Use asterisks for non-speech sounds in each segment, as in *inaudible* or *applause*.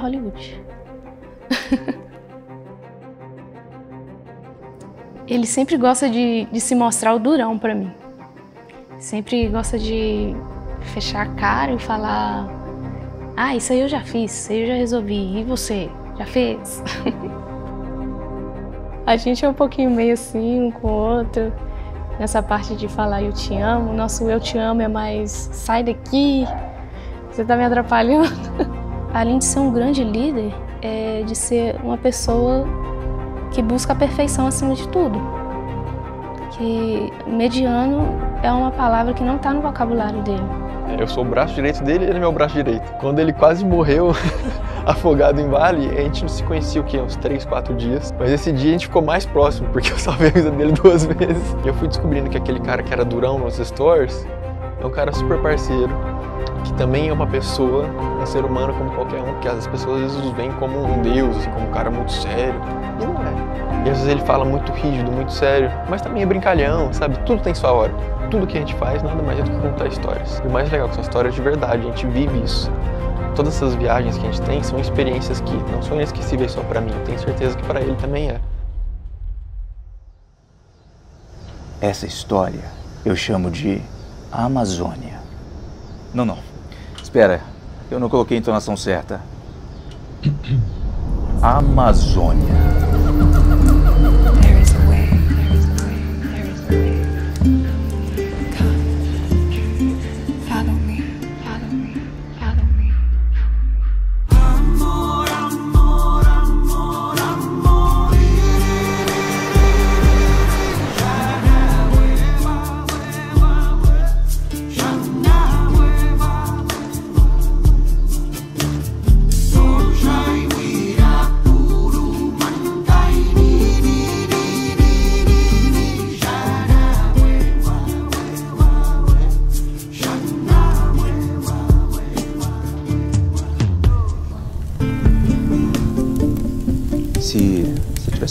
Hollywood. ele sempre gosta de, de, se mostrar o durão para mim. Sempre gosta de fechar a cara e falar: Ah, isso aí eu já fiz, isso aí eu já resolvi. E você? Já fez? *laughs* a gente é um pouquinho meio assim, um com o outro. Nessa parte de falar eu te amo, nosso eu te amo é mais sai daqui, você tá me atrapalhando. *laughs* além de ser um grande líder, é de ser uma pessoa que busca a perfeição acima de tudo. Que mediano é uma palavra que não está no vocabulário dele. Eu sou o braço direito dele, ele é meu braço direito. Quando ele quase morreu *laughs* afogado em vale, a gente não se conhecia o quê? Uns três, quatro dias. Mas esse dia a gente ficou mais próximo, *laughs* porque eu salvei a vida dele duas *laughs* vezes. E eu fui descobrindo que aquele cara que era durão nos stores é um cara super parceiro, que também é uma pessoa, um ser humano como qualquer um, que as pessoas às vezes os veem como um deus, assim, como um cara muito sério, e não é. E às vezes ele fala muito rígido, muito sério, mas também é brincalhão, sabe? Tudo tem sua hora. Tudo que a gente faz nada mais é do que contar histórias. E o mais legal é que são histórias de verdade, a gente vive isso todas essas viagens que a gente tem são experiências que não são inesquecíveis só para mim, eu tenho certeza que para ele também é. Essa história eu chamo de Amazônia. Não, não. Espera, eu não coloquei a entonação certa. *clears throat* Amazônia.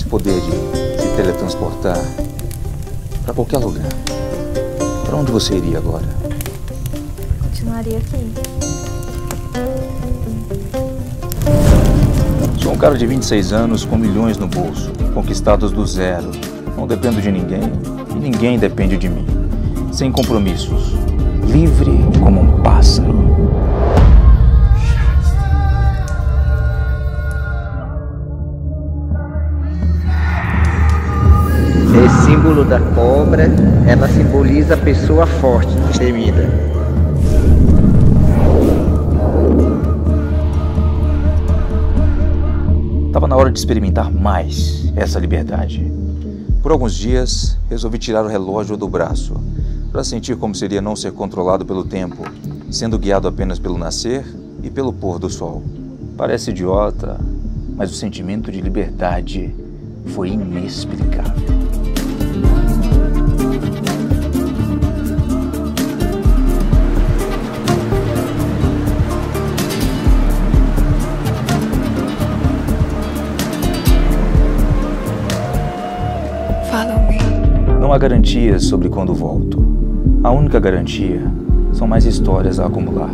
poder de se teletransportar para qualquer lugar, para onde você iria agora? Continuaria aqui. Sou um cara de 26 anos com milhões no bolso, conquistados do zero. Não dependo de ninguém e ninguém depende de mim. Sem compromissos, livre como um símbolo da cobra, ela simboliza a pessoa forte, temida. Estava na hora de experimentar mais essa liberdade. Por alguns dias, resolvi tirar o relógio do braço, para sentir como seria não ser controlado pelo tempo, sendo guiado apenas pelo nascer e pelo pôr do sol. Parece idiota, mas o sentimento de liberdade foi inexplicável. Não há garantias sobre quando volto. A única garantia são mais histórias a acumular.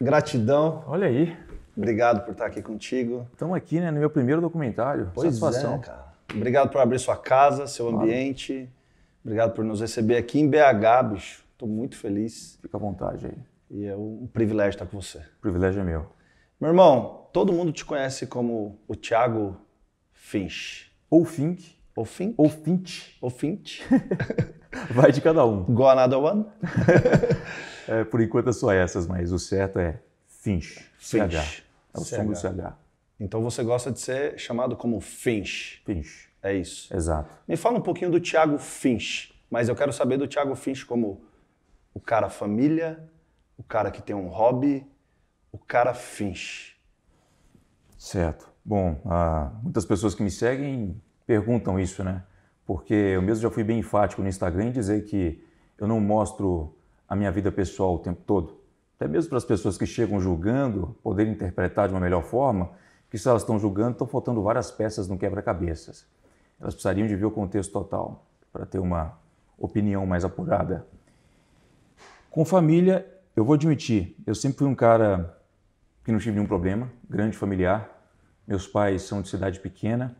Gratidão. Olha aí. Obrigado por estar aqui contigo. Estamos aqui, né, no meu primeiro documentário. Pois é, Satisfação. É, cara. Obrigado por abrir sua casa, seu claro. ambiente. Obrigado por nos receber aqui em BH, bicho. Estou muito feliz. Fica à vontade aí. E é um privilégio estar com você. O privilégio é meu. Meu irmão, todo mundo te conhece como o Thiago Finch. Ou Fink. Ou Fink. Ou Finch. Ou Finch. *laughs* Vai de cada um. Go another one. *laughs* é, por enquanto é só essas, mas o certo é Finch. Finch. É o CH. som do CH. Então você gosta de ser chamado como Finch. Finch. É isso. Exato. Me fala um pouquinho do Thiago Finch, mas eu quero saber do Thiago Finch como o cara família, o cara que tem um hobby, o cara Finch. Certo. Bom, ah, muitas pessoas que me seguem perguntam isso, né? Porque eu mesmo já fui bem enfático no Instagram em dizer que eu não mostro a minha vida pessoal o tempo todo até mesmo para as pessoas que chegam julgando poderem interpretar de uma melhor forma, que se elas estão julgando, estão faltando várias peças no quebra-cabeças. Elas precisariam de ver o contexto total para ter uma opinião mais apurada. Com família, eu vou admitir, eu sempre fui um cara que não tive nenhum problema, grande familiar. Meus pais são de cidade pequena,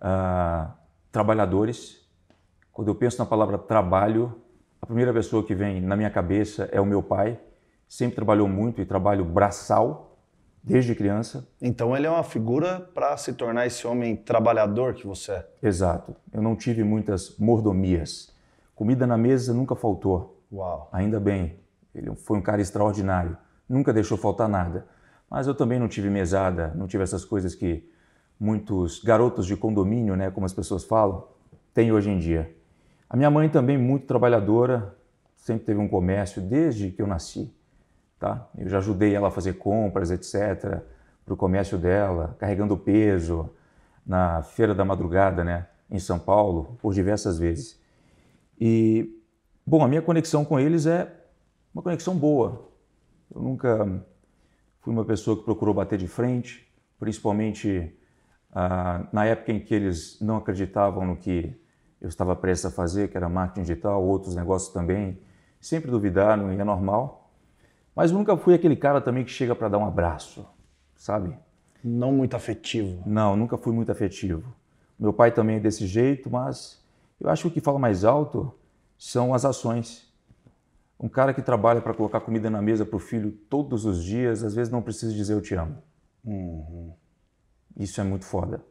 uh, trabalhadores. Quando eu penso na palavra trabalho, a primeira pessoa que vem na minha cabeça é o meu pai, sempre trabalhou muito e trabalho braçal desde criança. Então ele é uma figura para se tornar esse homem trabalhador que você é. Exato. Eu não tive muitas mordomias. Comida na mesa nunca faltou. Uau. Ainda bem. Ele foi um cara extraordinário. Nunca deixou faltar nada. Mas eu também não tive mesada, não tive essas coisas que muitos garotos de condomínio, né, como as pessoas falam, têm hoje em dia. A minha mãe também muito trabalhadora, sempre teve um comércio desde que eu nasci. Tá? Eu já ajudei ela a fazer compras, etc., para o comércio dela, carregando peso na Feira da Madrugada, né, em São Paulo, por diversas vezes. E, bom, a minha conexão com eles é uma conexão boa. Eu nunca fui uma pessoa que procurou bater de frente, principalmente ah, na época em que eles não acreditavam no que eu estava prestes a fazer, que era marketing digital, outros negócios também. Sempre duvidaram e é normal. Mas nunca fui aquele cara também que chega para dar um abraço, sabe? Não muito afetivo. Não, nunca fui muito afetivo. Meu pai também é desse jeito, mas eu acho que o que fala mais alto são as ações. Um cara que trabalha para colocar comida na mesa para o filho todos os dias, às vezes não precisa dizer eu te amo. Uhum. Isso é muito foda.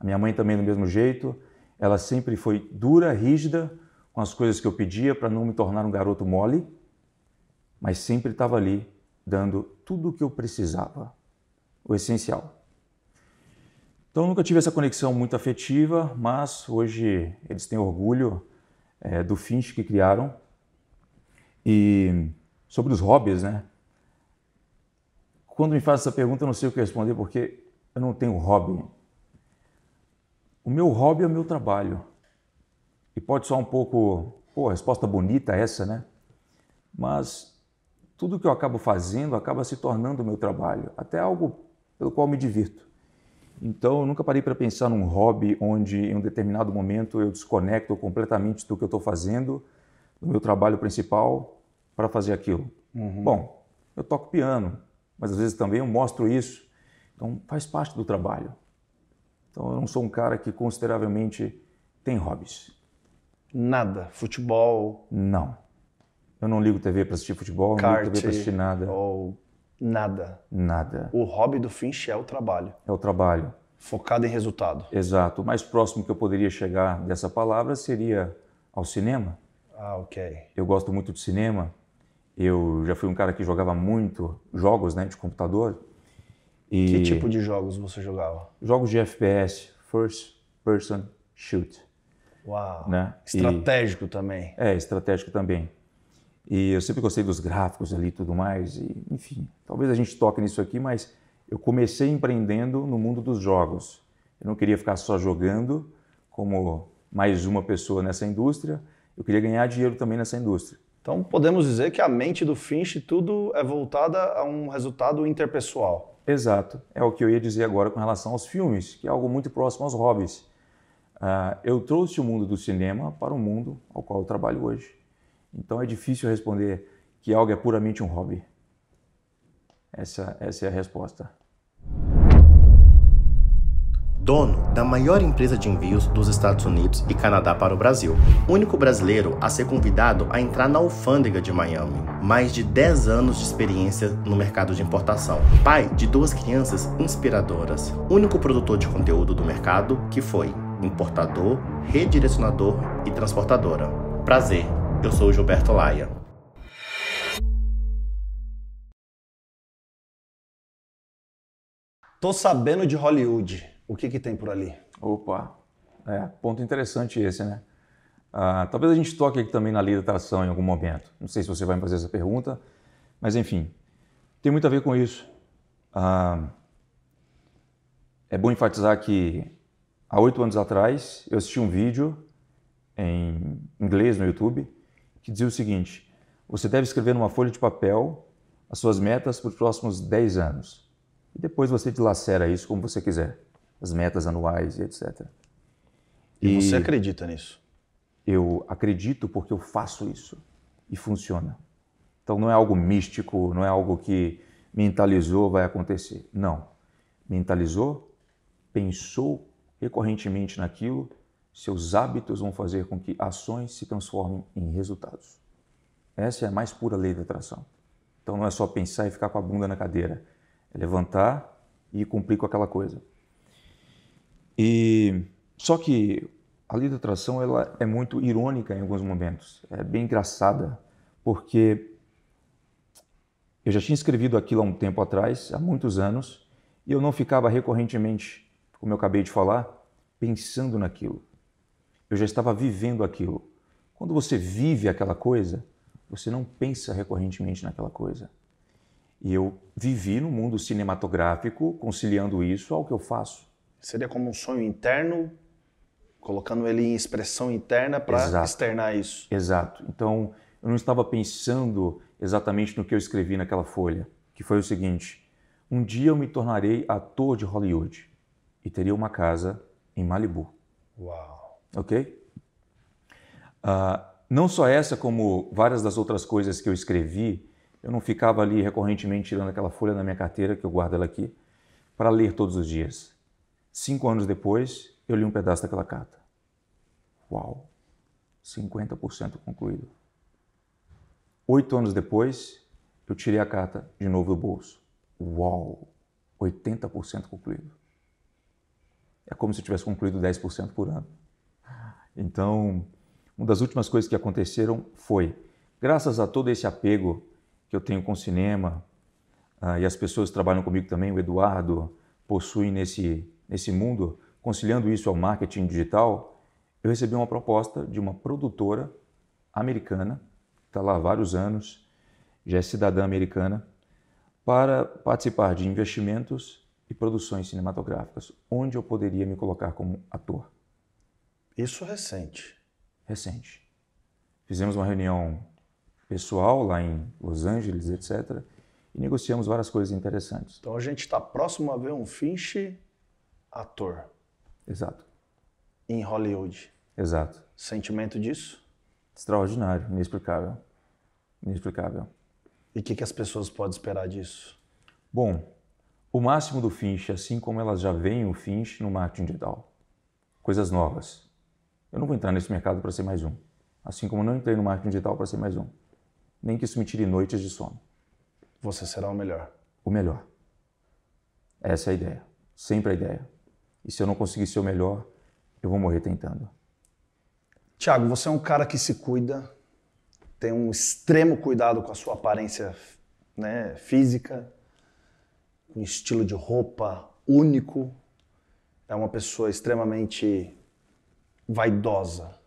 A minha mãe também é do mesmo jeito. Ela sempre foi dura, rígida com as coisas que eu pedia para não me tornar um garoto mole mas sempre estava ali dando tudo o que eu precisava, o essencial. Então nunca tive essa conexão muito afetiva, mas hoje eles têm orgulho é, do Finch que criaram. E sobre os hobbies, né? Quando me faz essa pergunta, eu não sei o que responder porque eu não tenho hobby. O meu hobby é o meu trabalho. E pode soar um pouco, pô, resposta bonita é essa, né? Mas tudo que eu acabo fazendo acaba se tornando o meu trabalho, até algo pelo qual me divirto. Então, eu nunca parei para pensar num hobby onde, em um determinado momento, eu desconecto completamente do que eu estou fazendo, do meu trabalho principal, para fazer aquilo. Uhum. Bom, eu toco piano, mas às vezes também eu mostro isso. Então, faz parte do trabalho. Então, eu não sou um cara que consideravelmente tem hobbies. Nada. Futebol? Não. Eu não ligo TV para assistir futebol, Kart, não ligo TV para assistir nada. Ou nada. Nada. O hobby do Finch é o trabalho. É o trabalho. Focado em resultado. Exato. O mais próximo que eu poderia chegar dessa palavra seria ao cinema. Ah, ok. Eu gosto muito de cinema. Eu já fui um cara que jogava muito jogos né, de computador. E... Que tipo de jogos você jogava? Jogos de FPS, First Person Shoot. Uau! Né? Estratégico e... também. É, estratégico também. E eu sempre gostei dos gráficos ali e tudo mais. E, enfim, talvez a gente toque nisso aqui, mas eu comecei empreendendo no mundo dos jogos. Eu não queria ficar só jogando como mais uma pessoa nessa indústria, eu queria ganhar dinheiro também nessa indústria. Então podemos dizer que a mente do Finch tudo é voltada a um resultado interpessoal. Exato. É o que eu ia dizer agora com relação aos filmes, que é algo muito próximo aos hobbies. Uh, eu trouxe o mundo do cinema para o mundo ao qual eu trabalho hoje. Então é difícil responder que algo é puramente um hobby. Essa, essa é a resposta. Dono da maior empresa de envios dos Estados Unidos e Canadá para o Brasil. Único brasileiro a ser convidado a entrar na alfândega de Miami. Mais de 10 anos de experiência no mercado de importação. Pai de duas crianças inspiradoras. Único produtor de conteúdo do mercado que foi importador, redirecionador e transportadora. Prazer eu sou o Gilberto Laia. Tô sabendo de Hollywood. O que, que tem por ali? Opa, é, ponto interessante esse, né? Ah, talvez a gente toque aqui também na lei da atração em algum momento. Não sei se você vai me fazer essa pergunta, mas enfim, tem muito a ver com isso. Ah, é bom enfatizar que há oito anos atrás eu assisti um vídeo em inglês no YouTube que dizia o seguinte: você deve escrever numa folha de papel as suas metas para os próximos 10 anos. E depois você dilacera isso como você quiser, as metas anuais e etc. E, e você acredita nisso? Eu acredito porque eu faço isso e funciona. Então não é algo místico, não é algo que mentalizou vai acontecer. Não. Mentalizou, pensou recorrentemente naquilo seus hábitos vão fazer com que ações se transformem em resultados. Essa é a mais pura lei da atração. Então não é só pensar e ficar com a bunda na cadeira, é levantar e cumprir com aquela coisa. E só que a lei da atração ela é muito irônica em alguns momentos, é bem engraçada, porque eu já tinha escrevido aquilo há um tempo atrás, há muitos anos, e eu não ficava recorrentemente, como eu acabei de falar, pensando naquilo. Eu já estava vivendo aquilo. Quando você vive aquela coisa, você não pensa recorrentemente naquela coisa. E eu vivi no mundo cinematográfico, conciliando isso ao que eu faço. Seria como um sonho interno, colocando ele em expressão interna para externar isso. Exato. Então, eu não estava pensando exatamente no que eu escrevi naquela folha, que foi o seguinte: um dia eu me tornarei ator de Hollywood e teria uma casa em Malibu. Uau. Ok? Uh, não só essa, como várias das outras coisas que eu escrevi, eu não ficava ali recorrentemente tirando aquela folha da minha carteira, que eu guardo ela aqui, para ler todos os dias. Cinco anos depois, eu li um pedaço daquela carta. Uau! 50% concluído. Oito anos depois, eu tirei a carta de novo do bolso. Uau! 80% concluído. É como se eu tivesse concluído 10% por ano. Então, uma das últimas coisas que aconteceram foi, graças a todo esse apego que eu tenho com o cinema, ah, e as pessoas que trabalham comigo também, o Eduardo, possuem nesse, nesse mundo, conciliando isso ao marketing digital, eu recebi uma proposta de uma produtora americana, que está lá há vários anos, já é cidadã americana, para participar de investimentos e produções cinematográficas, onde eu poderia me colocar como ator. Isso recente. Recente. Fizemos uma reunião pessoal lá em Los Angeles, etc. E negociamos várias coisas interessantes. Então a gente está próximo a ver um Finch ator. Exato. Em Hollywood. Exato. Sentimento disso? Extraordinário, inexplicável. Inexplicável. E o que, que, as pessoas podem esperar disso? Bom, o máximo do Finch, assim como elas já veem o Finch no marketing digital. Coisas novas. Eu não vou entrar nesse mercado para ser mais um. Assim como não entrei no marketing digital para ser mais um. Nem que isso me tire noites de sono. Você será o melhor. O melhor. Essa é a ideia. Sempre a ideia. E se eu não conseguir ser o melhor, eu vou morrer tentando. Tiago, você é um cara que se cuida, tem um extremo cuidado com a sua aparência né, física, um estilo de roupa único, é uma pessoa extremamente vaidosa.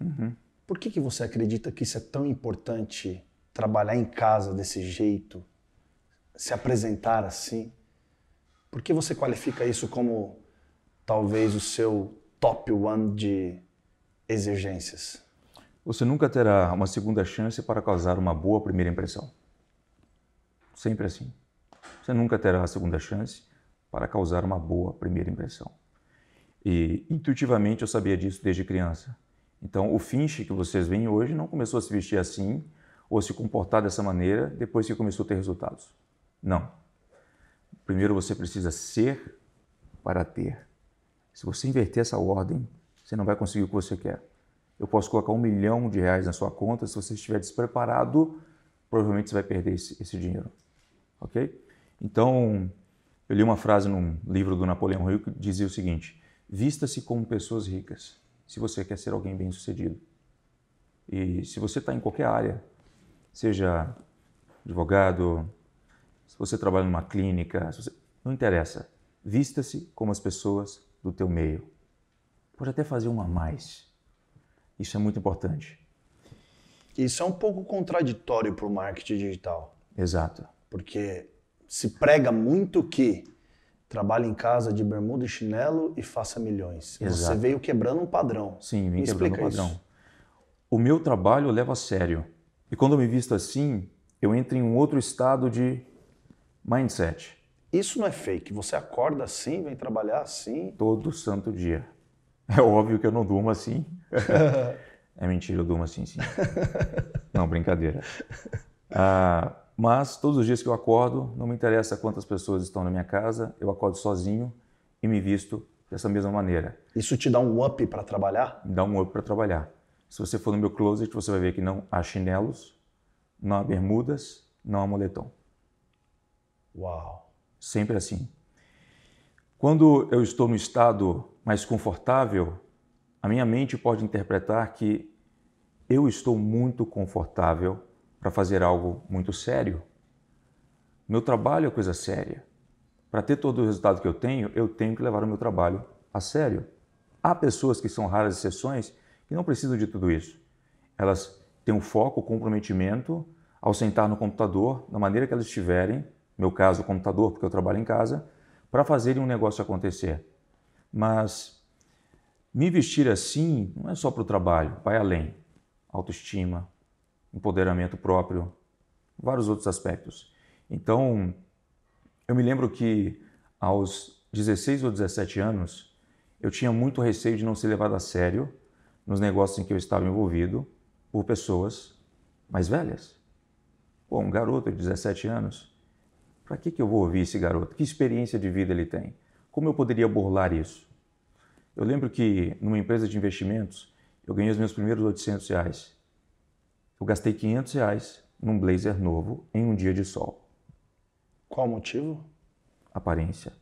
Uhum. Por que, que você acredita que isso é tão importante trabalhar em casa desse jeito, se apresentar assim? Por que você qualifica isso como talvez o seu top one de exigências? Você nunca terá uma segunda chance para causar uma boa primeira impressão. Sempre assim. Você nunca terá a segunda chance para causar uma boa primeira impressão. E intuitivamente eu sabia disso desde criança. Então, o Finch que vocês veem hoje não começou a se vestir assim ou se comportar dessa maneira depois que começou a ter resultados. Não. Primeiro você precisa ser para ter. Se você inverter essa ordem, você não vai conseguir o que você quer. Eu posso colocar um milhão de reais na sua conta, se você estiver despreparado, provavelmente você vai perder esse, esse dinheiro. Ok? Então, eu li uma frase num livro do Napoleão Hill que dizia o seguinte: Vista-se como pessoas ricas, se você quer ser alguém bem-sucedido. E se você está em qualquer área, seja advogado, se você trabalha numa clínica, você... não interessa. Vista-se como as pessoas do teu meio. Pode até fazer uma a mais. Isso é muito importante. Isso é um pouco contraditório para o marketing digital. Exato. Porque se prega muito que trabalhe em casa de bermuda e chinelo e faça milhões. Exato. Você veio quebrando um padrão. Sim, vim me quebrando um padrão. Isso. O meu trabalho leva a sério. E quando eu me visto assim, eu entro em um outro estado de mindset. Isso não é fake. Você acorda assim, vem trabalhar assim. Todo santo dia. É óbvio que eu não durmo assim. *laughs* é mentira, eu durmo assim, sim. *laughs* não, brincadeira. Ah, mas todos os dias que eu acordo, não me interessa quantas pessoas estão na minha casa, eu acordo sozinho e me visto dessa mesma maneira. Isso te dá um up para trabalhar? Me dá um up para trabalhar. Se você for no meu closet, você vai ver que não há chinelos, não há bermudas, não há moletom. Uau! Sempre assim. Quando eu estou no estado mais confortável, a minha mente pode interpretar que eu estou muito confortável para fazer algo muito sério. Meu trabalho é coisa séria. Para ter todo o resultado que eu tenho, eu tenho que levar o meu trabalho a sério. Há pessoas que são raras exceções que não precisam de tudo isso. Elas têm um foco, um comprometimento ao sentar no computador, da maneira que elas estiverem, no meu caso, o computador, porque eu trabalho em casa, para fazerem um negócio acontecer. Mas me vestir assim não é só para o trabalho, vai além. Autoestima, empoderamento próprio, vários outros aspectos. Então, eu me lembro que aos 16 ou 17 anos, eu tinha muito receio de não ser levado a sério nos negócios em que eu estava envolvido por pessoas mais velhas. Pô, um garoto de 17 anos, para que, que eu vou ouvir esse garoto? Que experiência de vida ele tem? Como eu poderia burlar isso? Eu lembro que numa empresa de investimentos, eu ganhei os meus primeiros 800 reais eu gastei 500 reais num blazer novo em um dia de sol. Qual o motivo? Aparência.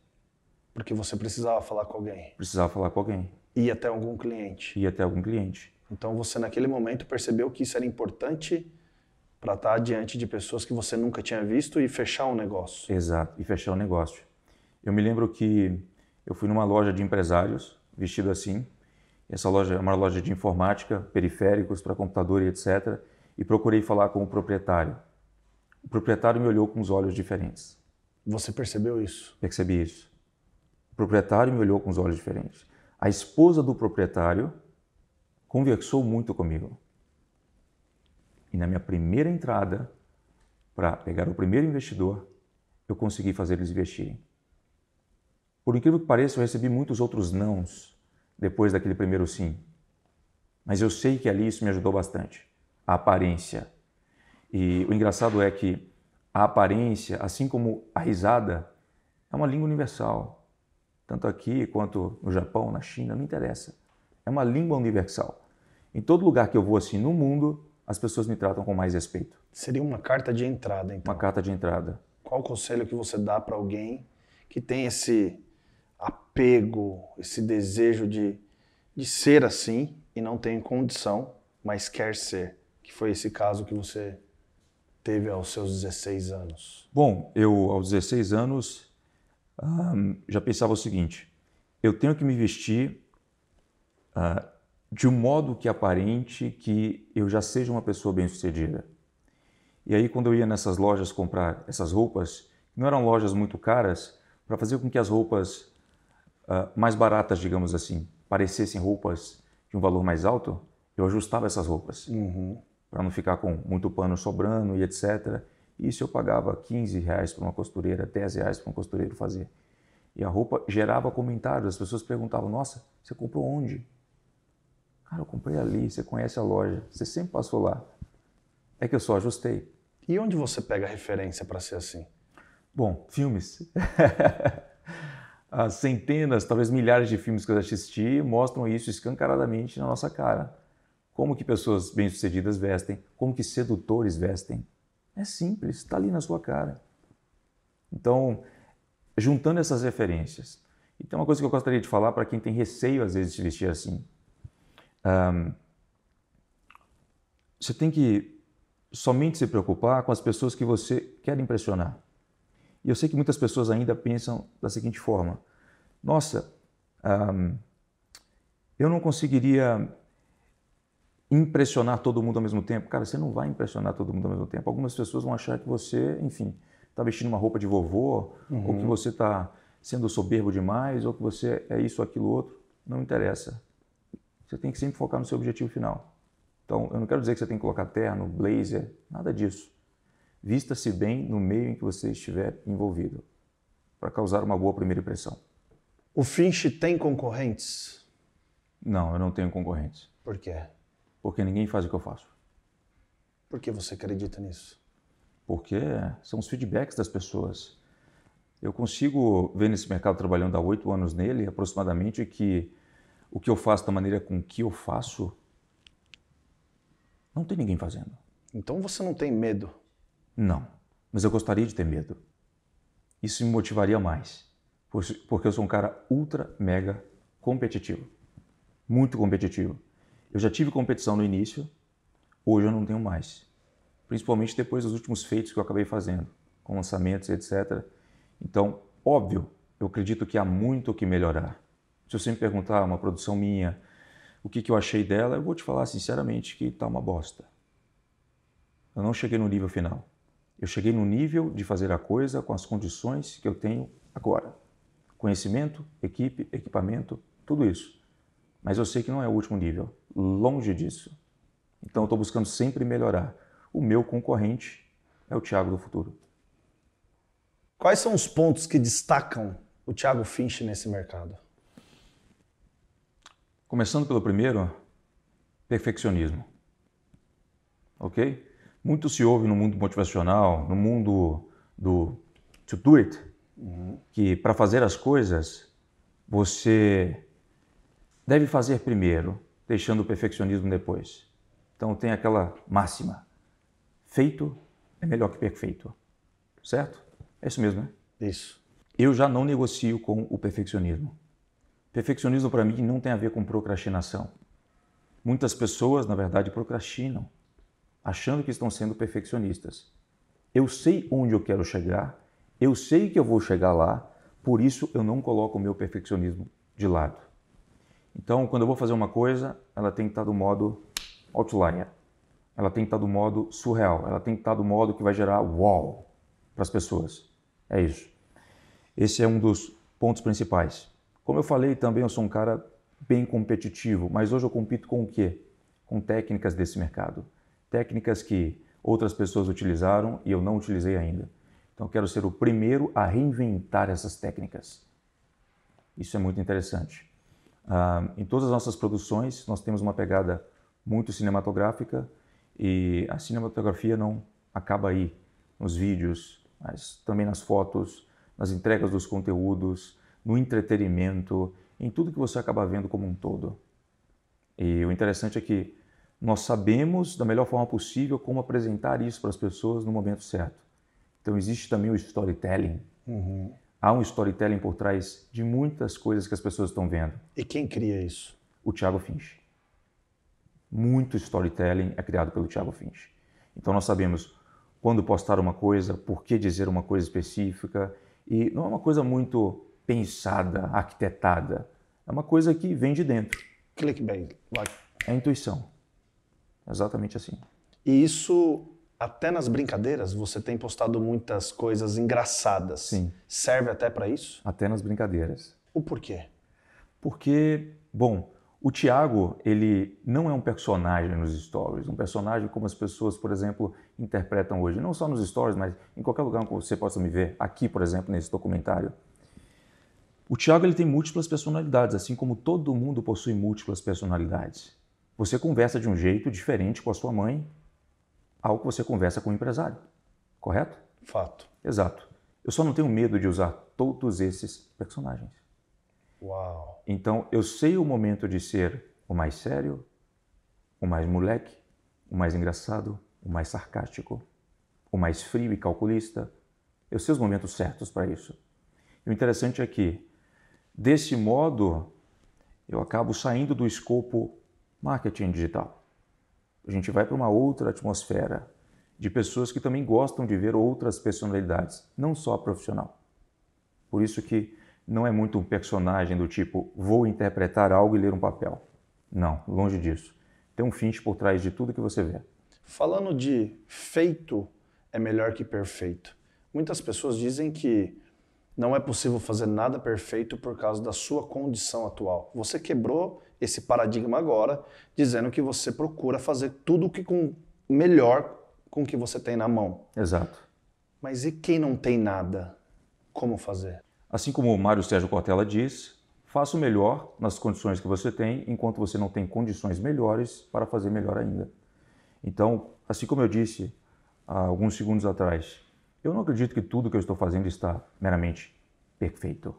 Porque você precisava falar com alguém. Precisava falar com alguém. E até algum cliente. E até algum cliente. Então você naquele momento percebeu que isso era importante para estar tá diante de pessoas que você nunca tinha visto e fechar um negócio. Exato, e fechar um negócio. Eu me lembro que eu fui numa loja de empresários, vestido assim. Essa loja é uma loja de informática, periféricos para computador e etc e procurei falar com o proprietário. O proprietário me olhou com os olhos diferentes. Você percebeu isso? Percebi isso. O proprietário me olhou com os olhos diferentes. A esposa do proprietário conversou muito comigo. E na minha primeira entrada, para pegar o primeiro investidor, eu consegui fazer eles investirem. Por incrível que pareça, eu recebi muitos outros nãos depois daquele primeiro sim. Mas eu sei que ali isso me ajudou bastante a aparência. E o engraçado é que a aparência, assim como a risada, é uma língua universal. Tanto aqui quanto no Japão, na China, não interessa. É uma língua universal. Em todo lugar que eu vou assim no mundo, as pessoas me tratam com mais respeito. Seria uma carta de entrada, então. Uma carta de entrada. Qual o conselho que você dá para alguém que tem esse apego, esse desejo de, de ser assim e não tem condição, mas quer ser? que foi esse caso que você teve aos seus 16 anos? Bom, eu aos 16 anos já pensava o seguinte: eu tenho que me vestir uh, de um modo que aparente que eu já seja uma pessoa bem-sucedida. E aí, quando eu ia nessas lojas comprar essas roupas, não eram lojas muito caras, para fazer com que as roupas uh, mais baratas, digamos assim, parecessem roupas de um valor mais alto, eu ajustava essas roupas. Uhum para não ficar com muito pano sobrando e etc. Isso eu pagava 15 reais para uma costureira, 10 reais para um costureiro fazer. E a roupa gerava comentários, as pessoas perguntavam, nossa, você comprou onde? Cara, eu comprei ali, você conhece a loja, você sempre passou lá. É que eu só ajustei. E onde você pega referência para ser assim? Bom, filmes. *laughs* As centenas, talvez milhares de filmes que eu assisti mostram isso escancaradamente na nossa cara como que pessoas bem-sucedidas vestem, como que sedutores vestem. É simples, está ali na sua cara. Então, juntando essas referências, e tem uma coisa que eu gostaria de falar para quem tem receio às vezes de se vestir assim. Um, você tem que somente se preocupar com as pessoas que você quer impressionar. E eu sei que muitas pessoas ainda pensam da seguinte forma: nossa, um, eu não conseguiria impressionar todo mundo ao mesmo tempo. Cara, você não vai impressionar todo mundo ao mesmo tempo. Algumas pessoas vão achar que você, enfim, está vestindo uma roupa de vovô, uhum. ou que você está sendo soberbo demais, ou que você é isso, aquilo, outro. Não interessa. Você tem que sempre focar no seu objetivo final. Então, eu não quero dizer que você tem que colocar terno, blazer, nada disso. Vista-se bem no meio em que você estiver envolvido, para causar uma boa primeira impressão. O Finch tem concorrentes? Não, eu não tenho concorrentes. Por quê? Porque ninguém faz o que eu faço. Por que você acredita nisso? Porque são os feedbacks das pessoas. Eu consigo ver nesse mercado trabalhando há oito anos nele, aproximadamente, que o que eu faço da maneira com que eu faço, não tem ninguém fazendo. Então você não tem medo? Não, mas eu gostaria de ter medo. Isso me motivaria mais, porque eu sou um cara ultra mega competitivo. Muito competitivo. Eu já tive competição no início, hoje eu não tenho mais. Principalmente depois dos últimos feitos que eu acabei fazendo, com lançamentos, etc. Então, óbvio, eu acredito que há muito o que melhorar. Se você me perguntar uma produção minha, o que, que eu achei dela, eu vou te falar sinceramente que tá uma bosta. Eu não cheguei no nível final. Eu cheguei no nível de fazer a coisa com as condições que eu tenho agora. Conhecimento, equipe, equipamento, tudo isso. Mas eu sei que não é o último nível. Longe disso. Então eu estou buscando sempre melhorar. O meu concorrente é o Thiago do futuro. Quais são os pontos que destacam o Thiago Finch nesse mercado? Começando pelo primeiro, perfeccionismo. Ok? Muito se ouve no mundo motivacional, no mundo do to do it, uhum. que para fazer as coisas você deve fazer primeiro, deixando o perfeccionismo depois. Então tem aquela máxima: feito é melhor que perfeito. Certo? É isso mesmo, né? Isso. Eu já não negocio com o perfeccionismo. Perfeccionismo para mim não tem a ver com procrastinação. Muitas pessoas, na verdade, procrastinam, achando que estão sendo perfeccionistas. Eu sei onde eu quero chegar, eu sei que eu vou chegar lá, por isso eu não coloco o meu perfeccionismo de lado. Então, quando eu vou fazer uma coisa, ela tem que estar do modo outlier. Ela tem que estar do modo surreal. Ela tem que estar do modo que vai gerar wow para as pessoas. É isso. Esse é um dos pontos principais. Como eu falei também, eu sou um cara bem competitivo, mas hoje eu compito com o quê? Com técnicas desse mercado. Técnicas que outras pessoas utilizaram e eu não utilizei ainda. Então, eu quero ser o primeiro a reinventar essas técnicas. Isso é muito interessante. Ah, em todas as nossas produções, nós temos uma pegada muito cinematográfica e a cinematografia não acaba aí, nos vídeos, mas também nas fotos, nas entregas dos conteúdos, no entretenimento, em tudo que você acaba vendo como um todo. E o interessante é que nós sabemos da melhor forma possível como apresentar isso para as pessoas no momento certo. Então existe também o storytelling, uhum. Há um storytelling por trás de muitas coisas que as pessoas estão vendo. E quem cria isso? O Thiago Finch. Muito storytelling é criado pelo Thiago Finch. Então nós sabemos quando postar uma coisa, por que dizer uma coisa específica, e não é uma coisa muito pensada, arquitetada. É uma coisa que vem de dentro. Clickbait. Like. É intuição. Exatamente assim. E isso até nas brincadeiras você tem postado muitas coisas engraçadas. Sim. Serve até para isso? Até nas brincadeiras. O porquê? Porque, bom, o Tiago, ele não é um personagem nos stories, um personagem como as pessoas, por exemplo, interpretam hoje, não só nos stories, mas em qualquer lugar que você possa me ver, aqui, por exemplo, nesse documentário. O Tiago ele tem múltiplas personalidades, assim como todo mundo possui múltiplas personalidades. Você conversa de um jeito diferente com a sua mãe ao que você conversa com o empresário, correto? Fato. Exato. Eu só não tenho medo de usar todos esses personagens. Uau. Então, eu sei o momento de ser o mais sério, o mais moleque, o mais engraçado, o mais sarcástico, o mais frio e calculista. Eu sei os momentos certos para isso. E o interessante é que, desse modo, eu acabo saindo do escopo marketing digital. A gente vai para uma outra atmosfera de pessoas que também gostam de ver outras personalidades, não só profissional. Por isso que não é muito um personagem do tipo vou interpretar algo e ler um papel. Não, longe disso. Tem um fim por trás de tudo que você vê. Falando de feito é melhor que perfeito. Muitas pessoas dizem que não é possível fazer nada perfeito por causa da sua condição atual. Você quebrou esse paradigma agora, dizendo que você procura fazer tudo o que com melhor com o que você tem na mão. Exato. Mas e quem não tem nada? Como fazer? Assim como o Mário Sérgio Cortella diz, faça o melhor nas condições que você tem, enquanto você não tem condições melhores para fazer melhor ainda. Então, assim como eu disse há alguns segundos atrás, eu não acredito que tudo que eu estou fazendo está meramente perfeito.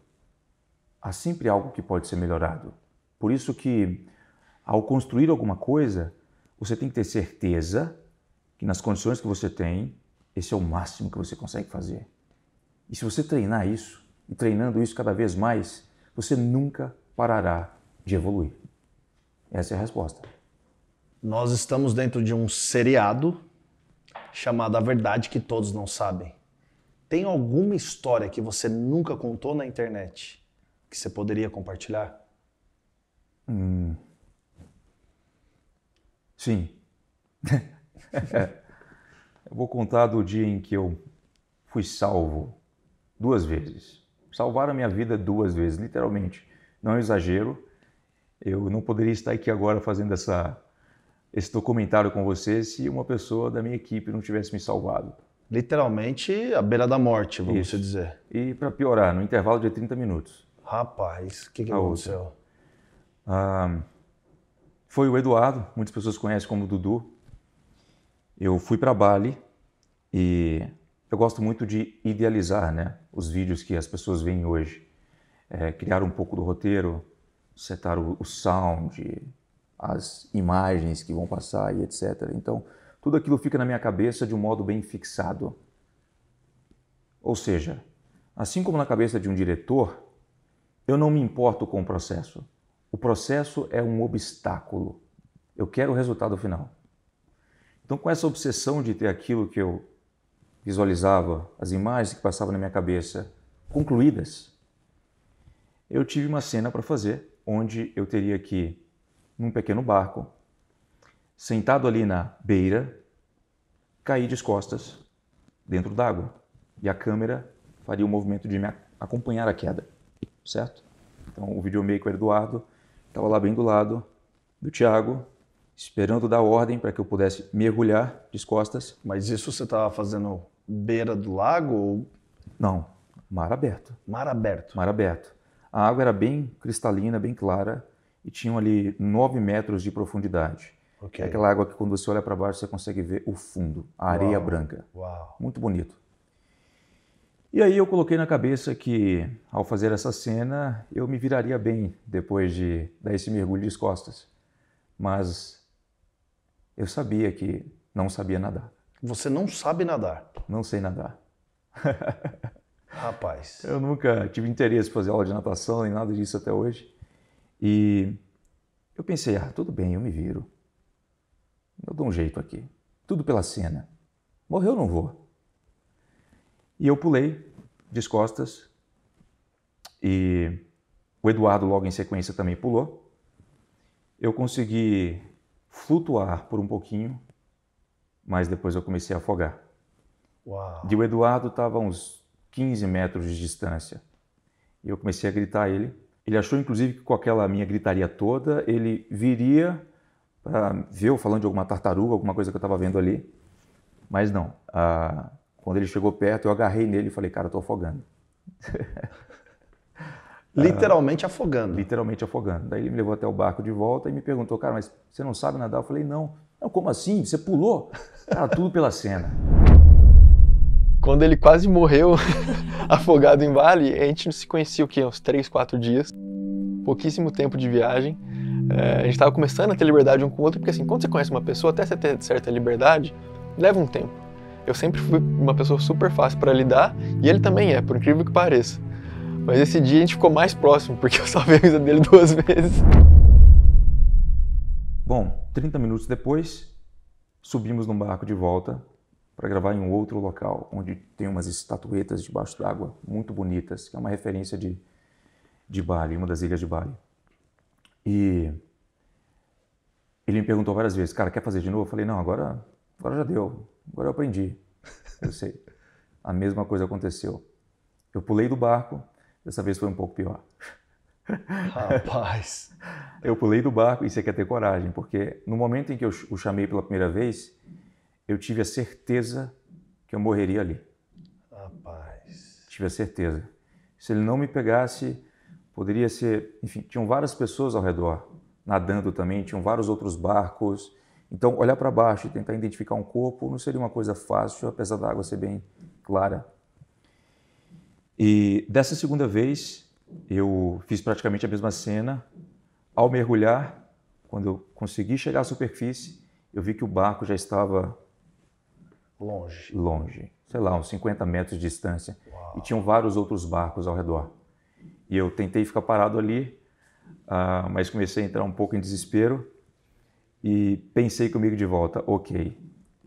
Há sempre algo que pode ser melhorado. Por isso que ao construir alguma coisa, você tem que ter certeza que nas condições que você tem, esse é o máximo que você consegue fazer. E se você treinar isso, e treinando isso cada vez mais, você nunca parará de evoluir. Essa é a resposta. Nós estamos dentro de um seriado chamado A Verdade que Todos Não Sabem. Tem alguma história que você nunca contou na internet que você poderia compartilhar? Hum. Sim. *laughs* eu vou contar do dia em que eu fui salvo duas vezes. Salvaram a minha vida duas vezes, literalmente. Não é exagero. Eu não poderia estar aqui agora fazendo essa, esse documentário com você se uma pessoa da minha equipe não tivesse me salvado. Literalmente à beira da morte, vamos dizer. E para piorar, no intervalo de 30 minutos. Rapaz, o que, que aconteceu? Outra. Ah, foi o Eduardo, muitas pessoas conhecem como Dudu. Eu fui para Bali e eu gosto muito de idealizar né, os vídeos que as pessoas veem hoje. É, criar um pouco do roteiro, setar o, o sound, as imagens que vão passar e etc. Então, tudo aquilo fica na minha cabeça de um modo bem fixado. Ou seja, assim como na cabeça de um diretor, eu não me importo com o processo. O processo é um obstáculo. Eu quero o resultado final. Então, com essa obsessão de ter aquilo que eu visualizava, as imagens que passavam na minha cabeça concluídas, eu tive uma cena para fazer onde eu teria que, num pequeno barco, sentado ali na beira, cair de costas dentro d'água. E a câmera faria o movimento de me acompanhar a queda, certo? Então, o videomaker Eduardo estava lá bem do lado do Tiago, esperando dar ordem para que eu pudesse mergulhar de costas. Mas isso você estava fazendo beira do lago ou... Não, mar aberto. Mar aberto. Mar aberto. A água era bem cristalina, bem clara e tinham ali 9 metros de profundidade. Okay. É aquela água que quando você olha para baixo você consegue ver o fundo, a areia Uau. branca. Uau. Muito bonito. E aí eu coloquei na cabeça que, ao fazer essa cena, eu me viraria bem depois de dar esse mergulho de costas. Mas eu sabia que não sabia nadar. Você não sabe nadar? Não sei nadar. *laughs* Rapaz. Eu nunca tive interesse em fazer aula de natação nem nada disso até hoje. E eu pensei, ah, tudo bem, eu me viro. Eu dou um jeito aqui. Tudo pela cena. Morrer eu não vou. E eu pulei de costas e o Eduardo logo em sequência também pulou. Eu consegui flutuar por um pouquinho, mas depois eu comecei a afogar. Uau. E o Eduardo estava a uns 15 metros de distância. E eu comecei a gritar a ele. Ele achou, inclusive, que com aquela minha gritaria toda, ele viria para ver eu falando de alguma tartaruga, alguma coisa que eu estava vendo ali. Mas não. Ah, quando ele chegou perto, eu agarrei nele e falei, cara, eu tô afogando. *laughs* Literalmente afogando. Literalmente afogando. Daí ele me levou até o barco de volta e me perguntou, cara, mas você não sabe nadar? Eu falei, não. não como assim? Você pulou? Cara, tudo pela cena. Quando ele quase morreu *laughs* afogado em Vale a gente se conhecia o quê? Uns três quatro dias. Pouquíssimo tempo de viagem. É, a gente estava começando a ter liberdade um com o outro, porque assim, quando você conhece uma pessoa, até você ter certa liberdade, leva um tempo. Eu sempre fui uma pessoa super fácil para lidar e ele também é, por incrível que pareça. Mas esse dia a gente ficou mais próximo porque eu *laughs* salvei a vida dele duas vezes. Bom, 30 minutos depois, subimos num barco de volta para gravar em um outro local, onde tem umas estatuetas debaixo d'água muito bonitas, que é uma referência de, de Bali, uma das ilhas de Bali. E ele me perguntou várias vezes, cara, quer fazer de novo? Eu falei, não, agora, agora já deu. Agora eu aprendi. Eu sei. A mesma coisa aconteceu. Eu pulei do barco, dessa vez foi um pouco pior. Rapaz! *laughs* eu pulei do barco e você quer ter coragem, porque no momento em que eu o chamei pela primeira vez, eu tive a certeza que eu morreria ali. Rapaz! Tive a certeza. Se ele não me pegasse, poderia ser. Enfim, tinham várias pessoas ao redor nadando também, tinham vários outros barcos. Então, olhar para baixo e tentar identificar um corpo não seria uma coisa fácil, apesar da água ser bem clara. E dessa segunda vez, eu fiz praticamente a mesma cena. Ao mergulhar, quando eu consegui chegar à superfície, eu vi que o barco já estava longe. Longe, sei lá, uns 50 metros de distância. Uau. E tinham vários outros barcos ao redor. E eu tentei ficar parado ali, uh, mas comecei a entrar um pouco em desespero e pensei comigo de volta, ok,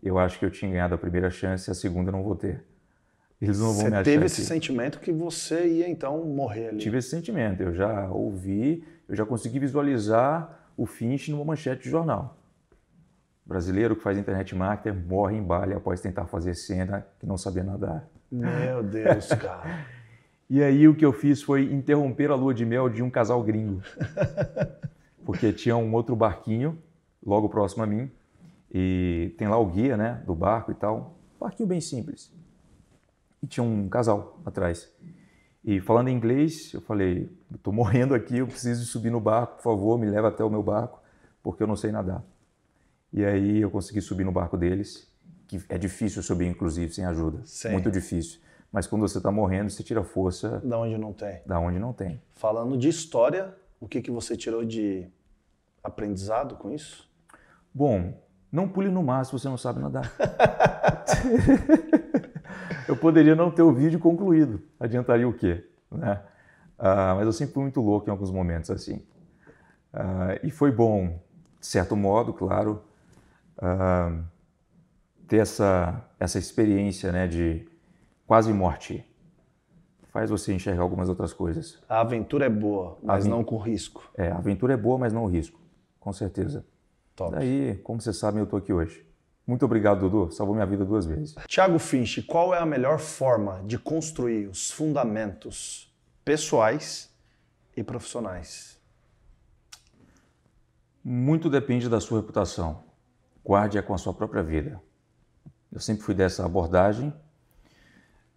eu acho que eu tinha ganhado a primeira chance, a segunda não vou ter. Eles não vão você me achar. Você teve esse sentimento que você ia então morrer ali? Tive esse sentimento. Eu já ouvi, eu já consegui visualizar o Finch numa manchete de jornal. brasileiro que faz internet marketer morre em bali após tentar fazer cena que não sabia nadar. Meu Deus, cara. *laughs* e aí o que eu fiz foi interromper a lua de mel de um casal gringo. *laughs* Porque tinha um outro barquinho logo próximo a mim. E tem lá o guia, né, do barco e tal. Um barquinho bem simples. E tinha um casal atrás. E falando em inglês, eu falei: estou morrendo aqui, eu preciso subir no barco, por favor, me leva até o meu barco, porque eu não sei nadar. E aí eu consegui subir no barco deles, que é difícil subir, inclusive, sem ajuda. Sim. Muito difícil. Mas quando você está morrendo, você tira força. Da onde não tem. Da onde não tem. Falando de história, o que, que você tirou de aprendizado com isso? Bom, não pule no mar se você não sabe nadar. *laughs* eu poderia não ter o vídeo concluído. Adiantaria o quê? Né? Ah, mas eu sempre fui muito louco em alguns momentos assim. Ah, e foi bom, de certo modo, claro, ah, ter essa, essa experiência né, de quase morte. Faz você enxergar algumas outras coisas. A aventura é boa, mas não com risco. É, a aventura é boa, mas não o risco, com certeza. Top. Daí, como vocês sabem, eu estou aqui hoje. Muito obrigado, Dudu. Salvou minha vida duas vezes. Tiago Finch, qual é a melhor forma de construir os fundamentos pessoais e profissionais? Muito depende da sua reputação. Guarde-a com a sua própria vida. Eu sempre fui dessa abordagem.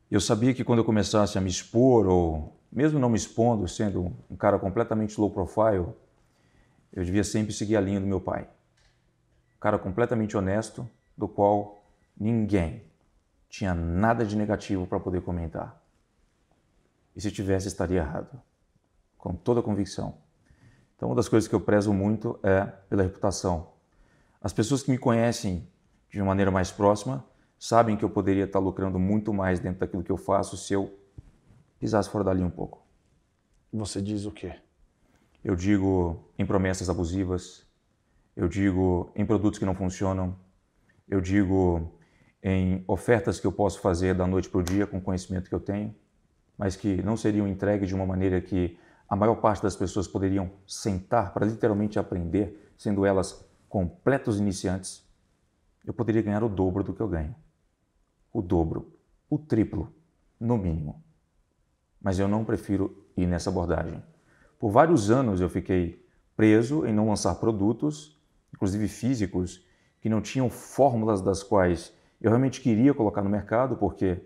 Eu sabia que quando eu começasse a me expor, ou mesmo não me expondo, sendo um cara completamente low profile, eu devia sempre seguir a linha do meu pai cara completamente honesto, do qual ninguém tinha nada de negativo para poder comentar. E se tivesse, estaria errado, com toda convicção. Então, uma das coisas que eu prezo muito é pela reputação. As pessoas que me conhecem de uma maneira mais próxima sabem que eu poderia estar lucrando muito mais dentro daquilo que eu faço se eu pisasse fora dali um pouco. Você diz o quê? Eu digo em promessas abusivas, eu digo em produtos que não funcionam, eu digo em ofertas que eu posso fazer da noite para o dia com o conhecimento que eu tenho, mas que não seriam entregues de uma maneira que a maior parte das pessoas poderiam sentar para literalmente aprender, sendo elas completos iniciantes, eu poderia ganhar o dobro do que eu ganho. O dobro, o triplo, no mínimo. Mas eu não prefiro ir nessa abordagem. Por vários anos eu fiquei preso em não lançar produtos inclusive físicos, que não tinham fórmulas das quais eu realmente queria colocar no mercado, porque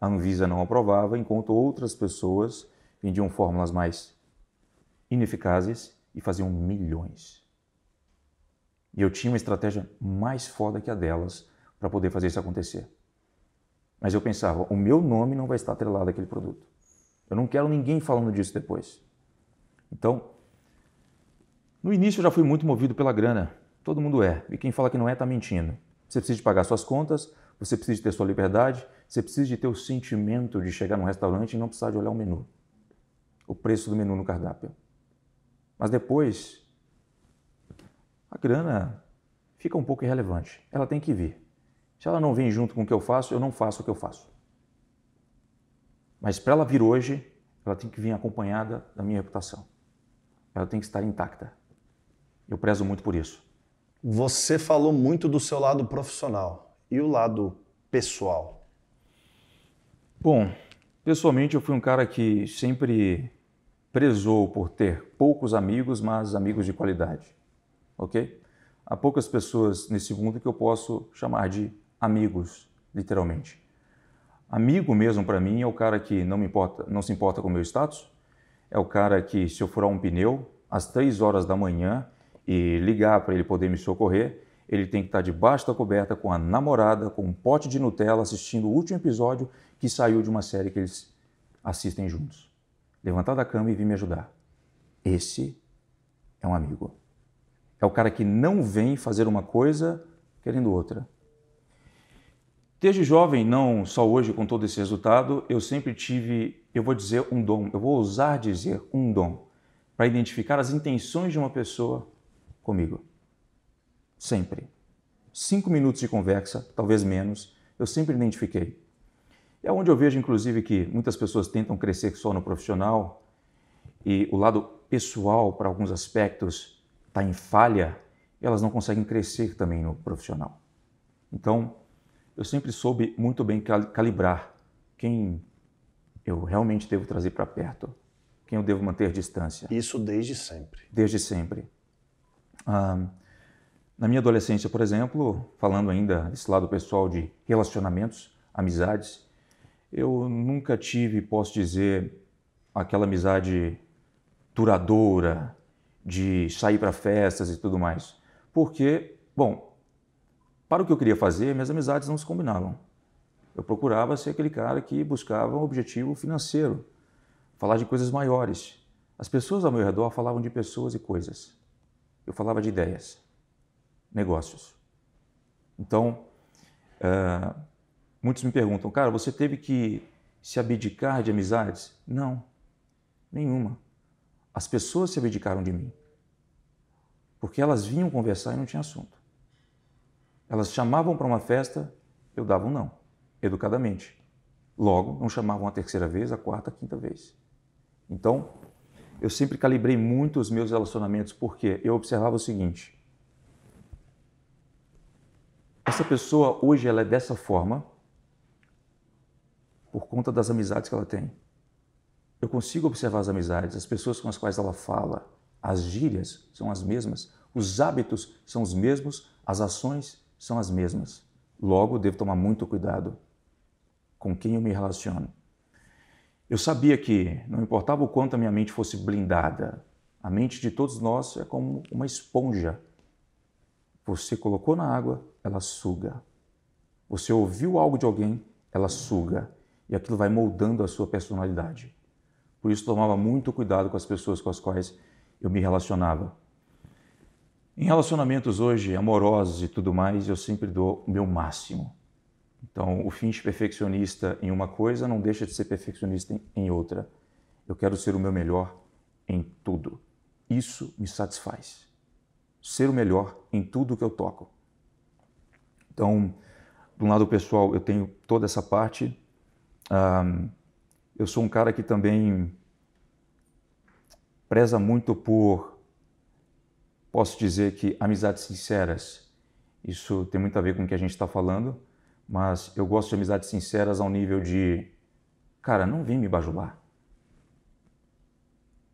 a Anvisa não aprovava, enquanto outras pessoas vendiam fórmulas mais ineficazes e faziam milhões. E eu tinha uma estratégia mais foda que a delas para poder fazer isso acontecer. Mas eu pensava, o meu nome não vai estar atrelado àquele produto. Eu não quero ninguém falando disso depois. Então, no início eu já fui muito movido pela grana. Todo mundo é. E quem fala que não é está mentindo. Você precisa de pagar suas contas, você precisa de ter sua liberdade, você precisa de ter o sentimento de chegar num restaurante e não precisar de olhar o menu. O preço do menu no cardápio. Mas depois, a grana fica um pouco irrelevante. Ela tem que vir. Se ela não vem junto com o que eu faço, eu não faço o que eu faço. Mas para ela vir hoje, ela tem que vir acompanhada da minha reputação. Ela tem que estar intacta. Eu prezo muito por isso. Você falou muito do seu lado profissional e o lado pessoal. Bom, pessoalmente eu fui um cara que sempre prezou por ter poucos amigos, mas amigos de qualidade. OK? Há poucas pessoas nesse mundo que eu posso chamar de amigos, literalmente. Amigo mesmo para mim é o cara que não me importa, não se importa com o meu status, é o cara que se eu furar um pneu às três horas da manhã, e ligar para ele poder me socorrer, ele tem que estar tá debaixo da coberta com a namorada, com um pote de Nutella, assistindo o último episódio que saiu de uma série que eles assistem juntos. Levantar da cama e vir me ajudar. Esse é um amigo. É o cara que não vem fazer uma coisa querendo outra. Desde jovem, não só hoje com todo esse resultado, eu sempre tive, eu vou dizer um dom, eu vou ousar dizer um dom, para identificar as intenções de uma pessoa comigo. Sempre. Cinco minutos de conversa, talvez menos, eu sempre identifiquei. É onde eu vejo, inclusive, que muitas pessoas tentam crescer só no profissional e o lado pessoal, para alguns aspectos, está em falha, elas não conseguem crescer também no profissional. Então, eu sempre soube muito bem calibrar quem eu realmente devo trazer para perto, quem eu devo manter distância. Isso desde sempre. Desde sempre. Ah, na minha adolescência, por exemplo, falando ainda desse lado pessoal de relacionamentos, amizades, eu nunca tive, posso dizer, aquela amizade duradoura de sair para festas e tudo mais. Porque, bom, para o que eu queria fazer, minhas amizades não se combinavam. Eu procurava ser aquele cara que buscava um objetivo financeiro, falar de coisas maiores. As pessoas ao meu redor falavam de pessoas e coisas eu falava de ideias, negócios. Então, uh, muitos me perguntam, cara, você teve que se abdicar de amizades? Não, nenhuma. As pessoas se abdicaram de mim, porque elas vinham conversar e não tinha assunto. Elas chamavam para uma festa, eu dava um não, educadamente. Logo, não chamavam a terceira vez, a quarta, a quinta vez. Então, eu sempre calibrei muito os meus relacionamentos, porque eu observava o seguinte: essa pessoa hoje ela é dessa forma por conta das amizades que ela tem. Eu consigo observar as amizades, as pessoas com as quais ela fala, as gírias são as mesmas, os hábitos são os mesmos, as ações são as mesmas. Logo, devo tomar muito cuidado com quem eu me relaciono. Eu sabia que, não importava o quanto a minha mente fosse blindada, a mente de todos nós é como uma esponja. Você colocou na água, ela suga. Você ouviu algo de alguém, ela suga. E aquilo vai moldando a sua personalidade. Por isso, tomava muito cuidado com as pessoas com as quais eu me relacionava. Em relacionamentos hoje, amorosos e tudo mais, eu sempre dou o meu máximo. Então, o fim de perfeccionista em uma coisa não deixa de ser perfeccionista em outra. Eu quero ser o meu melhor em tudo. Isso me satisfaz. Ser o melhor em tudo que eu toco. Então, do lado pessoal, eu tenho toda essa parte. Um, eu sou um cara que também preza muito por, posso dizer que amizades sinceras. Isso tem muito a ver com o que a gente está falando mas eu gosto de amizades sinceras ao nível de, cara, não vem me bajular.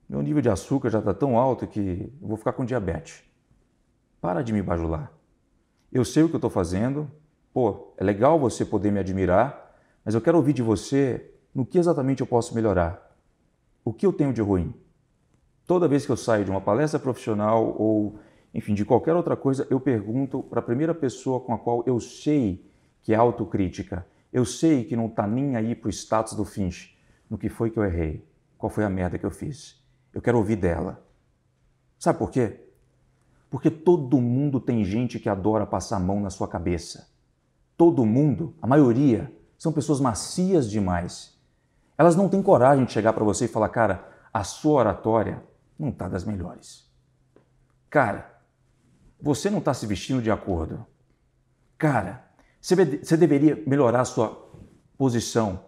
Meu nível de açúcar já está tão alto que eu vou ficar com diabetes. Para de me bajular. Eu sei o que eu estou fazendo. Pô, é legal você poder me admirar, mas eu quero ouvir de você no que exatamente eu posso melhorar. O que eu tenho de ruim? Toda vez que eu saio de uma palestra profissional ou, enfim, de qualquer outra coisa, eu pergunto para a primeira pessoa com a qual eu sei que é autocrítica. Eu sei que não está nem aí para o status do Finch. No que foi que eu errei? Qual foi a merda que eu fiz? Eu quero ouvir dela. Sabe por quê? Porque todo mundo tem gente que adora passar a mão na sua cabeça. Todo mundo, a maioria, são pessoas macias demais. Elas não têm coragem de chegar para você e falar: cara, a sua oratória não está das melhores. Cara, você não está se vestindo de acordo. Cara, você deveria melhorar a sua posição,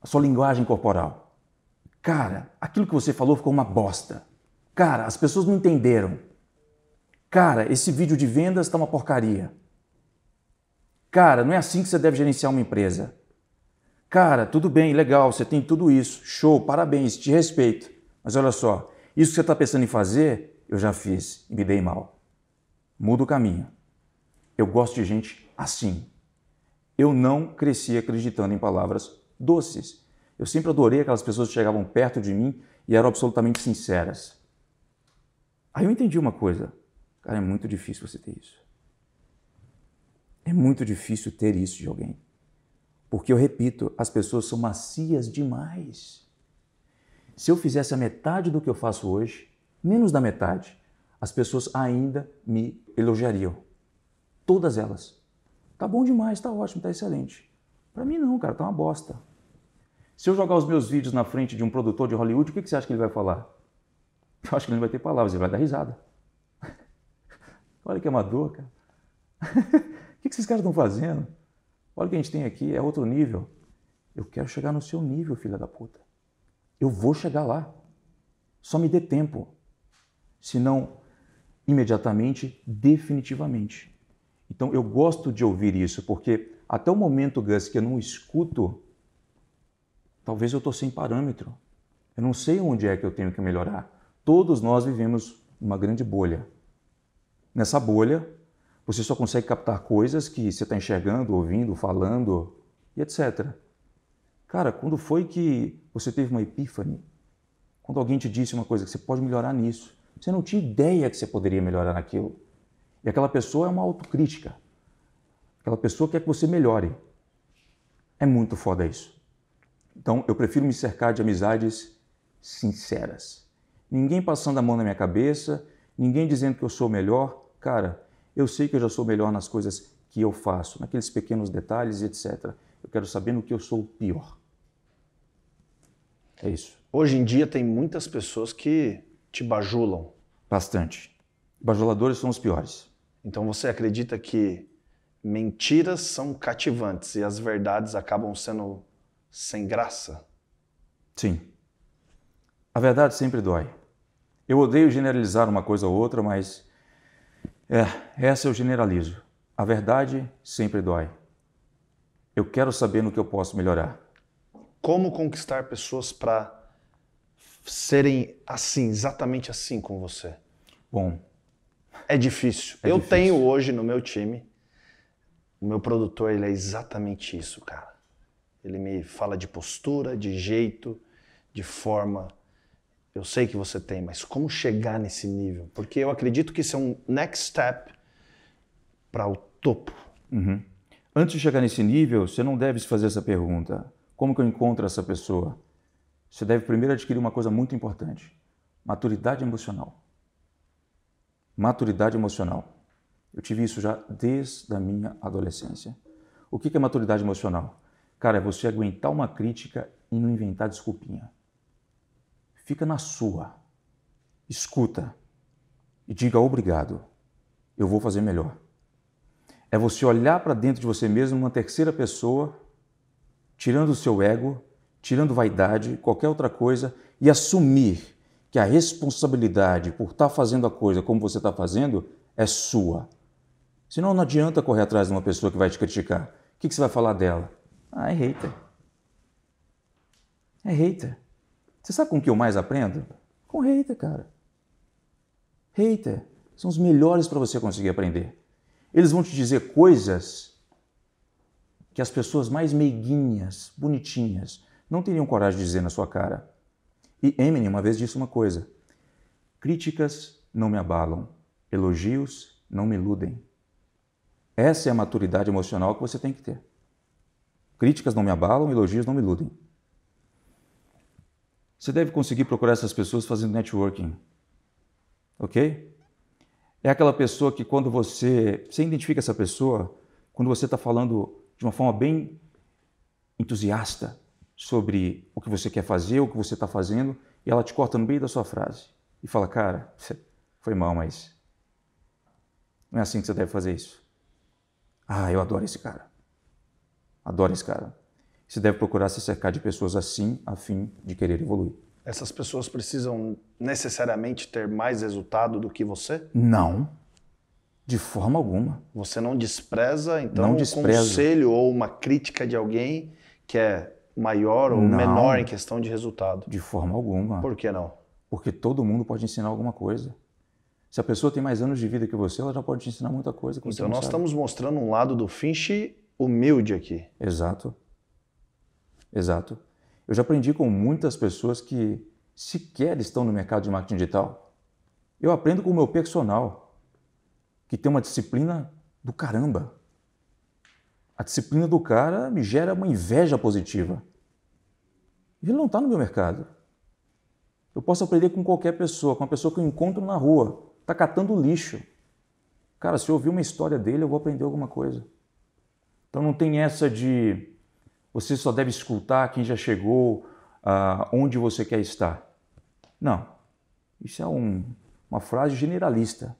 a sua linguagem corporal. Cara, aquilo que você falou ficou uma bosta. Cara, as pessoas não entenderam. Cara, esse vídeo de vendas está uma porcaria. Cara, não é assim que você deve gerenciar uma empresa. Cara, tudo bem, legal, você tem tudo isso, show, parabéns, te respeito. Mas olha só, isso que você está pensando em fazer, eu já fiz e me dei mal. Muda o caminho. Eu gosto de gente assim eu não cresci acreditando em palavras doces. Eu sempre adorei aquelas pessoas que chegavam perto de mim e eram absolutamente sinceras. Aí eu entendi uma coisa. Cara, é muito difícil você ter isso. É muito difícil ter isso de alguém. Porque eu repito, as pessoas são macias demais. Se eu fizesse a metade do que eu faço hoje, menos da metade, as pessoas ainda me elogiariam. Todas elas. Tá bom demais, tá ótimo, tá excelente. Para mim não, cara, tá uma bosta. Se eu jogar os meus vídeos na frente de um produtor de Hollywood, o que, você acha que ele vai falar? Eu acho que ele não vai ter palavras, ele vai dar risada. *laughs* Olha que amador, cara. *laughs* o que, que esses caras estão fazendo? Olha o que a gente tem aqui, é outro nível. Eu quero chegar no seu nível, filha da puta. Eu vou chegar lá. Só me dê tempo. Se não, imediatamente, definitivamente. Então eu gosto de ouvir isso, porque até o momento, Gus, que eu não escuto, talvez eu estou sem parâmetro. Eu não sei onde é que eu tenho que melhorar. Todos nós vivemos uma grande bolha. Nessa bolha, você só consegue captar coisas que você está enxergando, ouvindo, falando e etc. Cara, quando foi que você teve uma epífane? Quando alguém te disse uma coisa que você pode melhorar nisso. Você não tinha ideia que você poderia melhorar naquilo. E aquela pessoa é uma autocrítica. Aquela pessoa quer que você melhore. É muito foda isso. Então, eu prefiro me cercar de amizades sinceras. Ninguém passando a mão na minha cabeça, ninguém dizendo que eu sou melhor. Cara, eu sei que eu já sou melhor nas coisas que eu faço, naqueles pequenos detalhes, etc. Eu quero saber no que eu sou pior. É isso. Hoje em dia tem muitas pessoas que te bajulam. Bastante. Bajuladores são os piores. Então você acredita que mentiras são cativantes e as verdades acabam sendo sem graça? Sim. A verdade sempre dói. Eu odeio generalizar uma coisa ou outra, mas é, essa eu generalizo. A verdade sempre dói. Eu quero saber no que eu posso melhorar. Como conquistar pessoas para serem assim, exatamente assim com você? Bom, é difícil. É eu difícil. tenho hoje no meu time, o meu produtor, ele é exatamente isso, cara. Ele me fala de postura, de jeito, de forma. Eu sei que você tem, mas como chegar nesse nível? Porque eu acredito que isso é um next step para o topo. Uhum. Antes de chegar nesse nível, você não deve se fazer essa pergunta: como que eu encontro essa pessoa? Você deve primeiro adquirir uma coisa muito importante: maturidade emocional. Maturidade emocional. Eu tive isso já desde a minha adolescência. O que é maturidade emocional? Cara, é você aguentar uma crítica e não inventar desculpinha. Fica na sua. Escuta e diga obrigado. Eu vou fazer melhor. É você olhar para dentro de você mesmo, uma terceira pessoa, tirando o seu ego, tirando vaidade, qualquer outra coisa e assumir que a responsabilidade por estar tá fazendo a coisa como você está fazendo é sua. Senão não adianta correr atrás de uma pessoa que vai te criticar. O que, você vai falar dela? Ah, é hater. É hater. Você sabe com o que eu mais aprendo? Com hater, cara. Hater são os melhores para você conseguir aprender. Eles vão te dizer coisas que as pessoas mais meiguinhas, bonitinhas, não teriam coragem de dizer na sua cara. E Eminem uma vez disse uma coisa: críticas não me abalam, elogios não me iludem. Essa é a maturidade emocional que você tem que ter. Críticas não me abalam, elogios não me iludem. Você deve conseguir procurar essas pessoas fazendo networking. Ok? É aquela pessoa que quando você. Você identifica essa pessoa quando você está falando de uma forma bem entusiasta, sobre o que você quer fazer, o que você está fazendo, e ela te corta no meio da sua frase e fala: Cara, foi mal, mas não é assim que você deve fazer isso. Ah, eu adoro esse cara. Adoro esse cara. Você deve procurar se cercar de pessoas assim, a fim de querer evoluir. Essas pessoas precisam necessariamente ter mais resultado do que você? Não. De forma alguma. Você não despreza, então, não um conselho ou uma crítica de alguém que é maior ou não, menor em questão de resultado? De forma alguma. Por que não? Porque todo mundo pode ensinar alguma coisa. Se a pessoa tem mais anos de vida que você, ela já pode te ensinar muita coisa. então nós sabe. estamos mostrando um lado do Finch humilde aqui. Exato. Exato. Eu já aprendi com muitas pessoas que sequer estão no mercado de marketing digital. Eu aprendo com o meu personal, que tem uma disciplina do caramba a disciplina do cara me gera uma inveja positiva. Ele não está no meu mercado. Eu posso aprender com qualquer pessoa, com uma pessoa que eu encontro na rua, está catando lixo. Cara, se eu ouvir uma história dele, eu vou aprender alguma coisa. Então não tem essa de você só deve escutar quem já chegou, ah, onde você quer estar. Não. Isso é um, uma frase generalista.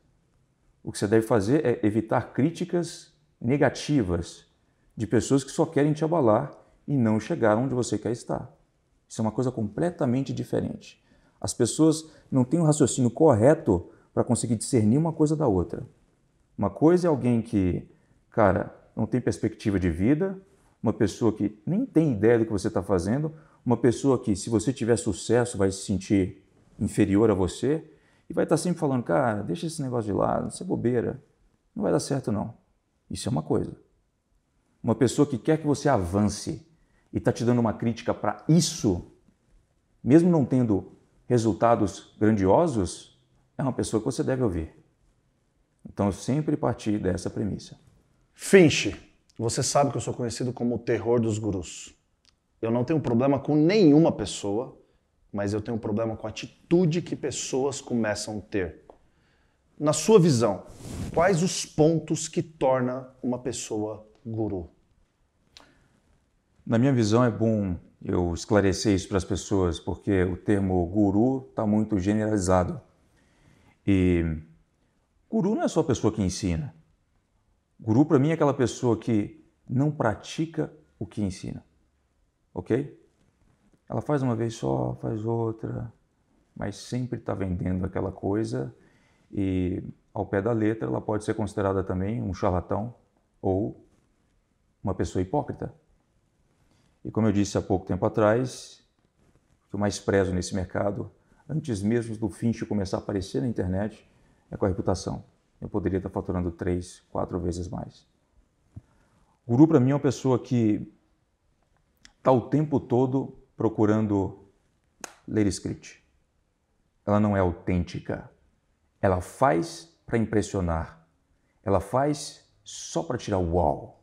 O que você deve fazer é evitar críticas negativas de pessoas que só querem te abalar e não chegar onde você quer estar. Isso é uma coisa completamente diferente. As pessoas não têm o um raciocínio correto para conseguir discernir uma coisa da outra. Uma coisa é alguém que, cara, não tem perspectiva de vida, uma pessoa que nem tem ideia do que você está fazendo, uma pessoa que, se você tiver sucesso, vai se sentir inferior a você e vai estar tá sempre falando, cara, deixa esse negócio de lado, isso é bobeira, não vai dar certo não. Isso é uma coisa uma pessoa que quer que você avance e está te dando uma crítica para isso, mesmo não tendo resultados grandiosos, é uma pessoa que você deve ouvir. Então eu sempre parti dessa premissa. Finch, você sabe que eu sou conhecido como o terror dos gurus. Eu não tenho problema com nenhuma pessoa, mas eu tenho problema com a atitude que pessoas começam a ter. Na sua visão, quais os pontos que torna uma pessoa guru? Na minha visão, é bom eu esclarecer isso para as pessoas, porque o termo guru está muito generalizado. E guru não é só a pessoa que ensina. Guru, para mim, é aquela pessoa que não pratica o que ensina. Ok? Ela faz uma vez só, faz outra, mas sempre está vendendo aquela coisa e, ao pé da letra, ela pode ser considerada também um charlatão ou uma pessoa hipócrita. E como eu disse há pouco tempo atrás, o que eu mais prezo nesse mercado, antes mesmo do Finch começar a aparecer na internet, é com a reputação. Eu poderia estar faturando três, quatro vezes mais. O guru, para mim, é uma pessoa que está o tempo todo procurando ler script. Ela não é autêntica. Ela faz para impressionar. Ela faz só para tirar o uau.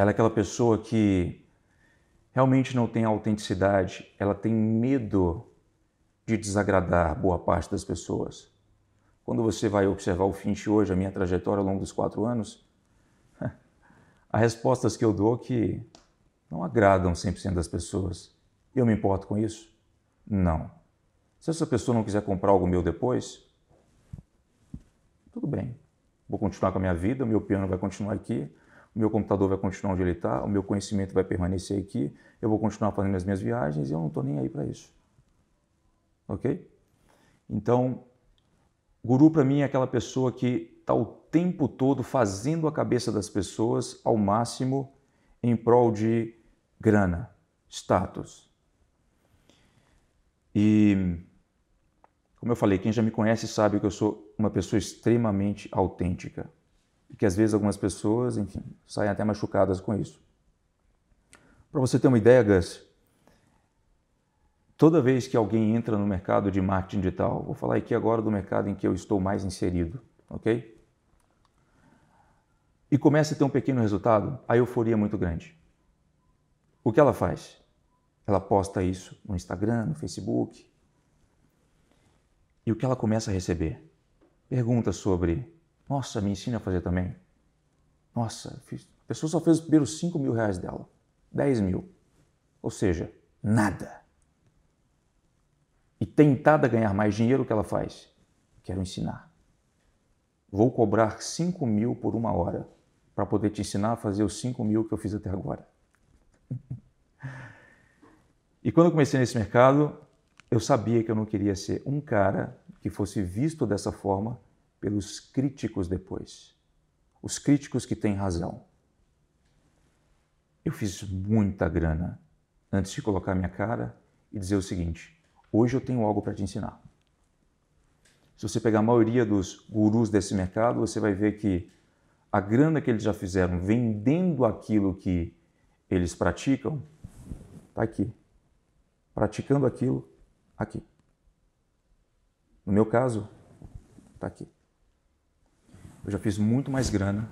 Ela é aquela pessoa que realmente não tem autenticidade, ela tem medo de desagradar boa parte das pessoas. Quando você vai observar o Finch hoje, a minha trajetória ao longo dos quatro anos, *laughs* há respostas que eu dou que não agradam 100% das pessoas. Eu me importo com isso? Não. Se essa pessoa não quiser comprar algo meu depois, tudo bem. Vou continuar com a minha vida, meu piano vai continuar aqui, o meu computador vai continuar onde ele está, o meu conhecimento vai permanecer aqui, eu vou continuar fazendo as minhas viagens e eu não estou nem aí para isso. Ok? Então, guru para mim é aquela pessoa que está o tempo todo fazendo a cabeça das pessoas ao máximo em prol de grana, status. E, como eu falei, quem já me conhece sabe que eu sou uma pessoa extremamente autêntica que às vezes algumas pessoas, enfim, saem até machucadas com isso. Para você ter uma ideia, Gus, toda vez que alguém entra no mercado de marketing digital, vou falar aqui agora do mercado em que eu estou mais inserido, ok? E começa a ter um pequeno resultado, a euforia é muito grande. O que ela faz? Ela posta isso no Instagram, no Facebook. E o que ela começa a receber? Perguntas sobre nossa, me ensina a fazer também. Nossa, fiz... a pessoa só fez os primeiros 5 mil reais dela. 10 mil. Ou seja, nada. E tentada ganhar mais dinheiro, o que ela faz? Quero ensinar. Vou cobrar 5 mil por uma hora para poder te ensinar a fazer os 5 mil que eu fiz até agora. *laughs* e quando eu comecei nesse mercado, eu sabia que eu não queria ser um cara que fosse visto dessa forma pelos críticos depois. Os críticos que têm razão. Eu fiz muita grana antes de colocar minha cara e dizer o seguinte: hoje eu tenho algo para te ensinar. Se você pegar a maioria dos gurus desse mercado, você vai ver que a grana que eles já fizeram vendendo aquilo que eles praticam, está aqui. Praticando aquilo, aqui. No meu caso, está aqui. Eu já fiz muito mais grana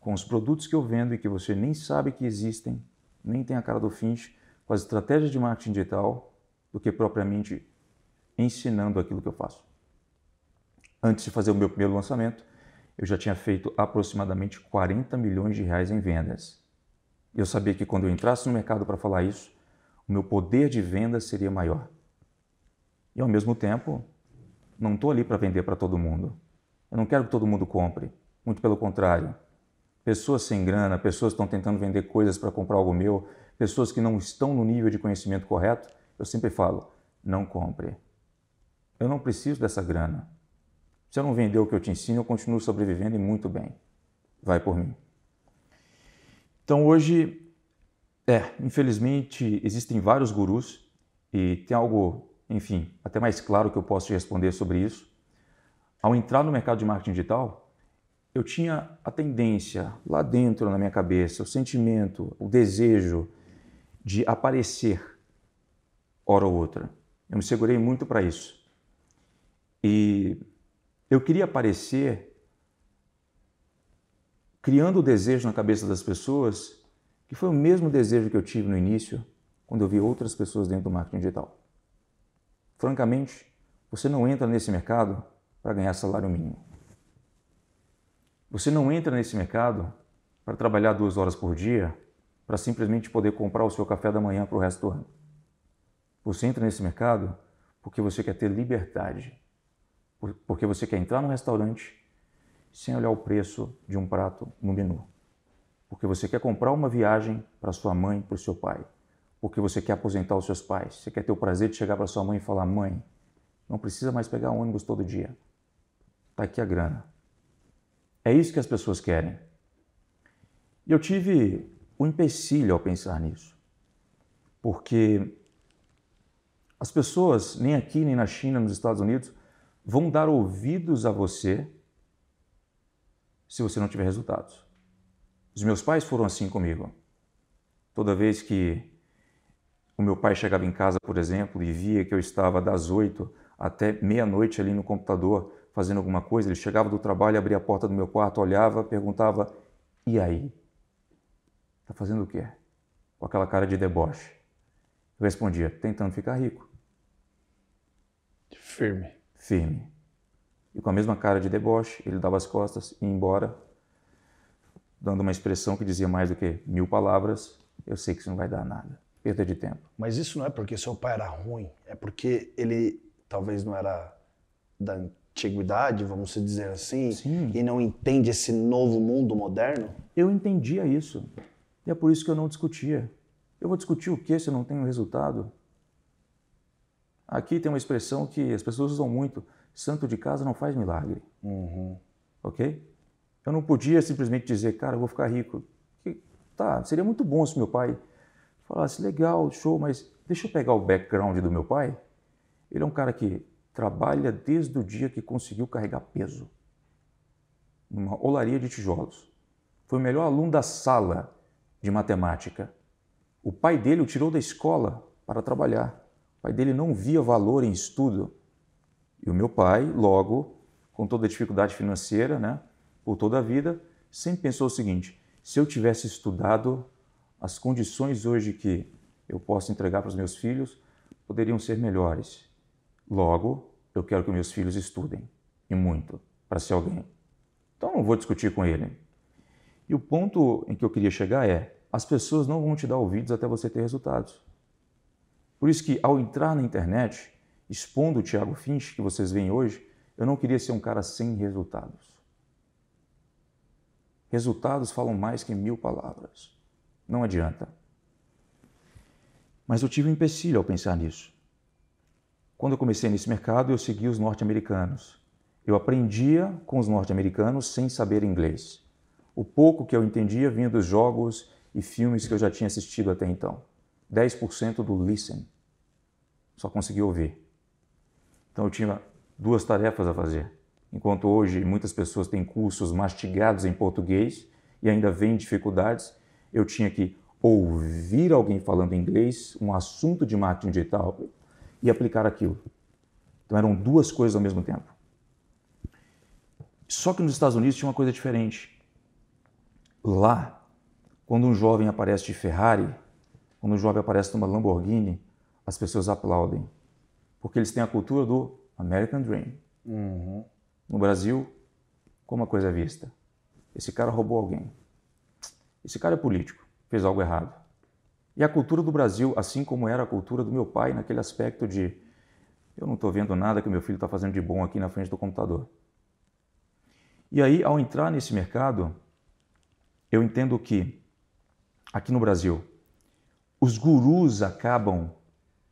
com os produtos que eu vendo e que você nem sabe que existem, nem tem a cara do Finch, com as estratégias de marketing digital, do que propriamente ensinando aquilo que eu faço. Antes de fazer o meu primeiro lançamento, eu já tinha feito aproximadamente 40 milhões de reais em vendas. Eu sabia que quando eu entrasse no mercado para falar isso, o meu poder de venda seria maior. E ao mesmo tempo, não estou ali para vender para todo mundo. Eu não quero que todo mundo compre. Muito pelo contrário. Pessoas sem grana, pessoas que estão tentando vender coisas para comprar algo meu, pessoas que não estão no nível de conhecimento correto, eu sempre falo: não compre. Eu não preciso dessa grana. Se eu não vender o que eu te ensino, eu continuo sobrevivendo e muito bem. Vai por mim. Então hoje, é, infelizmente, existem vários gurus e tem algo, enfim, até mais claro que eu posso te responder sobre isso ao entrar no mercado de marketing digital, eu tinha a tendência lá dentro na minha cabeça, o sentimento, o desejo de aparecer hora ou outra. Eu me segurei muito para isso. E eu queria aparecer criando o desejo na cabeça das pessoas, que foi o mesmo desejo que eu tive no início, quando eu vi outras pessoas dentro do marketing digital. Francamente, você não entra nesse mercado para ganhar salário mínimo. Você não entra nesse mercado para trabalhar duas horas por dia para simplesmente poder comprar o seu café da manhã para o resto do ano. Você entra nesse mercado porque você quer ter liberdade, porque você quer entrar num restaurante sem olhar o preço de um prato no menu, porque você quer comprar uma viagem para sua mãe, para o seu pai, porque você quer aposentar os seus pais, você quer ter o prazer de chegar para sua mãe e falar: mãe, não precisa mais pegar ônibus todo dia. Está aqui a grana. É isso que as pessoas querem. E eu tive um empecilho ao pensar nisso. Porque as pessoas, nem aqui, nem na China, nos Estados Unidos, vão dar ouvidos a você se você não tiver resultados. Os meus pais foram assim comigo. Toda vez que o meu pai chegava em casa, por exemplo, e via que eu estava das oito até meia-noite ali no computador fazendo alguma coisa, ele chegava do trabalho, abria a porta do meu quarto, olhava, perguntava: E aí? Tá fazendo o quê? Com aquela cara de deboche. Eu respondia: Tentando ficar rico. Firme. Firme. E com a mesma cara de deboche, ele dava as costas e ia embora, dando uma expressão que dizia mais do que mil palavras: Eu sei que isso não vai dar nada. Perda de tempo. Mas isso não é porque seu pai era ruim, é porque ele talvez não era da antiguidade, vamos dizer assim, Sim. e não entende esse novo mundo moderno? Eu entendia isso. E é por isso que eu não discutia. Eu vou discutir o que se eu não tenho resultado? Aqui tem uma expressão que as pessoas usam muito: santo de casa não faz milagre. Uhum. Ok? Eu não podia simplesmente dizer, cara, eu vou ficar rico. tá, seria muito bom se meu pai falasse, legal, show, mas deixa eu pegar o background do meu pai. Ele é um cara que trabalha desde o dia que conseguiu carregar peso, numa olaria de tijolos. Foi o melhor aluno da sala de matemática. O pai dele o tirou da escola para trabalhar. O pai dele não via valor em estudo. E o meu pai, logo, com toda a dificuldade financeira, né, por toda a vida, sempre pensou o seguinte: se eu tivesse estudado, as condições hoje que eu posso entregar para os meus filhos poderiam ser melhores. Logo, eu quero que meus filhos estudem, e muito, para ser alguém. Então não vou discutir com ele. E o ponto em que eu queria chegar é: as pessoas não vão te dar ouvidos até você ter resultados. Por isso que ao entrar na internet, expondo o Thiago Finch que vocês veem hoje, eu não queria ser um cara sem resultados. Resultados falam mais que mil palavras. Não adianta. Mas eu tive um empecilho ao pensar nisso. Quando eu comecei nesse mercado, eu segui os norte-americanos. Eu aprendia com os norte-americanos sem saber inglês. O pouco que eu entendia vinha dos jogos e filmes que eu já tinha assistido até então. 10% do listen. Só consegui ouvir. Então eu tinha duas tarefas a fazer. Enquanto hoje muitas pessoas têm cursos mastigados em português e ainda veem dificuldades, eu tinha que ouvir alguém falando inglês, um assunto de marketing digital, e aplicar aquilo. Então eram duas coisas ao mesmo tempo. Só que nos Estados Unidos tinha uma coisa diferente. Lá, quando um jovem aparece de Ferrari, quando um jovem aparece numa Lamborghini, as pessoas aplaudem. Porque eles têm a cultura do American Dream. Uhum. No Brasil, como a coisa é vista? Esse cara roubou alguém. Esse cara é político, fez algo errado. E a cultura do Brasil, assim como era a cultura do meu pai, naquele aspecto de eu não estou vendo nada que meu filho está fazendo de bom aqui na frente do computador. E aí, ao entrar nesse mercado, eu entendo que aqui no Brasil, os gurus acabam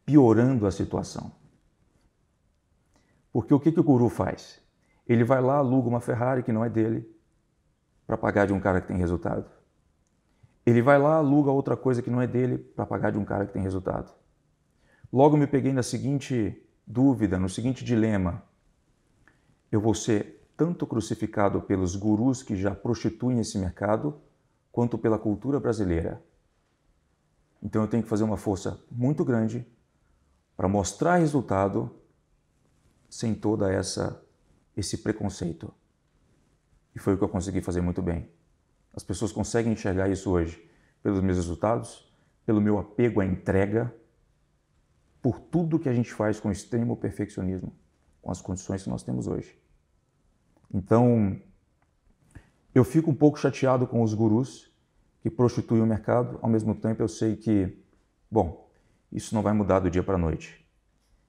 piorando a situação. Porque o que, que o guru faz? Ele vai lá, aluga uma Ferrari que não é dele, para pagar de um cara que tem resultado. Ele vai lá, aluga outra coisa que não é dele para pagar de um cara que tem resultado. Logo me peguei na seguinte dúvida, no seguinte dilema: eu vou ser tanto crucificado pelos gurus que já prostituem esse mercado, quanto pela cultura brasileira. Então eu tenho que fazer uma força muito grande para mostrar resultado sem toda essa esse preconceito. E foi o que eu consegui fazer muito bem. As pessoas conseguem enxergar isso hoje pelos meus resultados, pelo meu apego à entrega, por tudo que a gente faz com extremo perfeccionismo, com as condições que nós temos hoje. Então, eu fico um pouco chateado com os gurus que prostituem o mercado, ao mesmo tempo eu sei que, bom, isso não vai mudar do dia para a noite.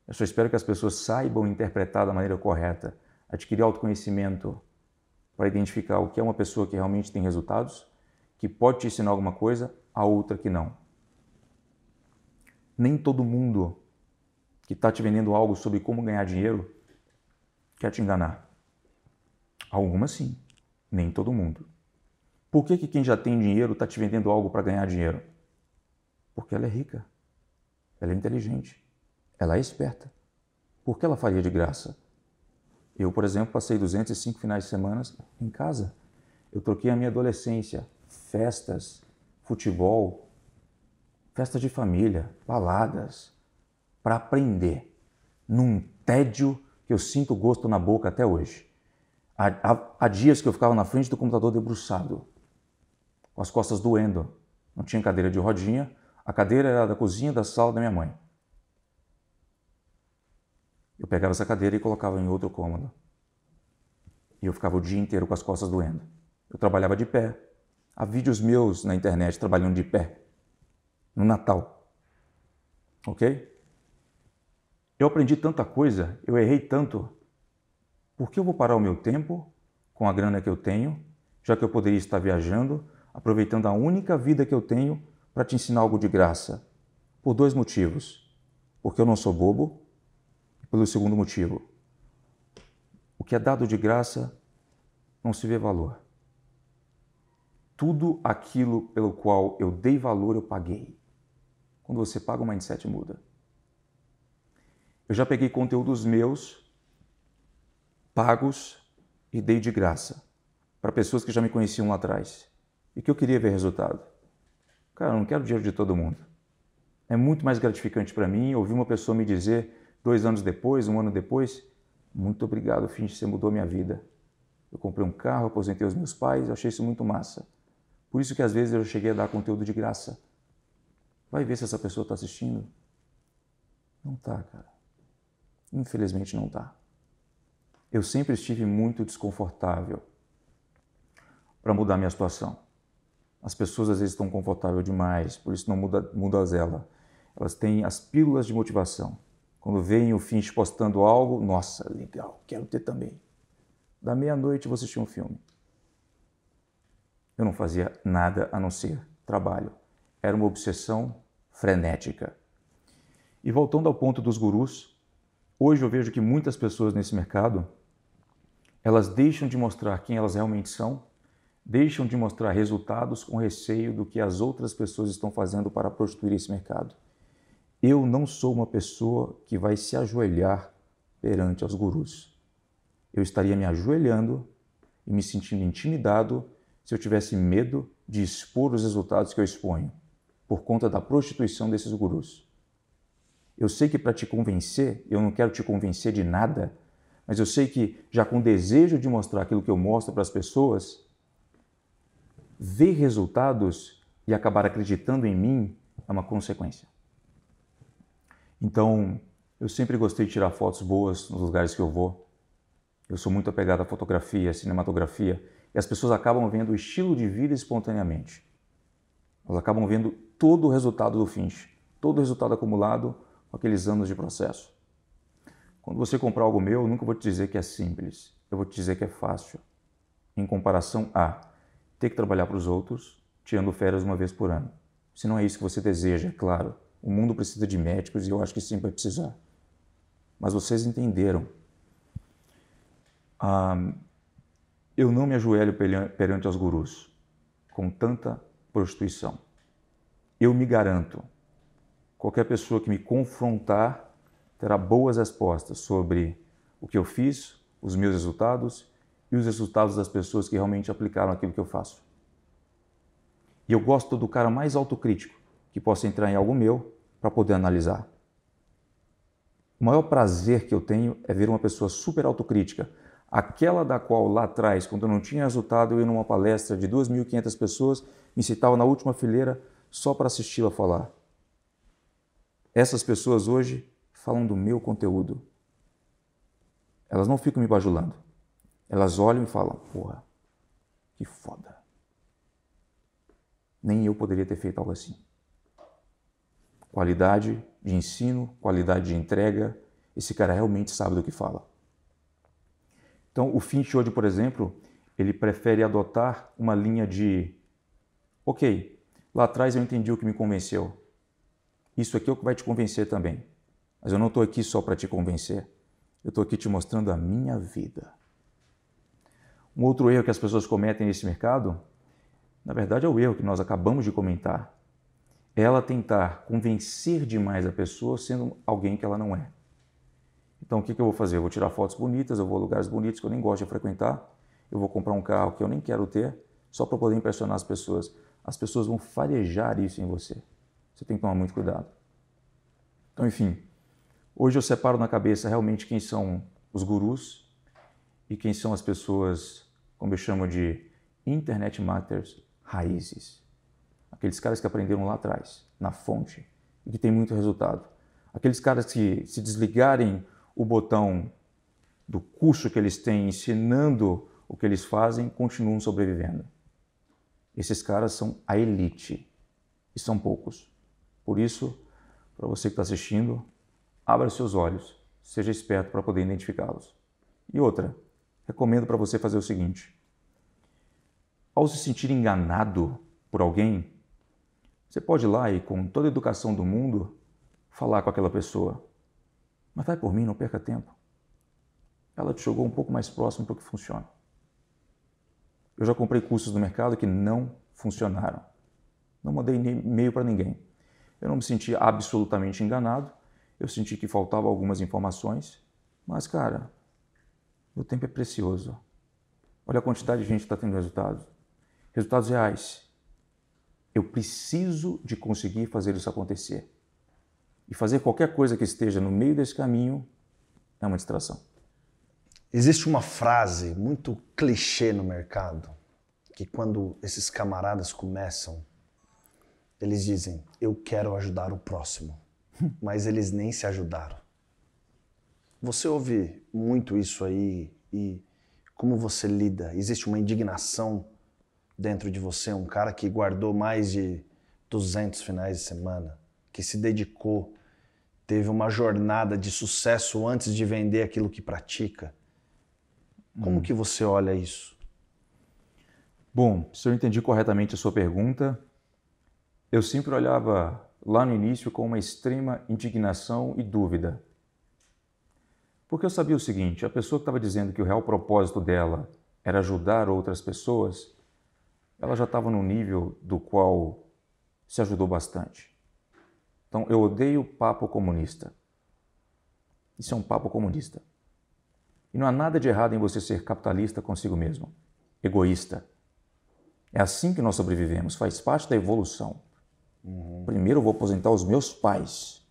Eu só espero que as pessoas saibam interpretar da maneira correta, adquirir autoconhecimento, para identificar o que é uma pessoa que realmente tem resultados, que pode te ensinar alguma coisa, a outra que não. Nem todo mundo que está te vendendo algo sobre como ganhar dinheiro quer te enganar. Alguma sim, nem todo mundo. Por que, que quem já tem dinheiro está te vendendo algo para ganhar dinheiro? Porque ela é rica, ela é inteligente, ela é esperta. Por que ela faria de graça? Eu, por exemplo, passei 205 finais de semana em casa. Eu troquei a minha adolescência, festas, futebol, festas de família, baladas, para aprender num tédio que eu sinto gosto na boca até hoje. Há, há, há, dias que eu ficava na frente do computador debruçado, com as costas doendo. Não tinha cadeira de rodinha, a cadeira era da cozinha da sala da minha mãe. Eu pegava essa cadeira e colocava em outro cômodo. E eu ficava o dia inteiro com as costas doendo. Eu trabalhava de pé. Há vídeos meus na internet trabalhando de pé. No Natal. Ok? Eu aprendi tanta coisa, eu errei tanto. Por que eu vou parar o meu tempo com a grana que eu tenho, já que eu poderia estar viajando, aproveitando a única vida que eu tenho para te ensinar algo de graça? Por dois motivos. Porque eu não sou bobo pelo segundo motivo. O que é dado de graça não se vê valor. Tudo aquilo pelo qual eu dei valor, eu paguei. Quando você paga, o mindset muda. Eu já peguei conteúdos meus, pagos, e dei de graça para pessoas que já me conheciam lá atrás e que eu queria ver resultado. Cara, eu não quero dinheiro de todo mundo. É muito mais gratificante para mim ouvir uma pessoa me dizer dois anos depois, um ano depois, muito obrigado, Finch, você mudou minha vida. Eu comprei um carro, aposentei os meus pais, eu achei isso muito massa. Por isso que às vezes eu cheguei a dar conteúdo de graça. Vai ver se essa pessoa está assistindo. Não tá, cara. Infelizmente não tá. Eu sempre estive muito desconfortável para mudar minha situação. As pessoas às vezes estão confortáveis demais, por isso não muda, as elas. Elas têm as pílulas de motivação. Quando veem o Finch postando algo, nossa, legal, quero ter também. Da meia-noite você tinha um filme. Eu não fazia nada a não ser trabalho. Era uma obsessão frenética. E voltando ao ponto dos gurus, hoje eu vejo que muitas pessoas nesse mercado, elas deixam de mostrar quem elas realmente são, deixam de mostrar resultados com receio do que as outras pessoas estão fazendo para prostituir esse mercado. Eu não sou uma pessoa que vai se ajoelhar perante os gurus. Eu estaria me ajoelhando e me sentindo intimidado se eu tivesse medo de expor os resultados que eu exponho, por conta da prostituição desses gurus. Eu sei que para te convencer, eu não quero te convencer de nada, mas eu sei que, já com o desejo de mostrar aquilo que eu mostro para as pessoas, ver resultados e acabar acreditando em mim é uma consequência. Então, eu sempre gostei de tirar fotos boas nos lugares que eu vou. Eu sou muito apegado à fotografia, à cinematografia, e as pessoas acabam vendo o estilo de vida espontaneamente. Elas acabam vendo todo o resultado do Finch, todo o resultado acumulado com aqueles anos de processo. Quando você comprar algo meu, eu nunca vou te dizer que é simples, eu vou te dizer que é fácil. Em comparação a ter que trabalhar para os outros, tirando férias uma vez por ano. Se não é isso que você deseja, é claro. O mundo precisa de médicos e eu acho que sim vai precisar. Mas vocês entenderam. Ah, eu não me ajoelho perante os gurus com tanta prostituição. Eu me garanto. Qualquer pessoa que me confrontar terá boas respostas sobre o que eu fiz, os meus resultados e os resultados das pessoas que realmente aplicaram aquilo que eu faço. E eu gosto do cara mais autocrítico que possa entrar em algo meu para poder analisar. O maior prazer que eu tenho é ver uma pessoa super autocrítica, aquela da qual lá atrás, quando eu não tinha resultado, eu ia numa palestra de 2.500 pessoas, me citava na última fileira só para assisti-la falar. Essas pessoas hoje falam do meu conteúdo. Elas não ficam me bajulando. Elas olham e falam: porra, que foda. Nem eu poderia ter feito algo assim qualidade de ensino, qualidade de entrega. Esse cara realmente sabe do que fala. Então, o Finch hoje, por exemplo, ele prefere adotar uma linha de: ok, lá atrás eu entendi o que me convenceu. Isso aqui é o que vai te convencer também. Mas eu não estou aqui só para te convencer. Eu estou aqui te mostrando a minha vida. Um outro erro que as pessoas cometem nesse mercado, na verdade, é o erro que nós acabamos de comentar ela tentar convencer demais a pessoa sendo alguém que ela não é. Então, o que, que eu vou fazer? Eu vou tirar fotos bonitas, eu vou a lugares bonitos que eu nem gosto de frequentar, eu vou comprar um carro que eu nem quero ter, só para poder impressionar as pessoas. As pessoas vão farejar isso em você. Você tem que tomar muito cuidado. Então, enfim, hoje eu separo na cabeça realmente quem são os gurus e quem são as pessoas, como eu chamo de internet Matters, raízes. Aqueles caras que aprenderam lá atrás, na fonte, e que tem muito resultado. Aqueles caras que se desligarem o botão do curso que eles têm ensinando o que eles fazem, continuam sobrevivendo. Esses caras são a elite e são poucos. Por isso, para você que está assistindo, abra seus olhos, seja esperto para poder identificá-los. E outra, recomendo para você fazer o seguinte: ao se sentir enganado por alguém, você pode ir lá e, com toda a educação do mundo, falar com aquela pessoa. Mas vai por mim, não perca tempo. Ela te jogou um pouco mais próximo para que funcione. Eu já comprei cursos no mercado que não funcionaram. Não mandei e-mail para ninguém. Eu não me senti absolutamente enganado. Eu senti que faltavam algumas informações. Mas, cara, meu tempo é precioso. Olha a quantidade de gente que está tendo resultados. Resultados reais. Eu preciso de conseguir fazer isso acontecer. E fazer qualquer coisa que esteja no meio desse caminho é uma distração. Existe uma frase muito clichê no mercado que quando esses camaradas começam, eles dizem: "Eu quero ajudar o próximo", *laughs* mas eles nem se ajudaram. Você ouve muito isso aí e como você lida? Existe uma indignação dentro de você, um cara que guardou mais de 200 finais de semana, que se dedicou, teve uma jornada de sucesso antes de vender aquilo que pratica. Como hum. que você olha isso? Bom, se eu entendi corretamente a sua pergunta, eu sempre olhava lá no início com uma extrema indignação e dúvida. Porque eu sabia o seguinte: a pessoa que estava dizendo que o real propósito dela era ajudar outras pessoas, ela já estava num nível do qual se ajudou bastante. Então, eu odeio papo comunista. Isso é um papo comunista. E não há nada de errado em você ser capitalista consigo mesmo, egoísta. É assim que nós sobrevivemos, faz parte da evolução. Uhum. Primeiro eu vou aposentar os meus pais.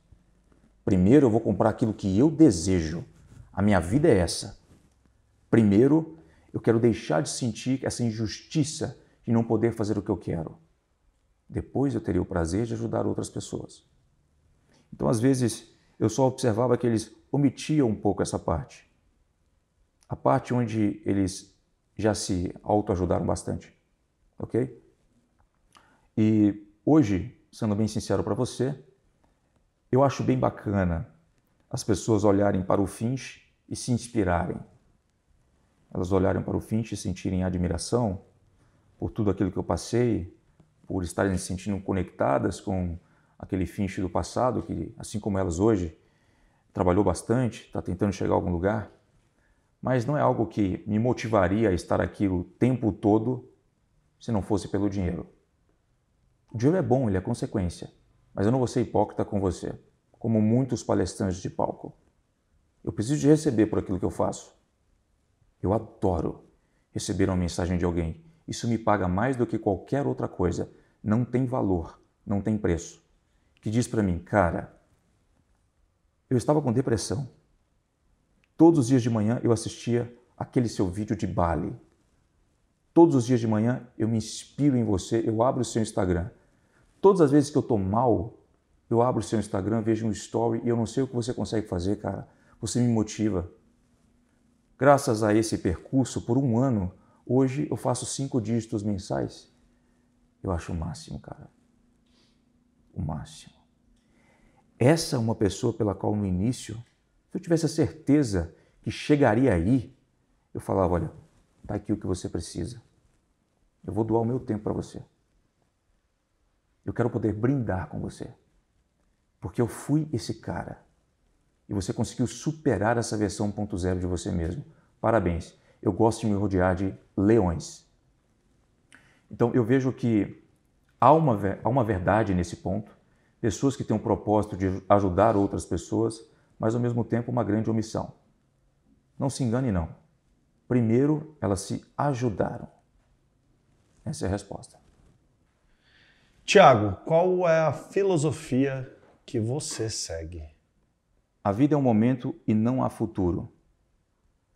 Primeiro eu vou comprar aquilo que eu desejo. A minha vida é essa. Primeiro eu quero deixar de sentir essa injustiça de não poder fazer o que eu quero. Depois eu teria o prazer de ajudar outras pessoas. Então, às vezes, eu só observava que eles omitiam um pouco essa parte. A parte onde eles já se autoajudaram bastante. Ok? E hoje, sendo bem sincero para você, eu acho bem bacana as pessoas olharem para o Finch e se inspirarem. Elas olharem para o Finch e sentirem admiração por tudo aquilo que eu passei, por estarem se sentindo conectadas com aquele finch do passado, que, assim como elas hoje, trabalhou bastante, está tentando chegar a algum lugar, mas não é algo que me motivaria a estar aqui o tempo todo se não fosse pelo dinheiro. O dinheiro é bom, ele é consequência, mas eu não vou ser hipócrita com você, como muitos palestrantes de palco. Eu preciso de receber por aquilo que eu faço. Eu adoro receber uma mensagem de alguém isso me paga mais do que qualquer outra coisa. Não tem valor, não tem preço. Que diz para mim, cara, eu estava com depressão. Todos os dias de manhã eu assistia aquele seu vídeo de Bali. Todos os dias de manhã eu me inspiro em você, eu abro o seu Instagram. Todas as vezes que eu estou mal, eu abro o seu Instagram, vejo um story e eu não sei o que você consegue fazer, cara. Você me motiva. Graças a esse percurso, por um ano, Hoje eu faço cinco dígitos mensais. Eu acho o máximo, cara. O máximo. Essa é uma pessoa pela qual no início, se eu tivesse a certeza que chegaria aí, eu falava: olha, tá aqui o que você precisa. Eu vou doar o meu tempo para você. Eu quero poder brindar com você. Porque eu fui esse cara. E você conseguiu superar essa versão 1.0 de você mesmo. Parabéns eu gosto de me rodear de leões. Então eu vejo que há uma, há uma verdade nesse ponto, pessoas que têm um propósito de ajudar outras pessoas, mas ao mesmo tempo uma grande omissão. Não se engane, não. Primeiro, elas se ajudaram. Essa é a resposta. Tiago, qual é a filosofia que você segue? A vida é um momento e não há futuro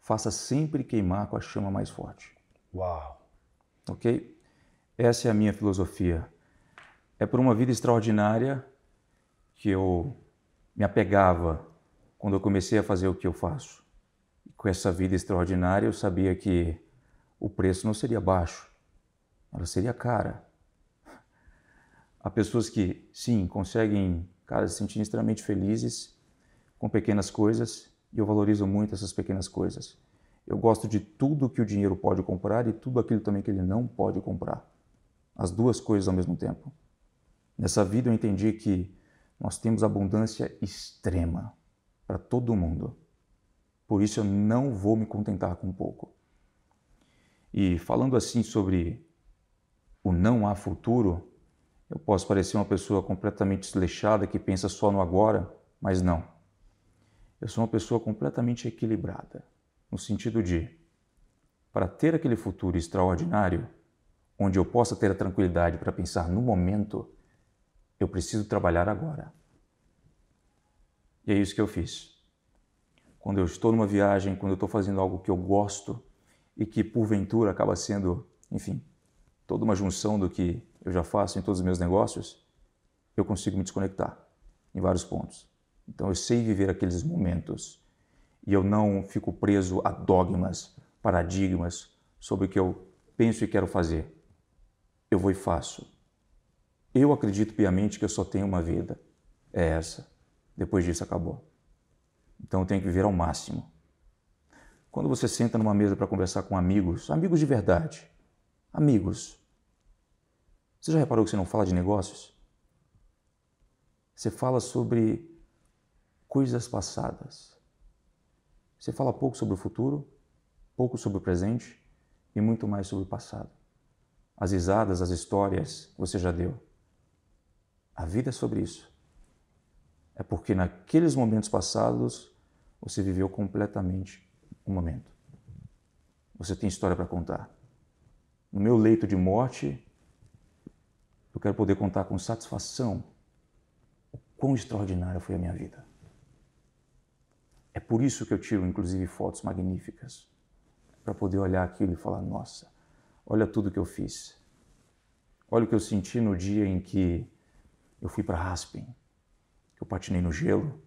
faça sempre queimar com a chama mais forte. Uau! Ok? Essa é a minha filosofia. É por uma vida extraordinária que eu me apegava quando eu comecei a fazer o que eu faço. Com essa vida extraordinária, eu sabia que o preço não seria baixo, ela seria cara. Há pessoas que, sim, conseguem cara, se sentir extremamente felizes com pequenas coisas e eu valorizo muito essas pequenas coisas. Eu gosto de tudo que o dinheiro pode comprar e tudo aquilo também que ele não pode comprar. As duas coisas ao mesmo tempo. Nessa vida eu entendi que nós temos abundância extrema para todo mundo. Por isso eu não vou me contentar com pouco. E falando assim sobre o não há futuro, eu posso parecer uma pessoa completamente desleixada que pensa só no agora, mas não eu sou uma pessoa completamente equilibrada, no sentido de, para ter aquele futuro extraordinário, onde eu possa ter a tranquilidade para pensar no momento, eu preciso trabalhar agora. E é isso que eu fiz. Quando eu estou numa viagem, quando eu estou fazendo algo que eu gosto e que porventura acaba sendo, enfim, toda uma junção do que eu já faço em todos os meus negócios, eu consigo me desconectar em vários pontos. Então eu sei viver aqueles momentos e eu não fico preso a dogmas, paradigmas sobre o que eu penso e quero fazer. Eu vou e faço. Eu acredito piamente que eu só tenho uma vida. É essa. Depois disso acabou. Então eu tenho que viver ao máximo. Quando você senta numa mesa para conversar com amigos, amigos de verdade, amigos, você já reparou que você não fala de negócios? Você fala sobre coisas passadas. Você fala pouco sobre o futuro, pouco sobre o presente e muito mais sobre o passado. As risadas, as histórias você já deu. A vida é sobre isso. É porque naqueles momentos passados você viveu completamente o momento. Você tem história para contar. No meu leito de morte, eu quero poder contar com satisfação o quão extraordinária foi a minha vida. É por isso que eu tiro, inclusive, fotos magníficas, para poder olhar aquilo e falar: nossa, olha tudo que eu fiz. Olha o que eu senti no dia em que eu fui para Aspen, que eu patinei no gelo,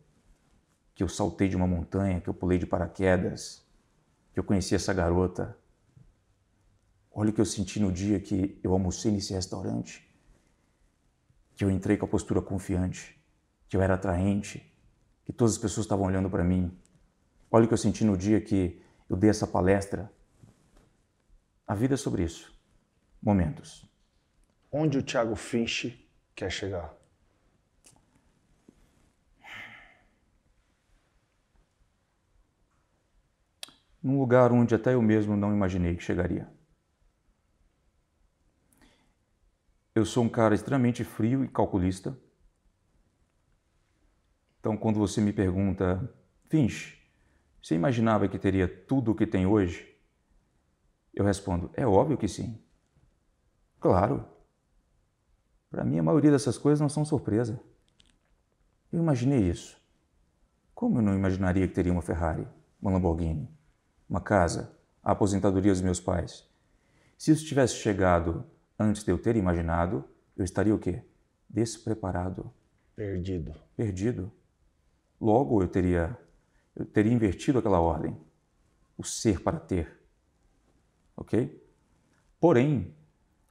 que eu saltei de uma montanha, que eu pulei de paraquedas, que eu conheci essa garota. Olha o que eu senti no dia que eu almocei nesse restaurante, que eu entrei com a postura confiante, que eu era atraente, que todas as pessoas estavam olhando para mim. Olha o que eu senti no dia que eu dei essa palestra. A vida é sobre isso. Momentos. Onde o Thiago Finch quer chegar? Num lugar onde até eu mesmo não imaginei que chegaria. Eu sou um cara extremamente frio e calculista. Então, quando você me pergunta, Finch, você imaginava que teria tudo o que tem hoje? Eu respondo: é óbvio que sim. Claro. Para mim, a maioria dessas coisas não são surpresa. Eu imaginei isso. Como eu não imaginaria que teria uma Ferrari, uma Lamborghini, uma casa, a aposentadoria dos meus pais? Se isso tivesse chegado antes de eu ter imaginado, eu estaria o quê? Despreparado. Perdido. Perdido. Logo eu teria eu teria invertido aquela ordem, o ser para ter. Ok? Porém,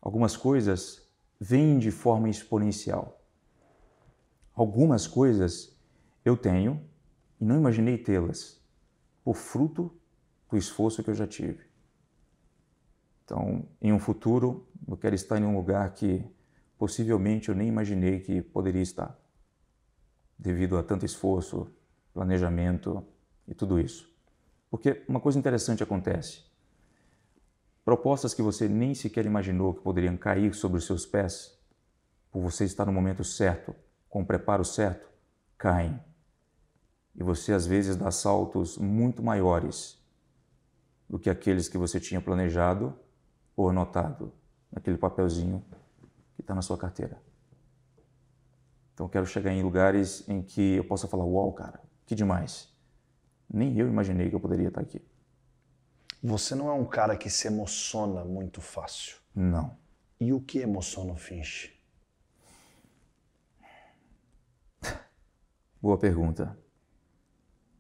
algumas coisas vêm de forma exponencial. Algumas coisas eu tenho e não imaginei tê-las, por fruto do esforço que eu já tive. Então, em um futuro, eu quero estar em um lugar que possivelmente eu nem imaginei que poderia estar, devido a tanto esforço, planejamento e tudo isso. Porque uma coisa interessante acontece. Propostas que você nem sequer imaginou que poderiam cair sobre os seus pés, por você estar no momento certo, com o preparo certo, caem. E você às vezes dá saltos muito maiores do que aqueles que você tinha planejado ou anotado naquele papelzinho que está na sua carteira. Então eu quero chegar em lugares em que eu possa falar, uau, cara, que demais. Nem eu imaginei que eu poderia estar aqui. Você não é um cara que se emociona muito fácil. Não. E o que emociona o Finch? *laughs* Boa pergunta.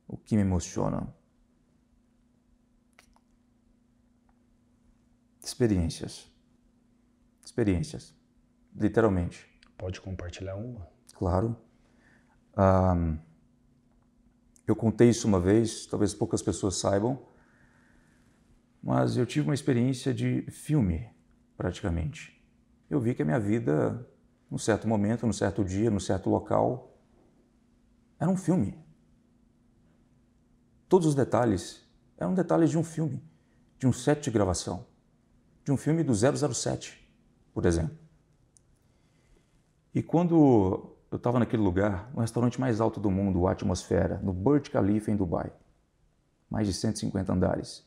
O que me emociona? Experiências. Experiências. Literalmente. Pode compartilhar uma? Claro. Um, eu contei isso uma vez, talvez poucas pessoas saibam, mas eu tive uma experiência de filme, praticamente. Eu vi que a minha vida, num certo momento, num certo dia, num certo local, era um filme. Todos os detalhes eram detalhes de um filme, de um set de gravação, de um filme do 007, por exemplo. E quando eu estava naquele lugar, no restaurante mais alto do mundo, o Atmosfera, no Burj Khalifa, em Dubai. Mais de 150 andares.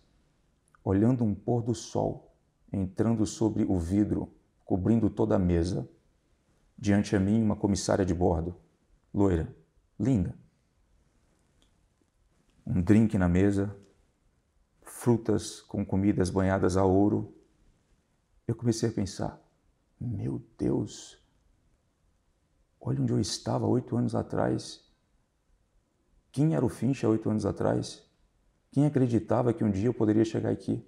Olhando um pôr do sol, entrando sobre o vidro, cobrindo toda a mesa. Diante a mim, uma comissária de bordo, loira, linda. Um drink na mesa, frutas com comidas banhadas a ouro. Eu comecei a pensar: meu Deus, Olha onde eu estava oito anos atrás. Quem era o Finch há oito anos atrás? Quem acreditava que um dia eu poderia chegar aqui?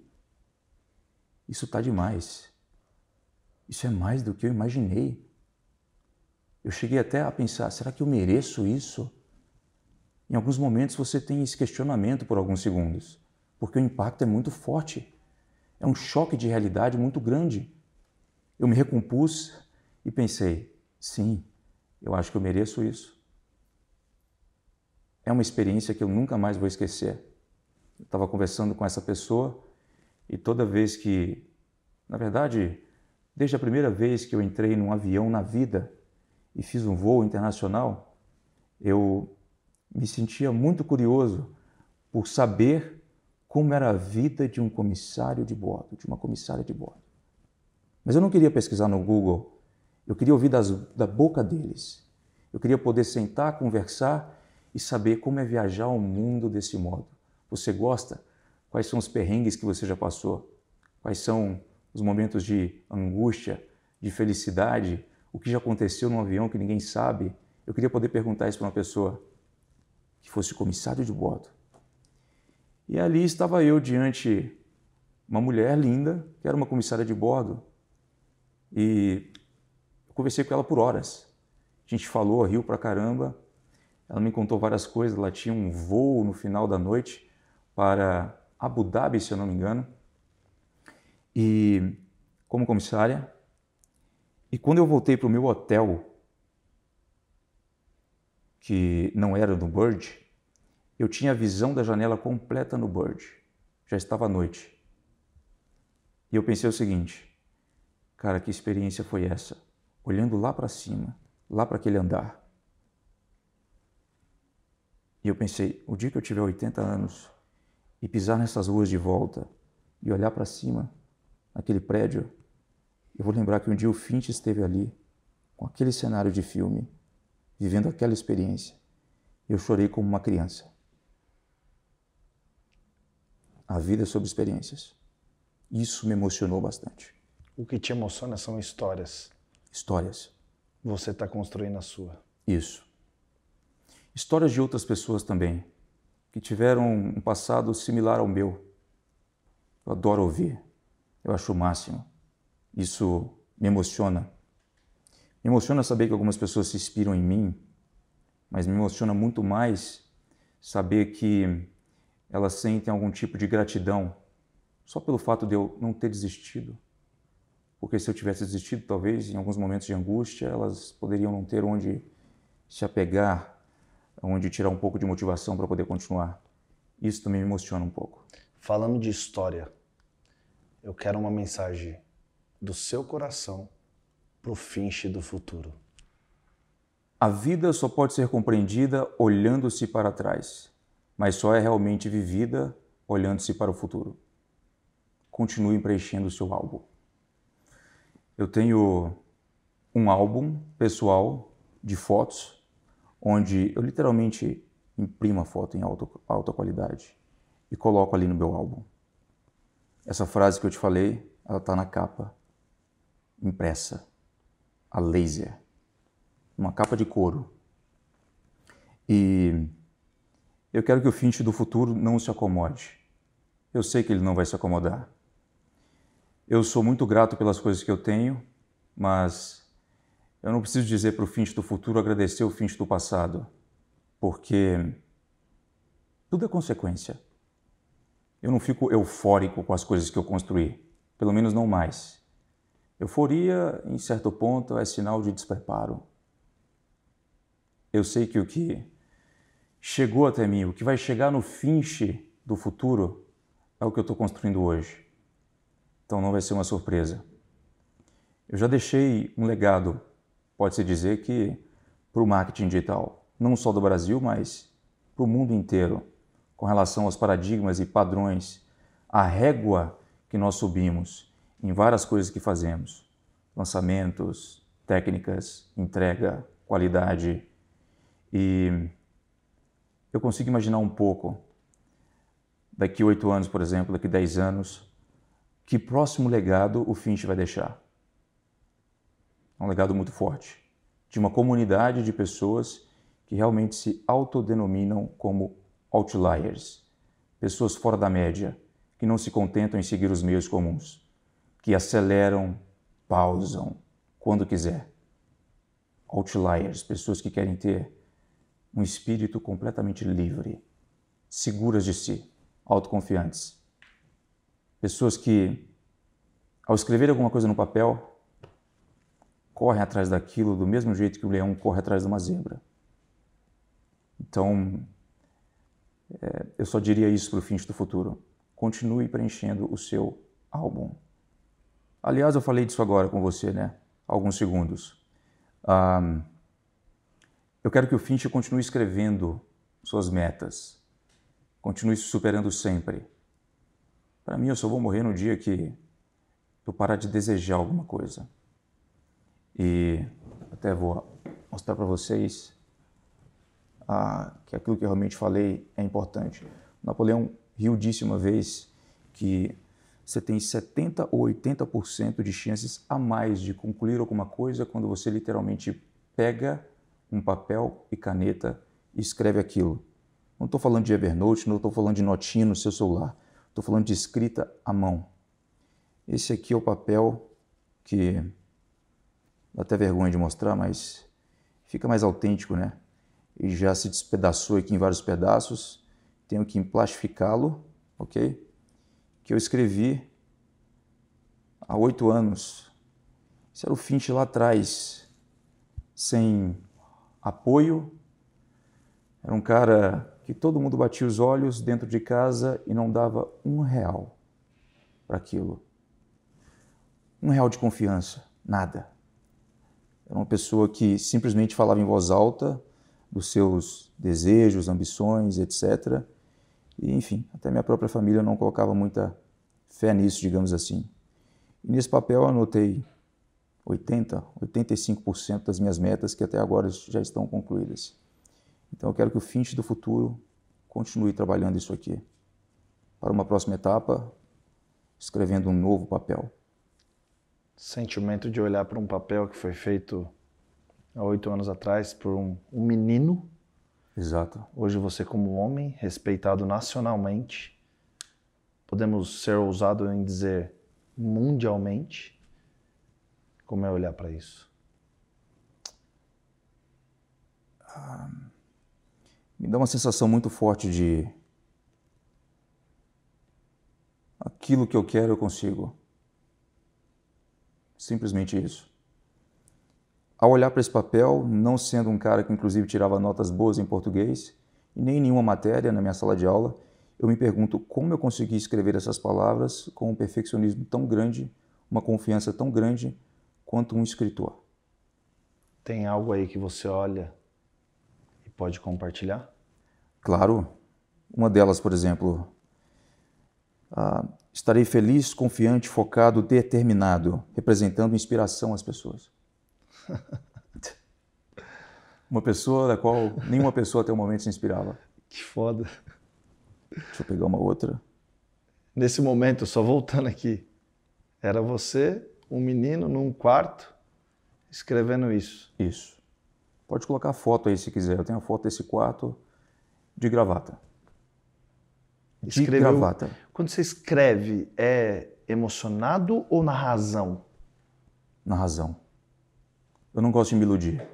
Isso está demais. Isso é mais do que eu imaginei. Eu cheguei até a pensar: será que eu mereço isso? Em alguns momentos você tem esse questionamento por alguns segundos, porque o impacto é muito forte. É um choque de realidade muito grande. Eu me recompus e pensei: sim, eu acho que eu mereço isso. É uma experiência que eu nunca mais vou esquecer. Eu estava conversando com essa pessoa e toda vez que, na verdade, desde a primeira vez que eu entrei num avião na vida e fiz um voo internacional, eu me sentia muito curioso por saber como era a vida de um comissário de bordo, de uma comissária de bordo. Mas eu não queria pesquisar no Google eu queria ouvir das, da boca deles. Eu queria poder sentar, conversar e saber como é viajar o mundo desse modo. Você gosta? Quais são os perrengues que você já passou? Quais são os momentos de angústia, de felicidade? O que já aconteceu num avião que ninguém sabe? Eu queria poder perguntar isso para uma pessoa que fosse comissário de bordo. E ali estava eu diante uma mulher linda, que era uma comissária de bordo, e conversei com ela por horas. A gente falou, riu pra caramba. Ela me contou várias coisas. Ela tinha um voo no final da noite para Abu Dhabi, se eu não me engano, e como comissária. E quando eu voltei para o meu hotel, que não era do Bird, eu tinha a visão da janela completa no Bird. Já estava à noite. E eu pensei o seguinte: cara, que experiência foi essa? olhando lá para cima, lá para aquele andar. E eu pensei, o dia que eu tiver 80 anos e pisar nessas ruas de volta e olhar para cima, naquele prédio, eu vou lembrar que um dia o Finch esteve ali, com aquele cenário de filme, vivendo aquela experiência. Eu chorei como uma criança. A vida é sobre experiências. Isso me emocionou bastante. O que te emociona são histórias histórias. Você está construindo a sua. Isso. Histórias de outras pessoas também, que tiveram um passado similar ao meu. Eu adoro ouvir. Eu acho o máximo. Isso me emociona. Me emociona saber que algumas pessoas se inspiram em mim, mas me emociona muito mais saber que elas sentem algum tipo de gratidão só pelo fato de eu não ter desistido, porque se eu tivesse desistido, talvez em alguns momentos de angústia, elas poderiam não ter onde se apegar, onde tirar um pouco de motivação para poder continuar. Isso também me emociona um pouco. Falando de história, eu quero uma mensagem do seu coração para o Finch do futuro. A vida só pode ser compreendida olhando-se para trás, mas só é realmente vivida olhando-se para o futuro. Continue preenchendo o seu álbum. Eu tenho um álbum pessoal de fotos, onde eu literalmente imprimo a foto em alta, alta qualidade e coloco ali no meu álbum. Essa frase que eu te falei, ela está na capa, impressa, a laser, uma capa de couro. E eu quero que o Finch do futuro não se acomode. Eu sei que ele não vai se acomodar. Eu sou muito grato pelas coisas que eu tenho, mas eu não preciso dizer para o finche do futuro agradecer o finche do passado, porque tudo é consequência. Eu não fico eufórico com as coisas que eu construí, pelo menos não mais. Euforia, em certo ponto, é sinal de despreparo. Eu sei que o que chegou até mim, o que vai chegar no finche do futuro, é o que eu estou construindo hoje então não vai ser uma surpresa. Eu já deixei um legado, pode-se dizer que para o marketing digital, não só do Brasil, mas para o mundo inteiro, com relação aos paradigmas e padrões, a régua que nós subimos em várias coisas que fazemos, lançamentos, técnicas, entrega, qualidade. E eu consigo imaginar um pouco, daqui oito anos, por exemplo, daqui dez anos, que próximo legado o Finch vai deixar? É um legado muito forte, de uma comunidade de pessoas que realmente se autodenominam como outliers, pessoas fora da média, que não se contentam em seguir os meios comuns, que aceleram, pausam, quando quiser. Outliers, pessoas que querem ter um espírito completamente livre, seguras de si, autoconfiantes Pessoas que, ao escrever alguma coisa no papel, correm atrás daquilo do mesmo jeito que o leão corre atrás de uma zebra. Então, é, eu só diria isso para o Finch do futuro. Continue preenchendo o seu álbum. Aliás, eu falei disso agora com você, né? Alguns segundos. Um, eu quero que o Finch continue escrevendo suas metas. Continue se superando sempre. Para mim, eu só vou morrer no dia que eu parar de desejar alguma coisa. E até vou mostrar para vocês ah, que aquilo que eu realmente falei é importante. Napoleão Rio disse uma vez que você tem 70 ou 80% de chances a mais de concluir alguma coisa quando você literalmente pega um papel e caneta e escreve aquilo. Não estou falando de Evernote, não estou falando de notinha no seu celular. Estou falando de escrita à mão. Esse aqui é o papel que dá até vergonha de mostrar, mas fica mais autêntico, né? e já se despedaçou aqui em vários pedaços. Tenho que emplastificá-lo, ok? Que eu escrevi há oito anos. Isso era o Finch lá atrás, sem apoio. Era um cara que todo mundo batia os olhos dentro de casa e não dava um real para aquilo. Um real de confiança, nada. Era uma pessoa que simplesmente falava em voz alta dos seus desejos, ambições, etc. E, enfim, até minha própria família não colocava muita fé nisso, digamos assim. E nesse papel eu anotei 80, 85% das minhas metas que até agora já estão concluídas. Então eu quero que o Finch do futuro continue trabalhando isso aqui. Para uma próxima etapa, escrevendo um novo papel. Sentimento de olhar para um papel que foi feito há oito anos atrás por um, um menino. Exato. Hoje você como homem, respeitado nacionalmente, podemos ser ousado em dizer mundialmente. Como é olhar para isso? Um ah, me dá uma sensação muito forte de aquilo que eu quero eu consigo. Simplesmente isso. Ao olhar para esse papel, não sendo um cara que inclusive tirava notas boas em português e nem nenhuma matéria na minha sala de aula, eu me pergunto como eu consegui escrever essas palavras com um perfeccionismo tão grande, uma confiança tão grande quanto um escritor. Tem algo aí que você olha pode compartilhar? Claro. Uma delas, por exemplo, ah, estarei feliz, confiante, focado, determinado, representando inspiração às pessoas. *laughs* Uma pessoa da qual nenhuma pessoa até o momento se inspirava. Que foda. Deixa eu pegar uma outra. Nesse momento, só voltando aqui, era você, um menino num quarto, escrevendo isso. Isso. Pode colocar foto aí se quiser. Eu tenho a foto desse quarto de gravata. De Escreveu... gravata. Quando você escreve, é emocionado ou na razão? Na razão. Eu não gosto de me iludir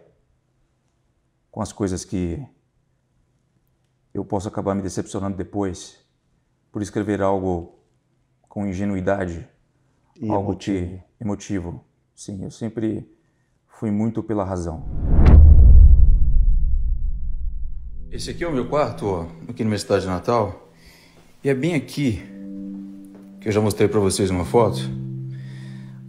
com as coisas que eu posso acabar me decepcionando depois por escrever algo com ingenuidade, e algo emotivo. emotivo. Sim, eu sempre fui muito pela razão. Esse aqui é o meu quarto, ó, aqui na minha cidade natal. E é bem aqui que eu já mostrei para vocês uma foto,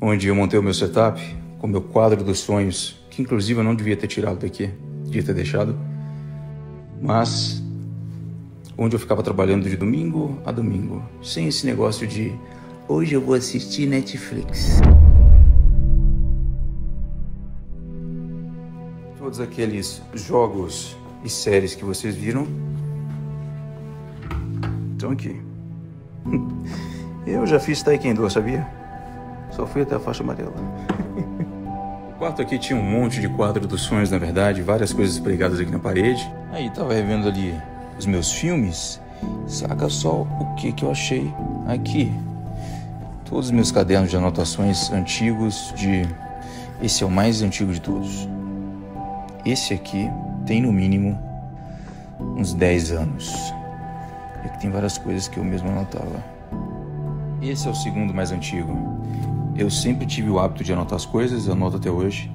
onde eu montei o meu setup com o meu quadro dos sonhos, que inclusive eu não devia ter tirado daqui, devia ter deixado. Mas onde eu ficava trabalhando de domingo a domingo, sem esse negócio de hoje eu vou assistir Netflix. Todos aqueles jogos e séries que vocês viram estão aqui. Eu já fiz taekwondo, sabia? Só fui até a faixa amarela. O quarto aqui tinha um monte de quadro dos sonhos, na verdade, várias coisas pregadas aqui na parede. Aí tava revendo ali os meus filmes, saca só o que que eu achei aqui. Todos os meus cadernos de anotações antigos de esse é o mais antigo de todos. Esse aqui tem no mínimo uns 10 anos. E aqui tem várias coisas que eu mesmo anotava. Esse é o segundo mais antigo. Eu sempre tive o hábito de anotar as coisas, anoto até hoje.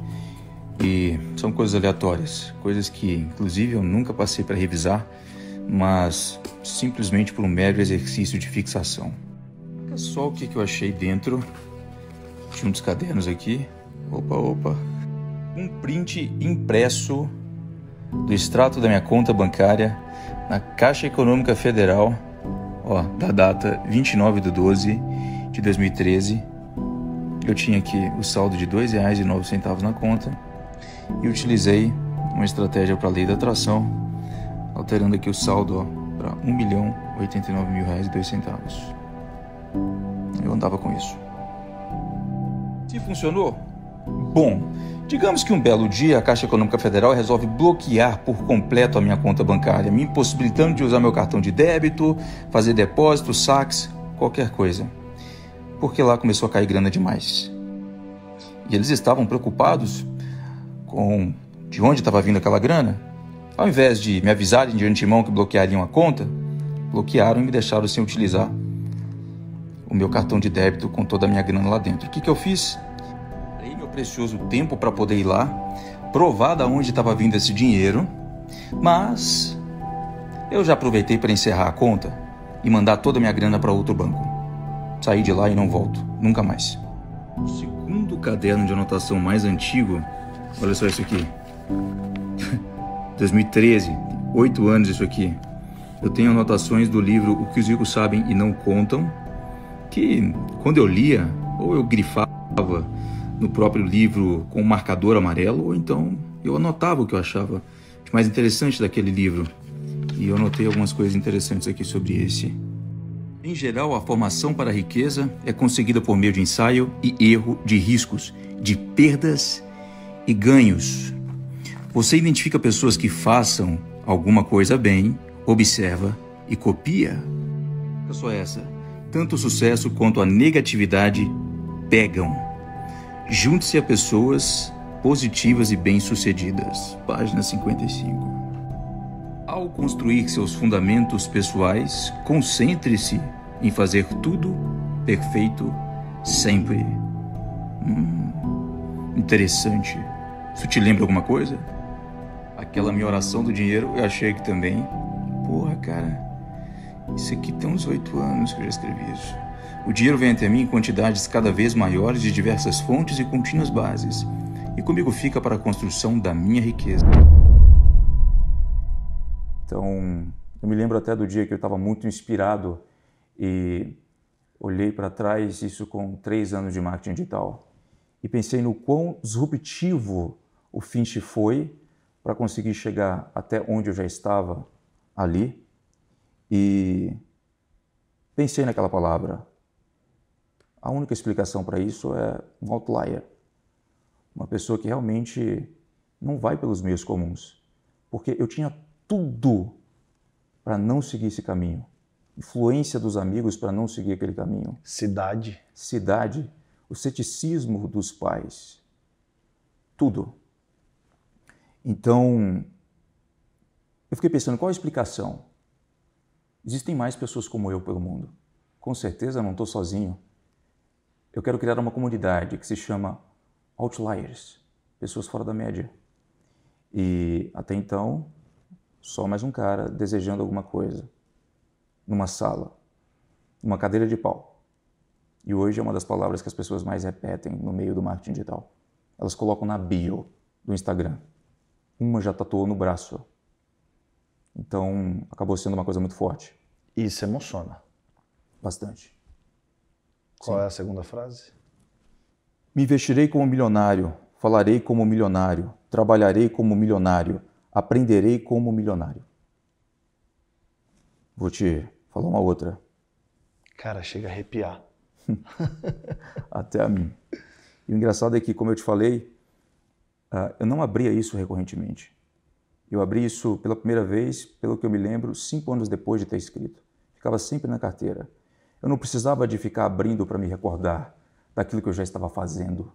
E são coisas aleatórias, coisas que inclusive eu nunca passei para revisar, mas simplesmente por um mero exercício de fixação. É só o que eu achei dentro de um dos cadernos aqui. Opa, opa. Um print impresso do extrato da minha conta bancária na Caixa Econômica Federal, ó, da data 29 de 12 de 2013. Eu tinha aqui o saldo de R$ 2,09 na conta e utilizei uma estratégia para a lei da atração, alterando aqui o saldo para R$ 1.089.002. Eu andava com isso. Se funcionou, Bom, digamos que um belo dia a Caixa Econômica Federal resolve bloquear por completo a minha conta bancária, me impossibilitando de usar meu cartão de débito, fazer depósitos, saques, qualquer coisa. Porque lá começou a cair grana demais. E eles estavam preocupados com de onde estava vindo aquela grana. Ao invés de me avisarem de antemão que bloqueariam a conta, bloquearam e me deixaram sem utilizar o meu cartão de débito com toda a minha grana lá dentro. O que, que eu fiz? precioso tempo para poder ir lá, provar de onde estava vindo esse dinheiro, mas eu já aproveitei para encerrar a conta e mandar toda a minha grana para outro banco. Saí de lá e não volto, nunca mais. O segundo caderno de anotação mais antigo, olha só isso aqui. 2013, *laughs* oito anos isso aqui. Eu tenho anotações do livro O que os ricos sabem e não contam, que quando eu lia ou eu grifava no próprio livro com um marcador amarelo, ou então eu anotava o que eu achava mais interessante daquele livro. E eu anotei algumas coisas interessantes aqui sobre esse. Em geral, a formação para a riqueza é conseguida por meio de ensaio e erro de riscos, de perdas e ganhos. Você identifica pessoas que façam alguma coisa bem, observa e copia. Só essa. Tanto o sucesso quanto a negatividade pegam. Junte-se a pessoas positivas e bem-sucedidas. Página 55. Ao construir seus fundamentos pessoais, concentre-se em fazer tudo perfeito sempre. Hum, interessante. Isso te lembra alguma coisa? Aquela minha oração do dinheiro, eu achei que também. Porra, cara, isso aqui tem uns oito anos que eu já escrevi isso. O dinheiro vem até mim em quantidades cada vez maiores de diversas fontes e contínuas bases, e comigo fica para a construção da minha riqueza. Então, eu me lembro até do dia que eu estava muito inspirado e olhei para trás, isso com três anos de marketing digital, e pensei no quão disruptivo o Finch foi para conseguir chegar até onde eu já estava ali. E pensei naquela palavra, a única explicação para isso é um outlier, uma pessoa que realmente não vai pelos meios comuns, porque eu tinha tudo para não seguir esse caminho, influência dos amigos para não seguir aquele caminho, cidade, cidade, o ceticismo dos pais, tudo. Então, eu fiquei pensando qual a explicação. Existem mais pessoas como eu pelo mundo. Com certeza não estou sozinho eu quero criar uma comunidade que se chama Outliers, pessoas fora da média. E até então, só mais um cara desejando alguma coisa numa sala, numa cadeira de pau. E hoje é uma das palavras que as pessoas mais repetem no meio do marketing digital. Elas colocam na bio do Instagram. Uma já tatuou no braço. Então, acabou sendo uma coisa muito forte. Isso emociona. Bastante. Qual Sim. é a segunda frase? Me vestirei como milionário, falarei como milionário, trabalharei como milionário, aprenderei como milionário. Vou te falar uma outra. Cara, chega a arrepiar. *laughs* Até a mim. E o engraçado é que, como eu te falei, ah, eu não abria isso recorrentemente. Eu abri isso pela primeira vez, pelo que eu me lembro, cinco anos depois de ter escrito. Ficava sempre na carteira. Eu não precisava de ficar abrindo para me recordar daquilo que eu já estava fazendo.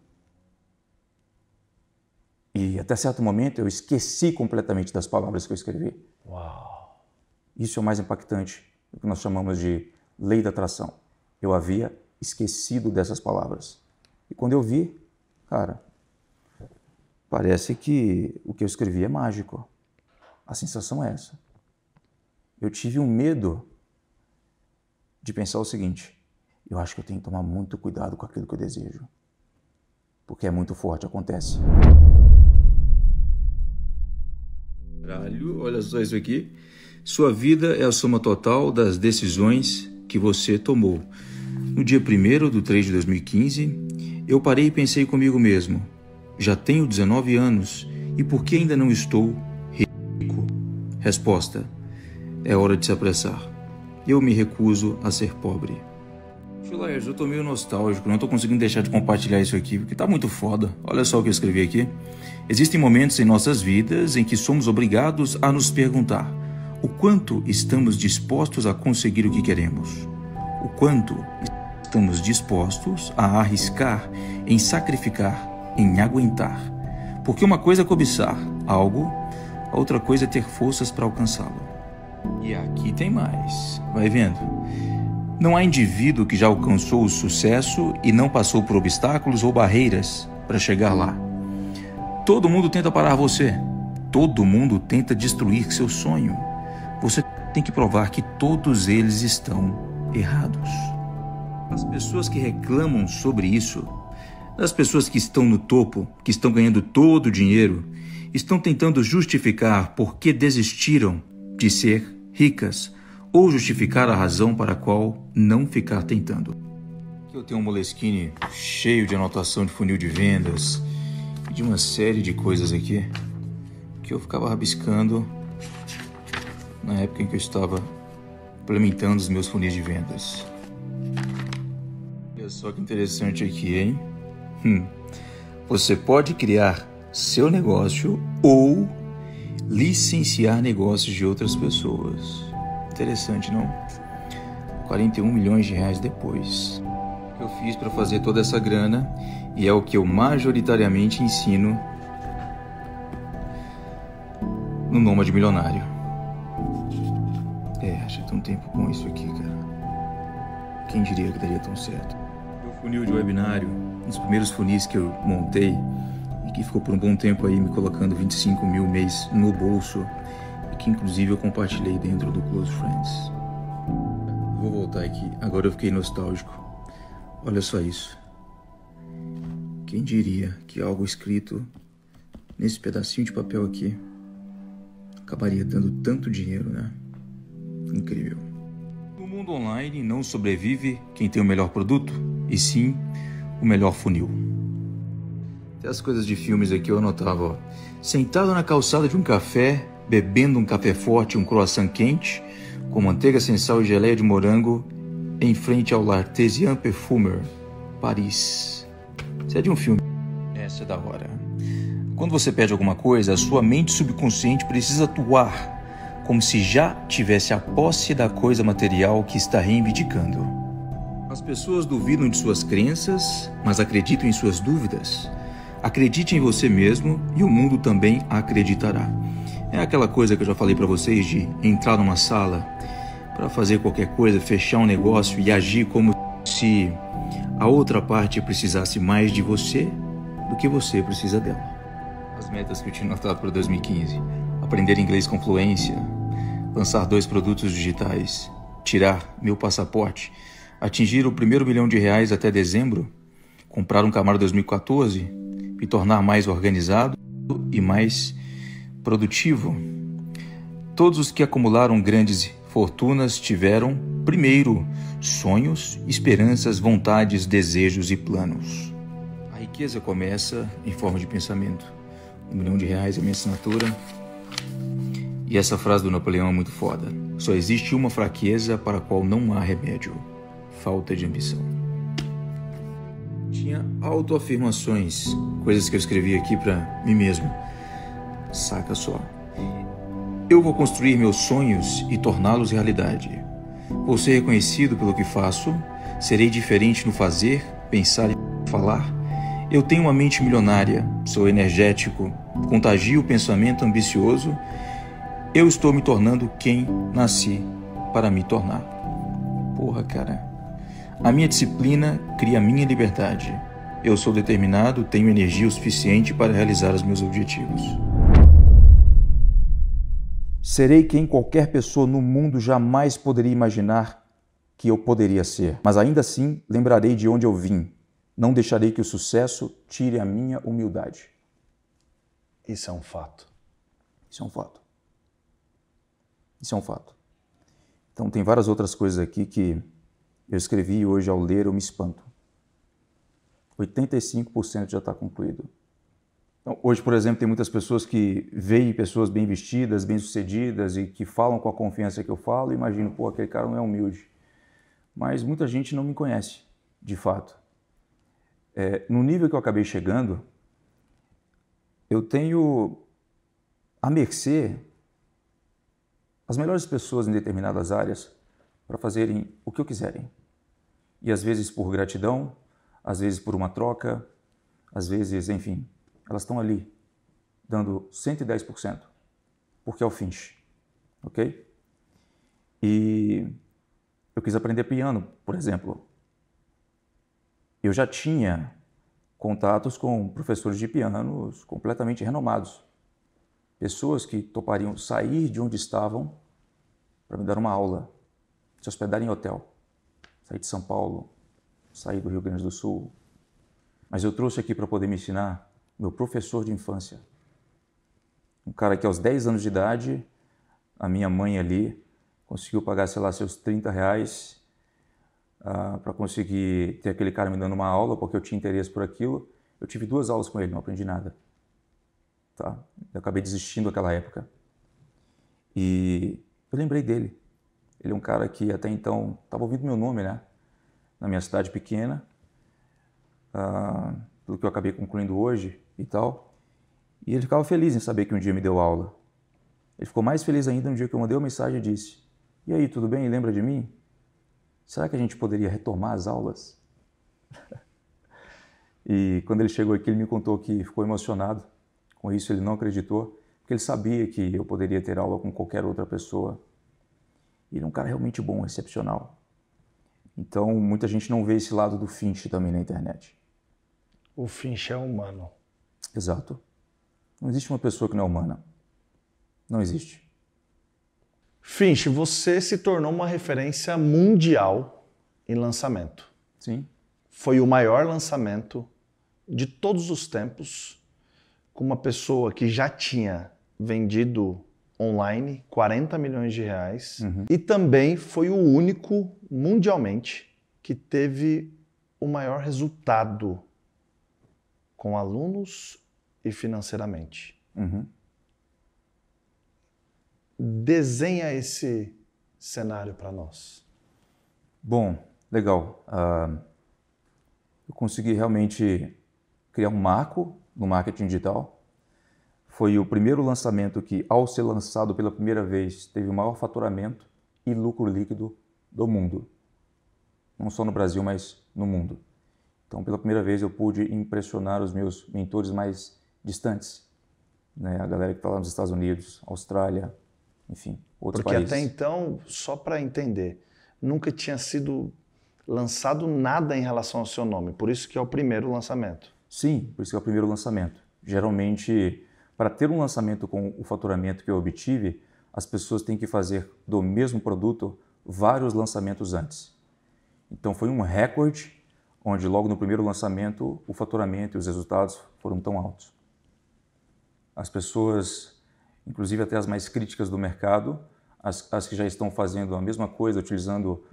E até certo momento eu esqueci completamente das palavras que eu escrevi. Uau! Isso é o mais impactante, o que nós chamamos de lei da atração. Eu havia esquecido dessas palavras. E quando eu vi, cara, parece que o que eu escrevi é mágico. A sensação é essa. Eu tive um medo de pensar o seguinte: eu acho que eu tenho que tomar muito cuidado com aquilo que eu desejo, porque é muito forte, acontece. Caralho, olha só isso aqui. Sua vida é a soma total das decisões que você tomou. No dia 1 de 3 de 2015, eu parei e pensei comigo mesmo: já tenho 19 anos e por que ainda não estou rico? Resposta: é hora de se apressar eu me recuso a ser pobre. Filaias, eu tô meio nostálgico, não tô conseguindo deixar de compartilhar isso aqui, porque tá muito foda. Olha só o que eu escrevi aqui. Existem momentos em nossas vidas em que somos obrigados a nos perguntar o quanto estamos dispostos a conseguir o que queremos, o quanto estamos dispostos a arriscar, em sacrificar, em aguentar. Porque uma coisa é cobiçar algo, a outra coisa é ter forças para alcançá-lo. E aqui tem mais. Vai vendo? Não há indivíduo que já alcançou o sucesso e não passou por obstáculos ou barreiras para chegar lá. Todo mundo tenta parar você. Todo mundo tenta destruir seu sonho. Você tem que provar que todos eles estão errados. As pessoas que reclamam sobre isso, as pessoas que estão no topo, que estão ganhando todo o dinheiro, estão tentando justificar por que desistiram de ser ricas ou justificar a razão para a qual não ficar tentando. Eu tenho um Moleskine cheio de anotação de funil de vendas e de uma série de coisas aqui que eu ficava rabiscando na época em que eu estava implementando os meus funis de vendas. Olha só que interessante aqui, hein? Hum. Você pode criar seu negócio ou licenciar negócios de outras pessoas. Interessante, não? 41 milhões de reais depois. que Eu fiz para fazer toda essa grana e é o que eu majoritariamente ensino no Nômade Milionário. É, achei tão tempo com isso aqui, cara. Quem diria que daria tão certo? Meu funil de webinário, um dos primeiros funis que eu montei, que ficou por um bom tempo aí me colocando 25 mil mês no bolso e que inclusive eu compartilhei dentro do Close Friends. Vou voltar aqui, agora eu fiquei nostálgico. Olha só isso. Quem diria que algo escrito nesse pedacinho de papel aqui acabaria dando tanto dinheiro, né? Incrível. No mundo online não sobrevive quem tem o melhor produto, e sim o melhor funil. Até as coisas de filmes aqui eu anotava, ó. Sentado na calçada de um café, bebendo um café forte e um croissant quente, com manteiga sem sal e geleia de morango, em frente ao Lartesian Perfumer, Paris. Isso é de um filme. Essa é da hora. Quando você pede alguma coisa, a sua mente subconsciente precisa atuar, como se já tivesse a posse da coisa material que está reivindicando. As pessoas duvidam de suas crenças, mas acreditam em suas dúvidas. Acredite em você mesmo e o mundo também acreditará. É aquela coisa que eu já falei para vocês de entrar numa sala para fazer qualquer coisa, fechar um negócio e agir como se a outra parte precisasse mais de você do que você precisa dela. As metas que eu tinha notado para 2015: aprender inglês com fluência, lançar dois produtos digitais, tirar meu passaporte, atingir o primeiro milhão de reais até dezembro, comprar um Camaro 2014 me tornar mais organizado e mais produtivo. Todos os que acumularam grandes fortunas tiveram, primeiro, sonhos, esperanças, vontades, desejos e planos. A riqueza começa em forma de pensamento. Um milhão de reais é minha assinatura. E essa frase do Napoleão é muito foda. Só existe uma fraqueza para a qual não há remédio: falta de ambição. Tinha autoafirmações, coisas que eu escrevi aqui para mim mesmo. Saca só. Eu vou construir meus sonhos e torná-los realidade. Vou ser reconhecido pelo que faço, serei diferente no fazer, pensar e falar. Eu tenho uma mente milionária, sou energético, contagio o pensamento ambicioso. Eu estou me tornando quem nasci para me tornar. Porra, cara. A minha disciplina cria minha liberdade. Eu sou determinado, tenho energia o suficiente para realizar os meus objetivos. Serei quem qualquer pessoa no mundo jamais poderia imaginar que eu poderia ser, mas ainda assim lembrarei de onde eu vim. Não deixarei que o sucesso tire a minha humildade. Isso é um fato. Isso é um fato. Isso é um fato. Então, tem várias outras coisas aqui que eu escrevi e hoje, ao ler, eu me espanto. 85% já está concluído. Então, hoje, por exemplo, tem muitas pessoas que veem pessoas bem vestidas, bem-sucedidas e que falam com a confiança que eu falo e pô, aquele cara não é humilde. Mas muita gente não me conhece, de fato. É, no nível que eu acabei chegando, eu tenho à mercê as melhores pessoas em determinadas áreas para fazerem o que eu quiserem. E às vezes por gratidão, às vezes por uma troca, às vezes, enfim, elas estão ali dando 110%, porque é o finch, ok? E eu quis aprender piano, por exemplo. Eu já tinha contatos com professores de pianos completamente renomados, pessoas que topariam sair de onde estavam para me dar uma aula se hospedar em hotel. Saí de São Paulo, saí do Rio Grande do Sul. Mas eu trouxe aqui para poder me ensinar meu professor de infância. Um cara que aos 10 anos de idade, a minha mãe ali, conseguiu pagar, sei lá, seus 30 reais uh, para conseguir ter aquele cara me dando uma aula, porque eu tinha interesse por aquilo. Eu tive duas aulas com ele, não aprendi nada. Tá? Eu acabei desistindo naquela época. E eu lembrei dele. Ele é um cara que até então estava ouvindo meu nome, né? Na minha cidade pequena, uh, ah, pelo que eu acabei concluindo hoje e tal. E ele ficava feliz em saber que um dia me deu aula. Ele ficou mais feliz ainda no dia que eu mandei uma mensagem e disse: E aí, tudo bem? Lembra de mim? Será que a gente poderia retomar as aulas? *laughs* e quando ele chegou aqui, ele me contou que ficou emocionado com isso, ele não acreditou, porque ele sabia que eu poderia ter aula com qualquer outra pessoa ele é um cara realmente bom, excepcional. Então, muita gente não vê esse lado do Finch também na internet. O Finch é humano. Exato. Não existe uma pessoa que não é humana. Não existe. Finch, você se tornou uma referência mundial em lançamento. Sim. Foi o maior lançamento de todos os tempos com uma pessoa que já tinha vendido online, 40 milhões de reais. Uhum. E também foi o único mundialmente que teve o maior resultado com alunos e financeiramente. Uhum. Desenha esse cenário para nós. Bom, legal. Uh, eu consegui realmente criar um marco no marketing digital foi o primeiro lançamento que, ao ser lançado pela primeira vez, teve o maior faturamento e lucro líquido do mundo. Não só no Brasil, mas no mundo. Então, pela primeira vez, eu pude impressionar os meus mentores mais distantes. Né? A galera que está lá nos Estados Unidos, Austrália, enfim, outros países. Porque até então, só para entender, nunca tinha sido lançado nada em relação ao seu nome. Por isso que é o primeiro lançamento. Sim, por isso que é o primeiro lançamento. Geralmente para ter um lançamento com o faturamento que eu obtive, as pessoas têm que fazer do mesmo produto vários lançamentos antes. Então foi um recorde, onde logo no primeiro lançamento o faturamento e os resultados foram tão altos. As pessoas, inclusive até as mais críticas do mercado, as, as que já estão fazendo a mesma coisa, utilizando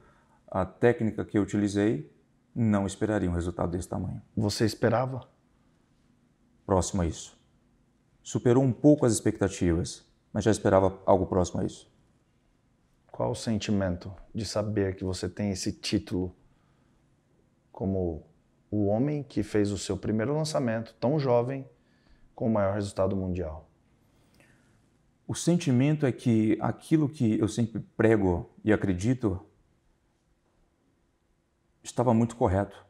a técnica que eu utilizei, não esperariam um resultado desse tamanho. Você esperava? Próximo a isso superou um pouco as expectativas, mas já esperava algo próximo a isso. Qual o sentimento de saber que você tem esse título como o homem que fez o seu primeiro lançamento tão jovem com o maior resultado mundial? O sentimento é que aquilo que eu sempre prego e acredito estava muito correto.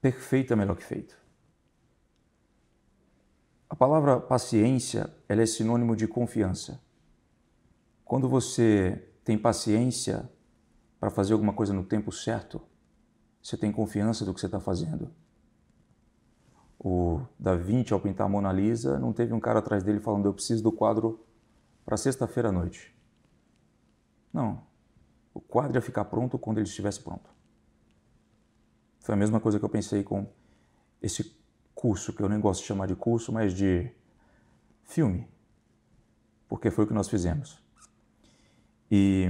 Perfeito é melhor que feito. A palavra paciência ela é sinônimo de confiança. Quando você tem paciência para fazer alguma coisa no tempo certo, você tem confiança do que você está fazendo. O Da Vinci, ao pintar a Mona Lisa, não teve um cara atrás dele falando: Eu preciso do quadro para sexta-feira à noite. Não. O quadro ia ficar pronto quando ele estivesse pronto. Foi a mesma coisa que eu pensei com esse curso, que eu nem gosto de chamar de curso, mas de filme, porque foi o que nós fizemos. E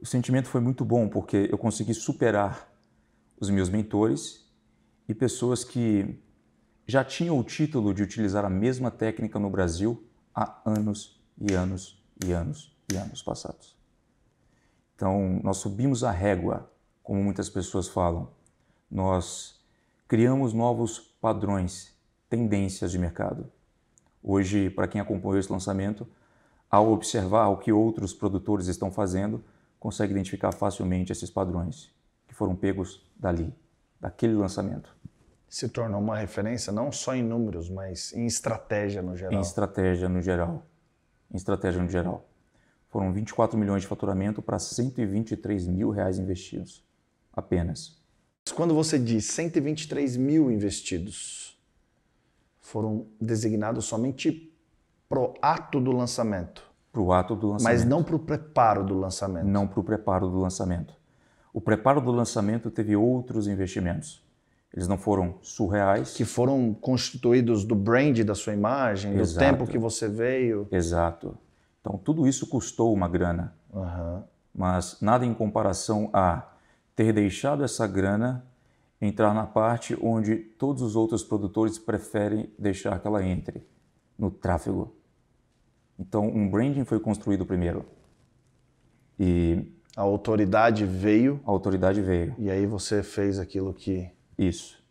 o sentimento foi muito bom, porque eu consegui superar os meus mentores e pessoas que já tinham o título de utilizar a mesma técnica no Brasil há anos e anos e anos e anos passados. Então, nós subimos a régua, como muitas pessoas falam. Nós criamos novos padrões, tendências de mercado. Hoje, para quem acompanhou esse lançamento, ao observar o que outros produtores estão fazendo, consegue identificar facilmente esses padrões que foram pegos dali, daquele lançamento. Se tornou uma referência não só em números, mas em estratégia no geral. Em estratégia no geral. Em estratégia no geral. Foram 24 milhões de faturamento para 123 mil reais investidos. Apenas quando você diz 123 mil investidos foram designados somente pro ato do lançamento. Pro ato do lançamento. Mas não para o preparo do lançamento. Não para o preparo do lançamento. O preparo do lançamento teve outros investimentos. Eles não foram surreais. Que foram constituídos do brand da sua imagem, Exato. do tempo que você veio. Exato. Então, tudo isso custou uma grana. Uhum. Mas nada em comparação a ter deixado essa grana entrar na parte onde todos os outros produtores preferem deixar que ela entre, no tráfego. Então, um branding foi construído primeiro. E a autoridade veio. A autoridade veio. E aí você fez aquilo que isso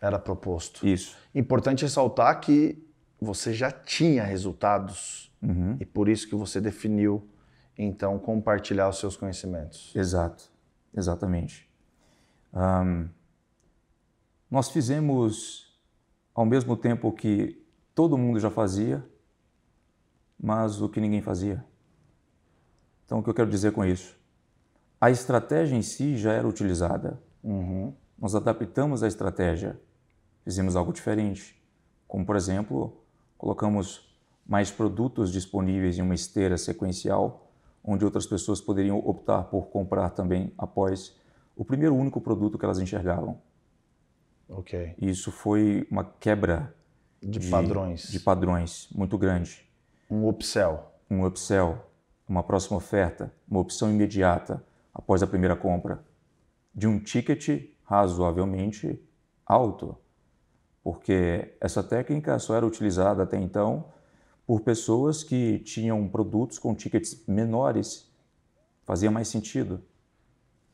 era proposto. Isso. Importante ressaltar que você já tinha resultados uhum. e por isso que você definiu então compartilhar os seus conhecimentos. Exato. Exatamente. Um, nós fizemos ao mesmo tempo que todo mundo já fazia, mas o que ninguém fazia. Então, o que eu quero dizer com isso? A estratégia em si já era utilizada. Uhum. Nós adaptamos a estratégia, fizemos algo diferente, como por exemplo, colocamos mais produtos disponíveis em uma esteira sequencial onde outras pessoas poderiam optar por comprar também após o primeiro único produto que elas enxergavam. Ok. E isso foi uma quebra de, de padrões, de padrões muito grande. Um upsell. Um upsell, uma próxima oferta, uma opção imediata após a primeira compra, de um ticket razoavelmente alto, porque essa técnica só era utilizada até então por pessoas que tinham produtos com tickets menores, fazia mais sentido.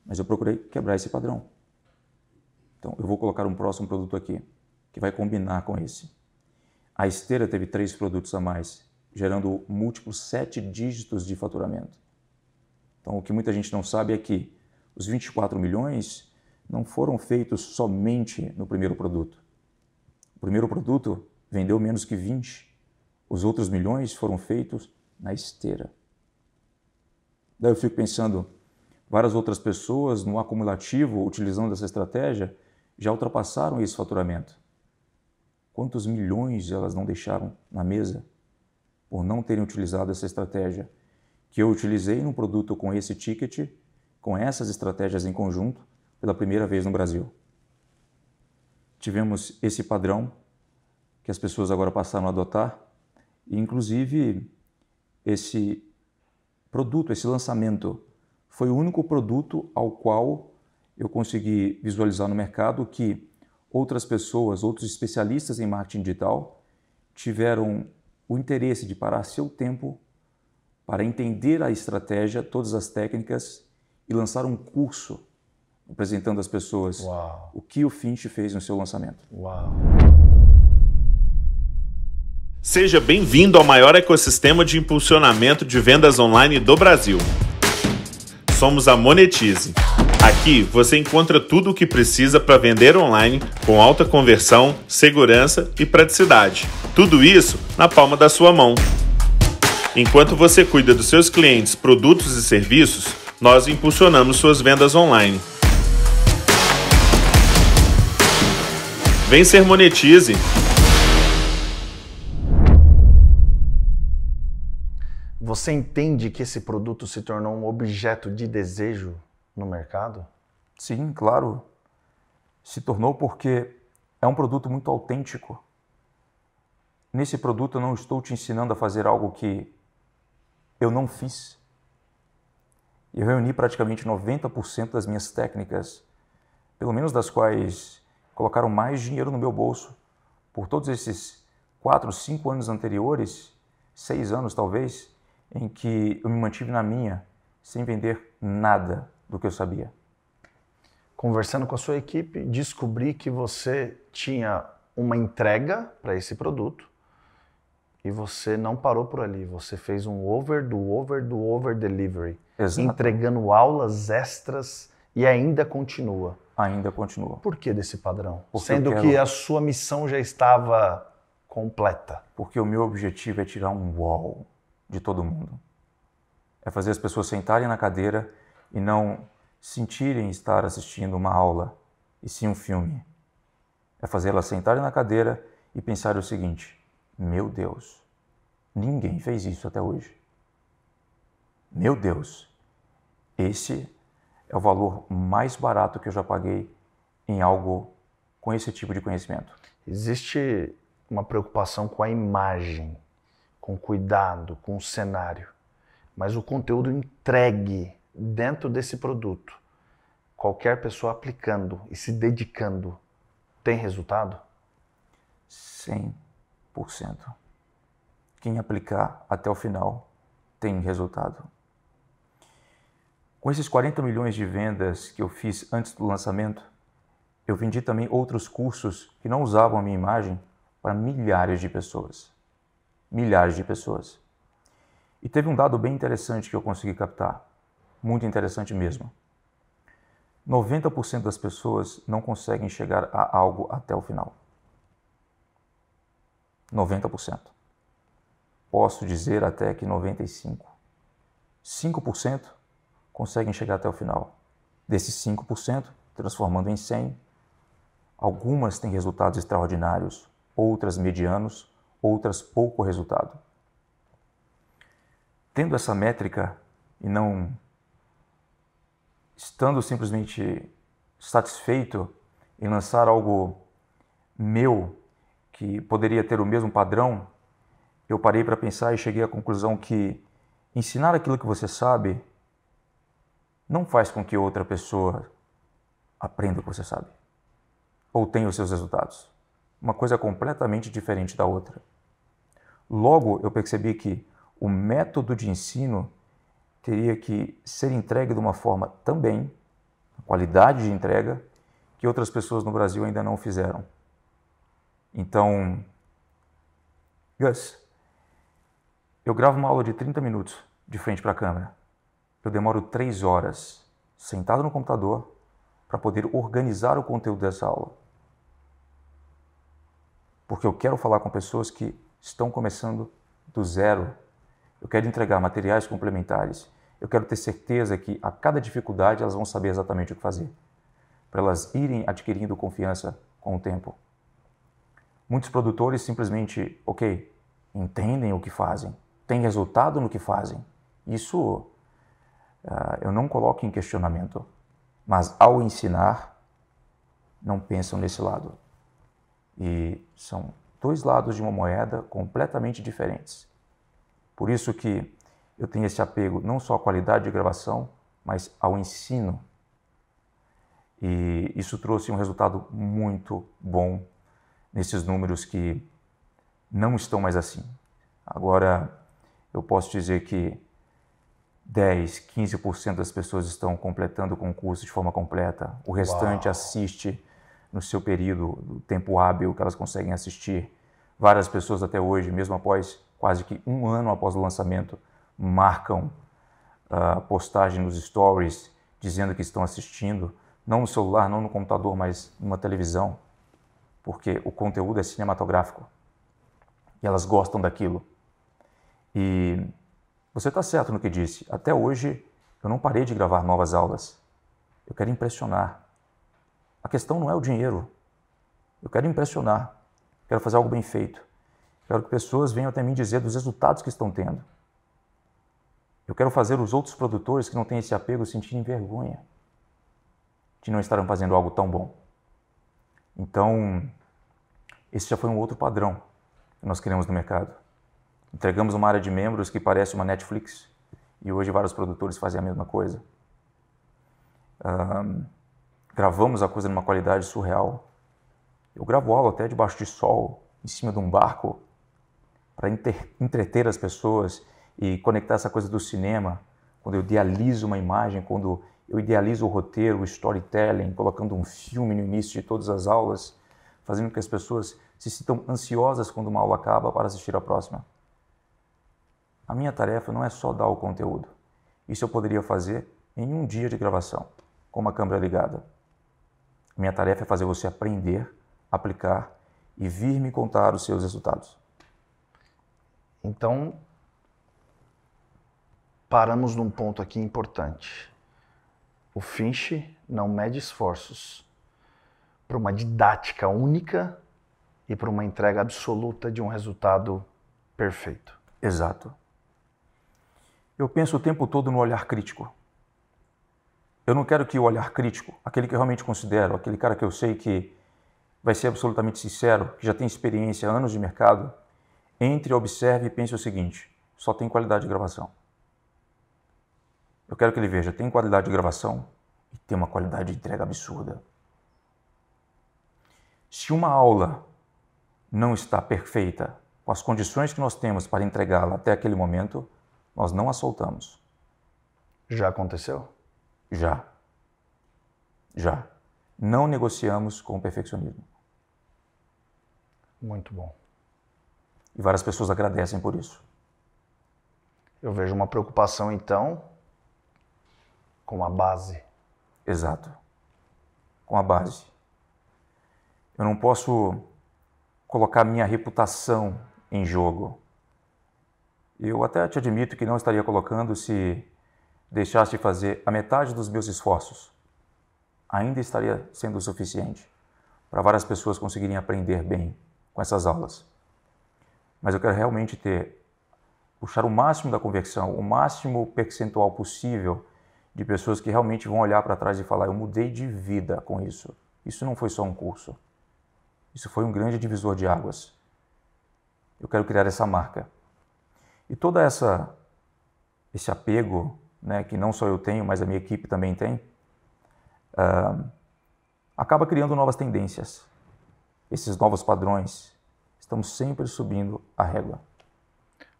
Mas eu procurei quebrar esse padrão. Então, eu vou colocar um próximo produto aqui, que vai combinar com esse. A esteira teve três produtos a mais, gerando múltiplos sete dígitos de faturamento. Então, o que muita gente não sabe é que os 24 milhões não foram feitos somente no primeiro produto. O primeiro produto vendeu menos que 20 os outros milhões foram feitos na esteira. Daí eu fico pensando, várias outras pessoas no acumulativo, utilizando essa estratégia, já ultrapassaram esse faturamento. Quantos milhões elas não deixaram na mesa por não terem utilizado essa estratégia que eu utilizei num produto com esse ticket, com essas estratégias em conjunto, pela primeira vez no Brasil. Tivemos esse padrão que as pessoas agora passaram a adotar e, inclusive, esse produto, esse lançamento, foi o único produto ao qual eu consegui visualizar no mercado que outras pessoas, outros especialistas em marketing digital, tiveram o interesse de parar seu tempo para entender a estratégia, todas as técnicas e lançar um curso apresentando às pessoas Uau. o que o Finch fez no seu lançamento. Uau. Seja bem-vindo ao maior ecossistema de impulsionamento de vendas online do Brasil. Somos a Monetize. Aqui você encontra tudo o que precisa para vender online com alta conversão, segurança e praticidade. Tudo isso na palma da sua mão. Enquanto você cuida dos seus clientes, produtos e serviços, nós impulsionamos suas vendas online. Vem ser Monetize! Você entende que esse produto se tornou um objeto de desejo no mercado? Sim, claro. Se tornou porque é um produto muito autêntico. Nesse produto eu não estou te ensinando a fazer algo que eu não fiz. Eu reuni praticamente 90% das minhas técnicas, pelo menos das quais colocaram mais dinheiro no meu bolso, por todos esses 4, 5 anos anteriores, 6 anos talvez, em que eu me mantive na minha, sem vender nada do que eu sabia. Conversando com a sua equipe, descobri que você tinha uma entrega para esse produto e você não parou por ali, você fez um over do over do over delivery, Exato. entregando aulas extras e ainda continua. Ainda continua. Por que desse padrão? Porque Sendo quero... que a sua missão já estava completa. Porque o meu objetivo é tirar um wall de todo mundo. É fazer as pessoas sentarem na cadeira e não sentirem estar assistindo uma aula, e sim um filme. É fazê-las sentarem na cadeira e pensar o seguinte: meu Deus, ninguém fez isso até hoje. Meu Deus, esse é o valor mais barato que eu já paguei em algo com esse tipo de conhecimento. Existe uma preocupação com a imagem com cuidado, com o cenário, mas o conteúdo entregue dentro desse produto, qualquer pessoa aplicando e se dedicando, tem resultado? 100%. Quem aplicar até o final tem resultado. Com esses 40 milhões de vendas que eu fiz antes do lançamento, eu vendi também outros cursos que não usavam a minha imagem para milhares de pessoas milhares de pessoas. E teve um dado bem interessante que eu consegui captar, muito interessante mesmo. 90% das pessoas não conseguem chegar a algo até o final. 90%. Posso dizer até que 95. 5% conseguem chegar até o final. Desses 5%, transformando em 100, algumas têm resultados extraordinários, outras medianos, outras pouco resultado. Tendo essa métrica e não estando simplesmente satisfeito em lançar algo meu que poderia ter o mesmo padrão, eu parei para pensar e cheguei à conclusão que ensinar aquilo que você sabe não faz com que outra pessoa aprenda o que você sabe ou tenha os seus resultados uma coisa completamente diferente da outra. Logo, eu percebi que o método de ensino teria que ser entregue de uma forma também, a qualidade de entrega, que outras pessoas no Brasil ainda não fizeram. Então, Gus, eu gravo uma aula de 30 minutos de frente para a câmera. Eu demoro três horas sentado no computador para poder organizar o conteúdo dessa aula porque eu quero falar com pessoas que estão começando do zero. Eu quero entregar materiais complementares. Eu quero ter certeza que a cada dificuldade elas vão saber exatamente o que fazer, para elas irem adquirindo confiança com o tempo. Muitos produtores simplesmente, ok, entendem o que fazem, têm resultado no que fazem. Isso uh, eu não coloco em questionamento. Mas ao ensinar, não pensam nesse lado. E são dois lados de uma moeda completamente diferentes. Por isso que eu tenho esse apego não só à qualidade de gravação, mas ao ensino. E isso trouxe um resultado muito bom nesses números que não estão mais assim. Agora, eu posso dizer que 10, 15% das pessoas estão completando o concurso de forma completa, o restante Uau. assiste no seu período, no tempo hábil que elas conseguem assistir. Várias pessoas até hoje, mesmo após quase que um ano após o lançamento, marcam a uh, postagem nos stories dizendo que estão assistindo, não no celular, não no computador, mas numa televisão, porque o conteúdo é cinematográfico e elas gostam daquilo. E você está certo no que disse. Até hoje eu não parei de gravar novas aulas. Eu quero impressionar. A questão não é o dinheiro. Eu quero impressionar, quero fazer algo bem feito. Quero que pessoas venham até mim dizer dos resultados que estão tendo. Eu quero fazer os outros produtores que não têm esse apego sentirem vergonha de não estarem fazendo algo tão bom. Então, esse já foi um outro padrão que nós criamos no mercado. Entregamos uma área de membros que parece uma Netflix e hoje vários produtores fazem a mesma coisa. Um, gravamos a coisa numa qualidade surreal. Eu gravo aula até debaixo de sol, em cima de um barco, para entreter as pessoas e conectar essa coisa do cinema, quando eu idealizo uma imagem, quando eu idealizo o roteiro, o storytelling, colocando um filme no início de todas as aulas, fazendo com que as pessoas se sintam ansiosas quando uma aula acaba para assistir a próxima. A minha tarefa não é só dar o conteúdo. Isso eu poderia fazer em um dia de gravação, com uma câmera ligada. Minha tarefa é fazer você aprender, aplicar e vir me contar os seus resultados. Então, paramos num ponto aqui importante. O Finch não mede esforços para uma didática única e para uma entrega absoluta de um resultado perfeito. Exato. Eu penso o tempo todo no olhar crítico. Eu não quero que o olhar crítico, aquele que eu realmente considero, aquele cara que eu sei que vai ser absolutamente sincero, que já tem experiência, anos de mercado, entre, observe e pense o seguinte: só tem qualidade de gravação. Eu quero que ele veja, tem qualidade de gravação e tem uma qualidade de entrega absurda. Se uma aula não está perfeita com as condições que nós temos para entregá-la até aquele momento, nós não a soltamos. Já aconteceu? Já. Já. Não negociamos com o perfeccionismo. Muito bom. E várias pessoas agradecem por isso. Eu vejo uma preocupação, então, com a base. Exato. Com a base. Eu não posso colocar minha reputação em jogo. Eu até te admito que não estaria colocando se deixasse de fazer a metade dos meus esforços, ainda estaria sendo o suficiente para várias pessoas conseguirem aprender bem com essas aulas. Mas eu quero realmente ter, puxar o máximo da conversão, o máximo percentual possível de pessoas que realmente vão olhar para trás e falar: eu mudei de vida com isso. Isso não foi só um curso. Isso foi um grande divisor de águas. Eu quero criar essa marca. E toda essa esse apego né, que não só eu tenho, mas a minha equipe também tem, uh, acaba criando novas tendências, esses novos padrões. Estamos sempre subindo a régua.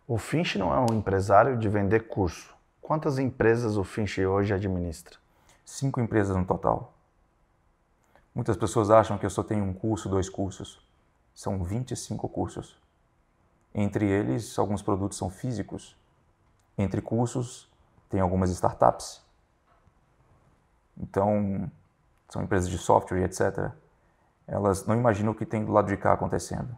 O Finch não é um empresário de vender curso. Quantas empresas o Finch hoje administra? Cinco empresas no total. Muitas pessoas acham que eu só tenho um curso, dois cursos. São 25 cursos. Entre eles, alguns produtos são físicos. Entre cursos, tem algumas startups. Então, são empresas de software, etc. Elas não imaginam o que tem do lado de cá acontecendo.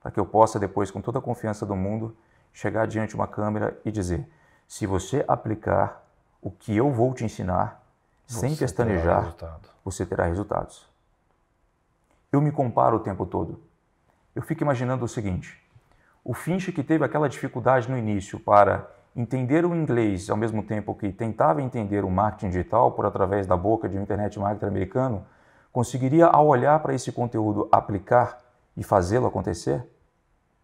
Para que eu possa depois, com toda a confiança do mundo, chegar diante de uma câmera e dizer: se você aplicar o que eu vou te ensinar, você sem pestanejar, terá você terá resultados. Eu me comparo o tempo todo. Eu fico imaginando o seguinte: o Finch que teve aquela dificuldade no início para entender o inglês ao mesmo tempo que tentava entender o marketing digital por através da boca de um internet marketer americano, conseguiria, ao olhar para esse conteúdo, aplicar e fazê-lo acontecer?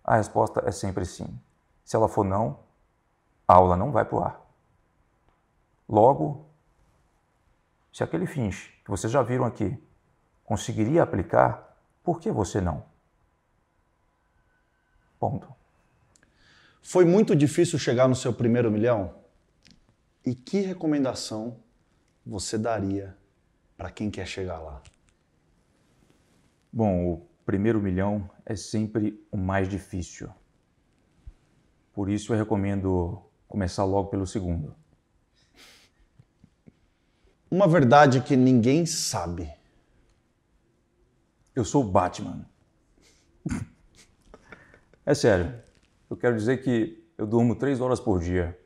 A resposta é sempre sim. Se ela for não, a aula não vai para o ar. Logo, se aquele finge que vocês já viram aqui conseguiria aplicar, por que você não? Ponto. Foi muito difícil chegar no seu primeiro milhão? E que recomendação você daria para quem quer chegar lá? Bom, o primeiro milhão é sempre o mais difícil. Por isso eu recomendo começar logo pelo segundo. Uma verdade que ninguém sabe. Eu sou o Batman. *laughs* é sério eu quero dizer que eu durmo três horas por dia,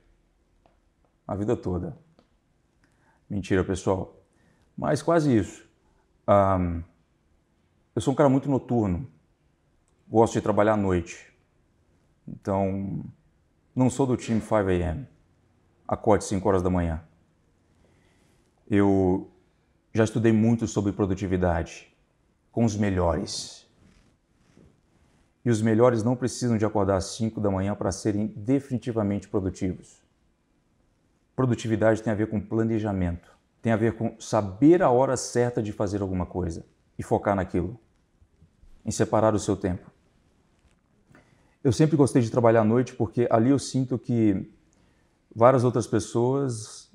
a vida toda. Mentira, pessoal. Mas quase isso. Um, eu sou um cara muito noturno. Gosto de trabalhar à noite. Então, não sou do time 5 a.m. Acorde 5 horas da manhã. Eu já estudei muito sobre produtividade com os melhores. E os melhores não precisam de acordar às 5 da manhã para serem definitivamente produtivos. Produtividade tem a ver com planejamento, tem a ver com saber a hora certa de fazer alguma coisa e focar naquilo, em separar o seu tempo. Eu sempre gostei de trabalhar à noite porque ali eu sinto que várias outras pessoas,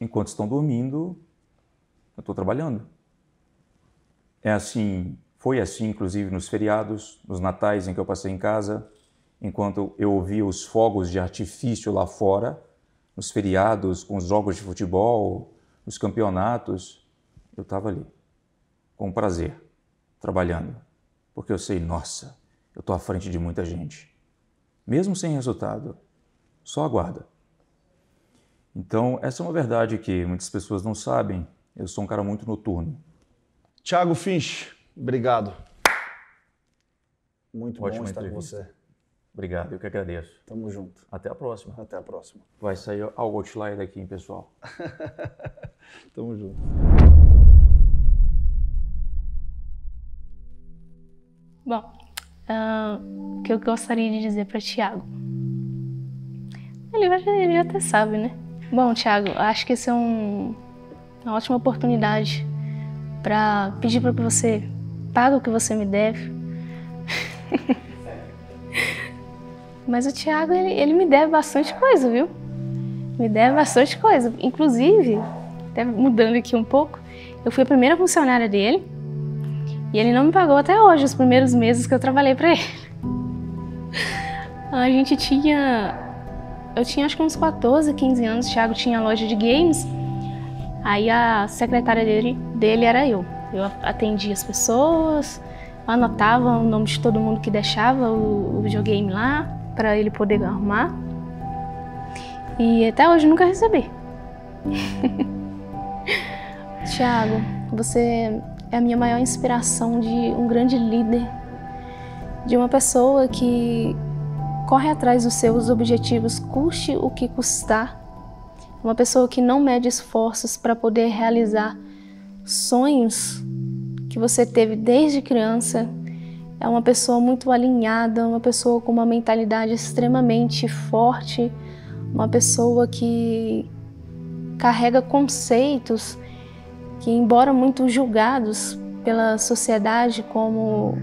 enquanto estão dormindo, eu estou trabalhando. É assim, foi assim, inclusive, nos feriados, nos natais em que eu passei em casa, enquanto eu ouvia os fogos de artifício lá fora, nos feriados, com os jogos de futebol, nos campeonatos, eu estava ali, com prazer, trabalhando, porque eu sei, nossa, eu estou à frente de muita gente. Mesmo sem resultado, só aguarda. Então, essa é uma verdade que muitas pessoas não sabem. Eu sou um cara muito noturno. Tiago Finch, Obrigado. Muito Ótima bom estar entrevista. com você. Obrigado, eu que agradeço. Tamo junto. Até a próxima. Até a próxima. Vai sair algo outline daqui, hein, pessoal. *laughs* Tamo junto. Bom, ah, o que eu gostaria de dizer para Tiago? Ele, ele já, até sabe, né? Bom, Tiago, acho que esse é um, uma ótima oportunidade para pedir para você paga o que você me deve. *laughs* Mas o Tiago, ele, ele, me deve bastante coisa, viu? Me deve bastante coisa. Inclusive, até mudando aqui um pouco, eu fui a primeira funcionária dele e ele não me pagou até hoje os primeiros meses que eu trabalhei para *laughs* ele. A gente tinha. Eu tinha acho que uns 14, 15 anos, o Thiago tinha loja de games, aí a secretária dele, dele era eu. Eu atendia as pessoas, anotava o nome de todo mundo que deixava o, videogame lá para ele poder arrumar. E até hoje nunca recebi. *laughs* Tiago, você é a minha maior inspiração de um grande líder, de uma pessoa que corre atrás dos seus objetivos, custe o que custar, uma pessoa que não mede esforços para poder realizar sonhos que você teve desde criança. É uma pessoa muito alinhada, uma pessoa com uma mentalidade extremamente forte, uma pessoa que carrega conceitos que, embora muito julgados pela sociedade como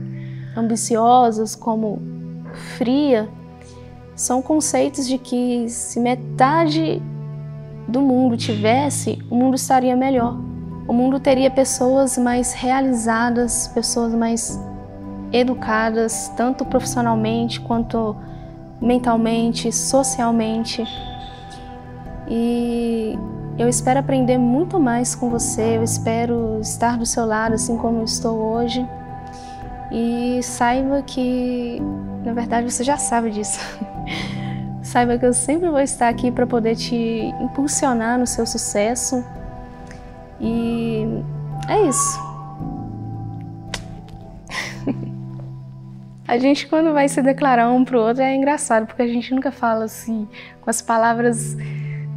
ambiciosos, como fria, são conceitos de que se metade do mundo tivesse, o mundo estaria melhor. O mundo teria pessoas mais realizadas, pessoas mais educadas, tanto profissionalmente quanto mentalmente, socialmente. E eu espero aprender muito mais com você, eu espero estar do seu lado assim como eu estou hoje. E saiba que, na verdade, você já sabe disso. *laughs* saiba que eu sempre vou estar aqui para poder te impulsionar no seu sucesso, e é isso. *laughs* a gente quando vai se declarar um pro outro é engraçado, porque a gente nunca fala assim com as palavras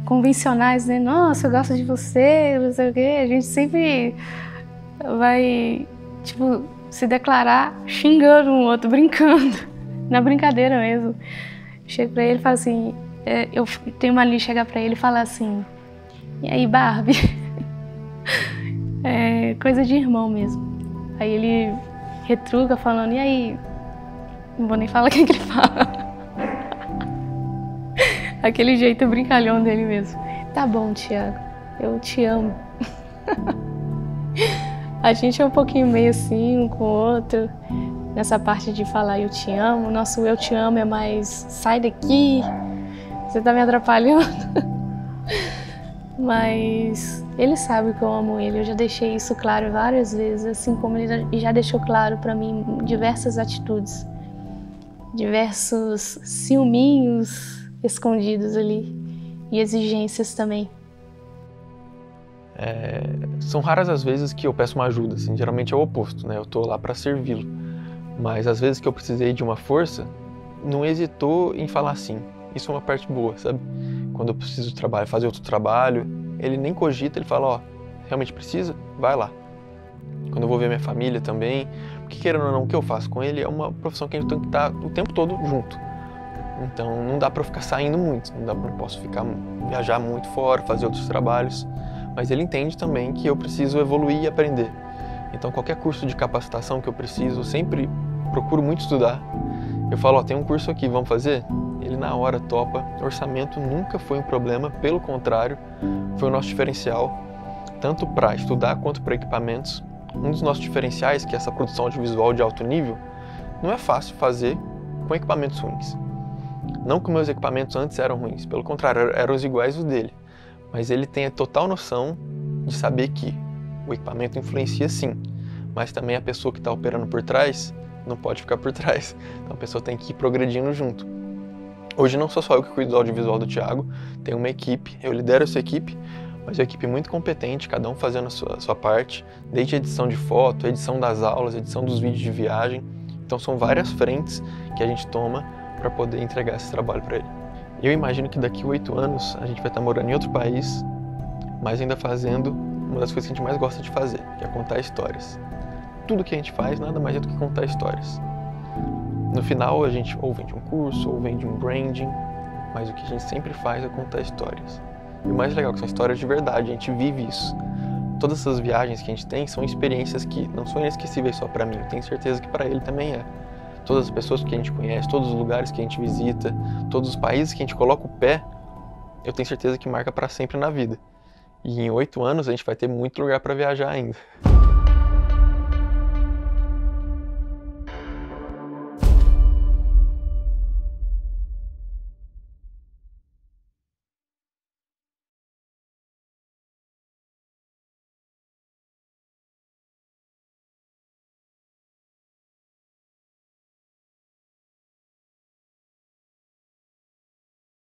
convencionais, né? Nossa, eu gosto de você, não sei o quê. A gente sempre vai, tipo, se declarar xingando um outro, *laughs* brincando, na brincadeira mesmo. Chego pra ele e falo assim, é, eu tenho uma ali chegar pra ele e falar assim, e aí Barbie? *laughs* É coisa de irmão mesmo. Aí ele retruca falando, e aí? Não vou nem falar *laughs* o que, que ele fala. Aquele jeito brincalhão dele mesmo. Tá bom, Tiago, eu te amo. *laughs* A gente é um pouquinho meio assim, um com o outro. Nessa parte de falar eu te amo, nosso eu te amo é mais sai daqui, você tá me atrapalhando. *laughs* Mas ele sabe que eu amo ele, eu já deixei isso claro várias vezes, assim como ele já deixou claro para mim diversas atitudes, diversos ciúminhos escondidos ali e exigências também. É, são raras as vezes que eu peço uma ajuda, assim, geralmente é o oposto, né? Eu estou lá para servi-lo. Mas às vezes que eu precisei de uma força, não hesitou em falar sim. Isso é uma parte boa, sabe? Quando eu preciso trabalhar, fazer outro trabalho, ele nem cogita, ele fala, ó, oh, realmente precisa? Vai lá. Quando eu vou ver minha família também, porque querendo ou não, o que eu faço com ele é uma profissão que a gente tem que estar o tempo todo junto. Então não dá para ficar saindo muito, não, dá, não posso ficar viajar muito fora, fazer outros trabalhos, mas ele entende também que eu preciso evoluir e aprender. Então qualquer curso de capacitação que eu preciso, eu sempre procuro muito estudar. Eu falo, ó, oh, tem um curso aqui, vamos fazer? ele na hora topa. orçamento nunca foi um problema, pelo contrário, foi o nosso diferencial, tanto para estudar quanto para equipamentos. Um dos nossos diferenciais, que é essa produção audiovisual de alto nível, não é fácil fazer com equipamentos ruins. Não que meus equipamentos antes eram ruins, pelo contrário, eram os iguais os dele. Mas ele tem a total noção de saber que o equipamento influencia sim, mas também a pessoa que está operando por trás não pode ficar por *laughs* trás. Então a pessoa tem que ir progredindo junto. Hoje não sou só eu que cuido do audiovisual do Thiago, tem uma equipe, eu lidero essa equipe, mas é uma equipe muito competente, cada um fazendo a sua, a sua parte, desde edição de foto, edição das aulas, edição dos vídeos de viagem. Então são várias frentes que a gente toma para poder entregar esse trabalho para ele. Eu imagino que daqui oito anos a gente vai estar tá morando em outro país, mas ainda fazendo uma das coisas que a gente mais gosta de fazer, que é contar histórias. Tudo que a gente faz nada mais é do que contar histórias. No final, a gente ou vende um curso, ou vende um branding, mas o que a gente sempre faz é contar histórias. E o mais legal é que são histórias de verdade, a gente vive isso. Todas essas viagens que a gente tem são experiências que não são inesquecíveis só para mim, tenho certeza que para ele também é. Todas as pessoas que a gente conhece, todos os lugares que a gente visita, todos os países que a gente coloca o pé, eu tenho certeza que marca para sempre na vida. E em oito anos a gente vai ter muito lugar para viajar ainda.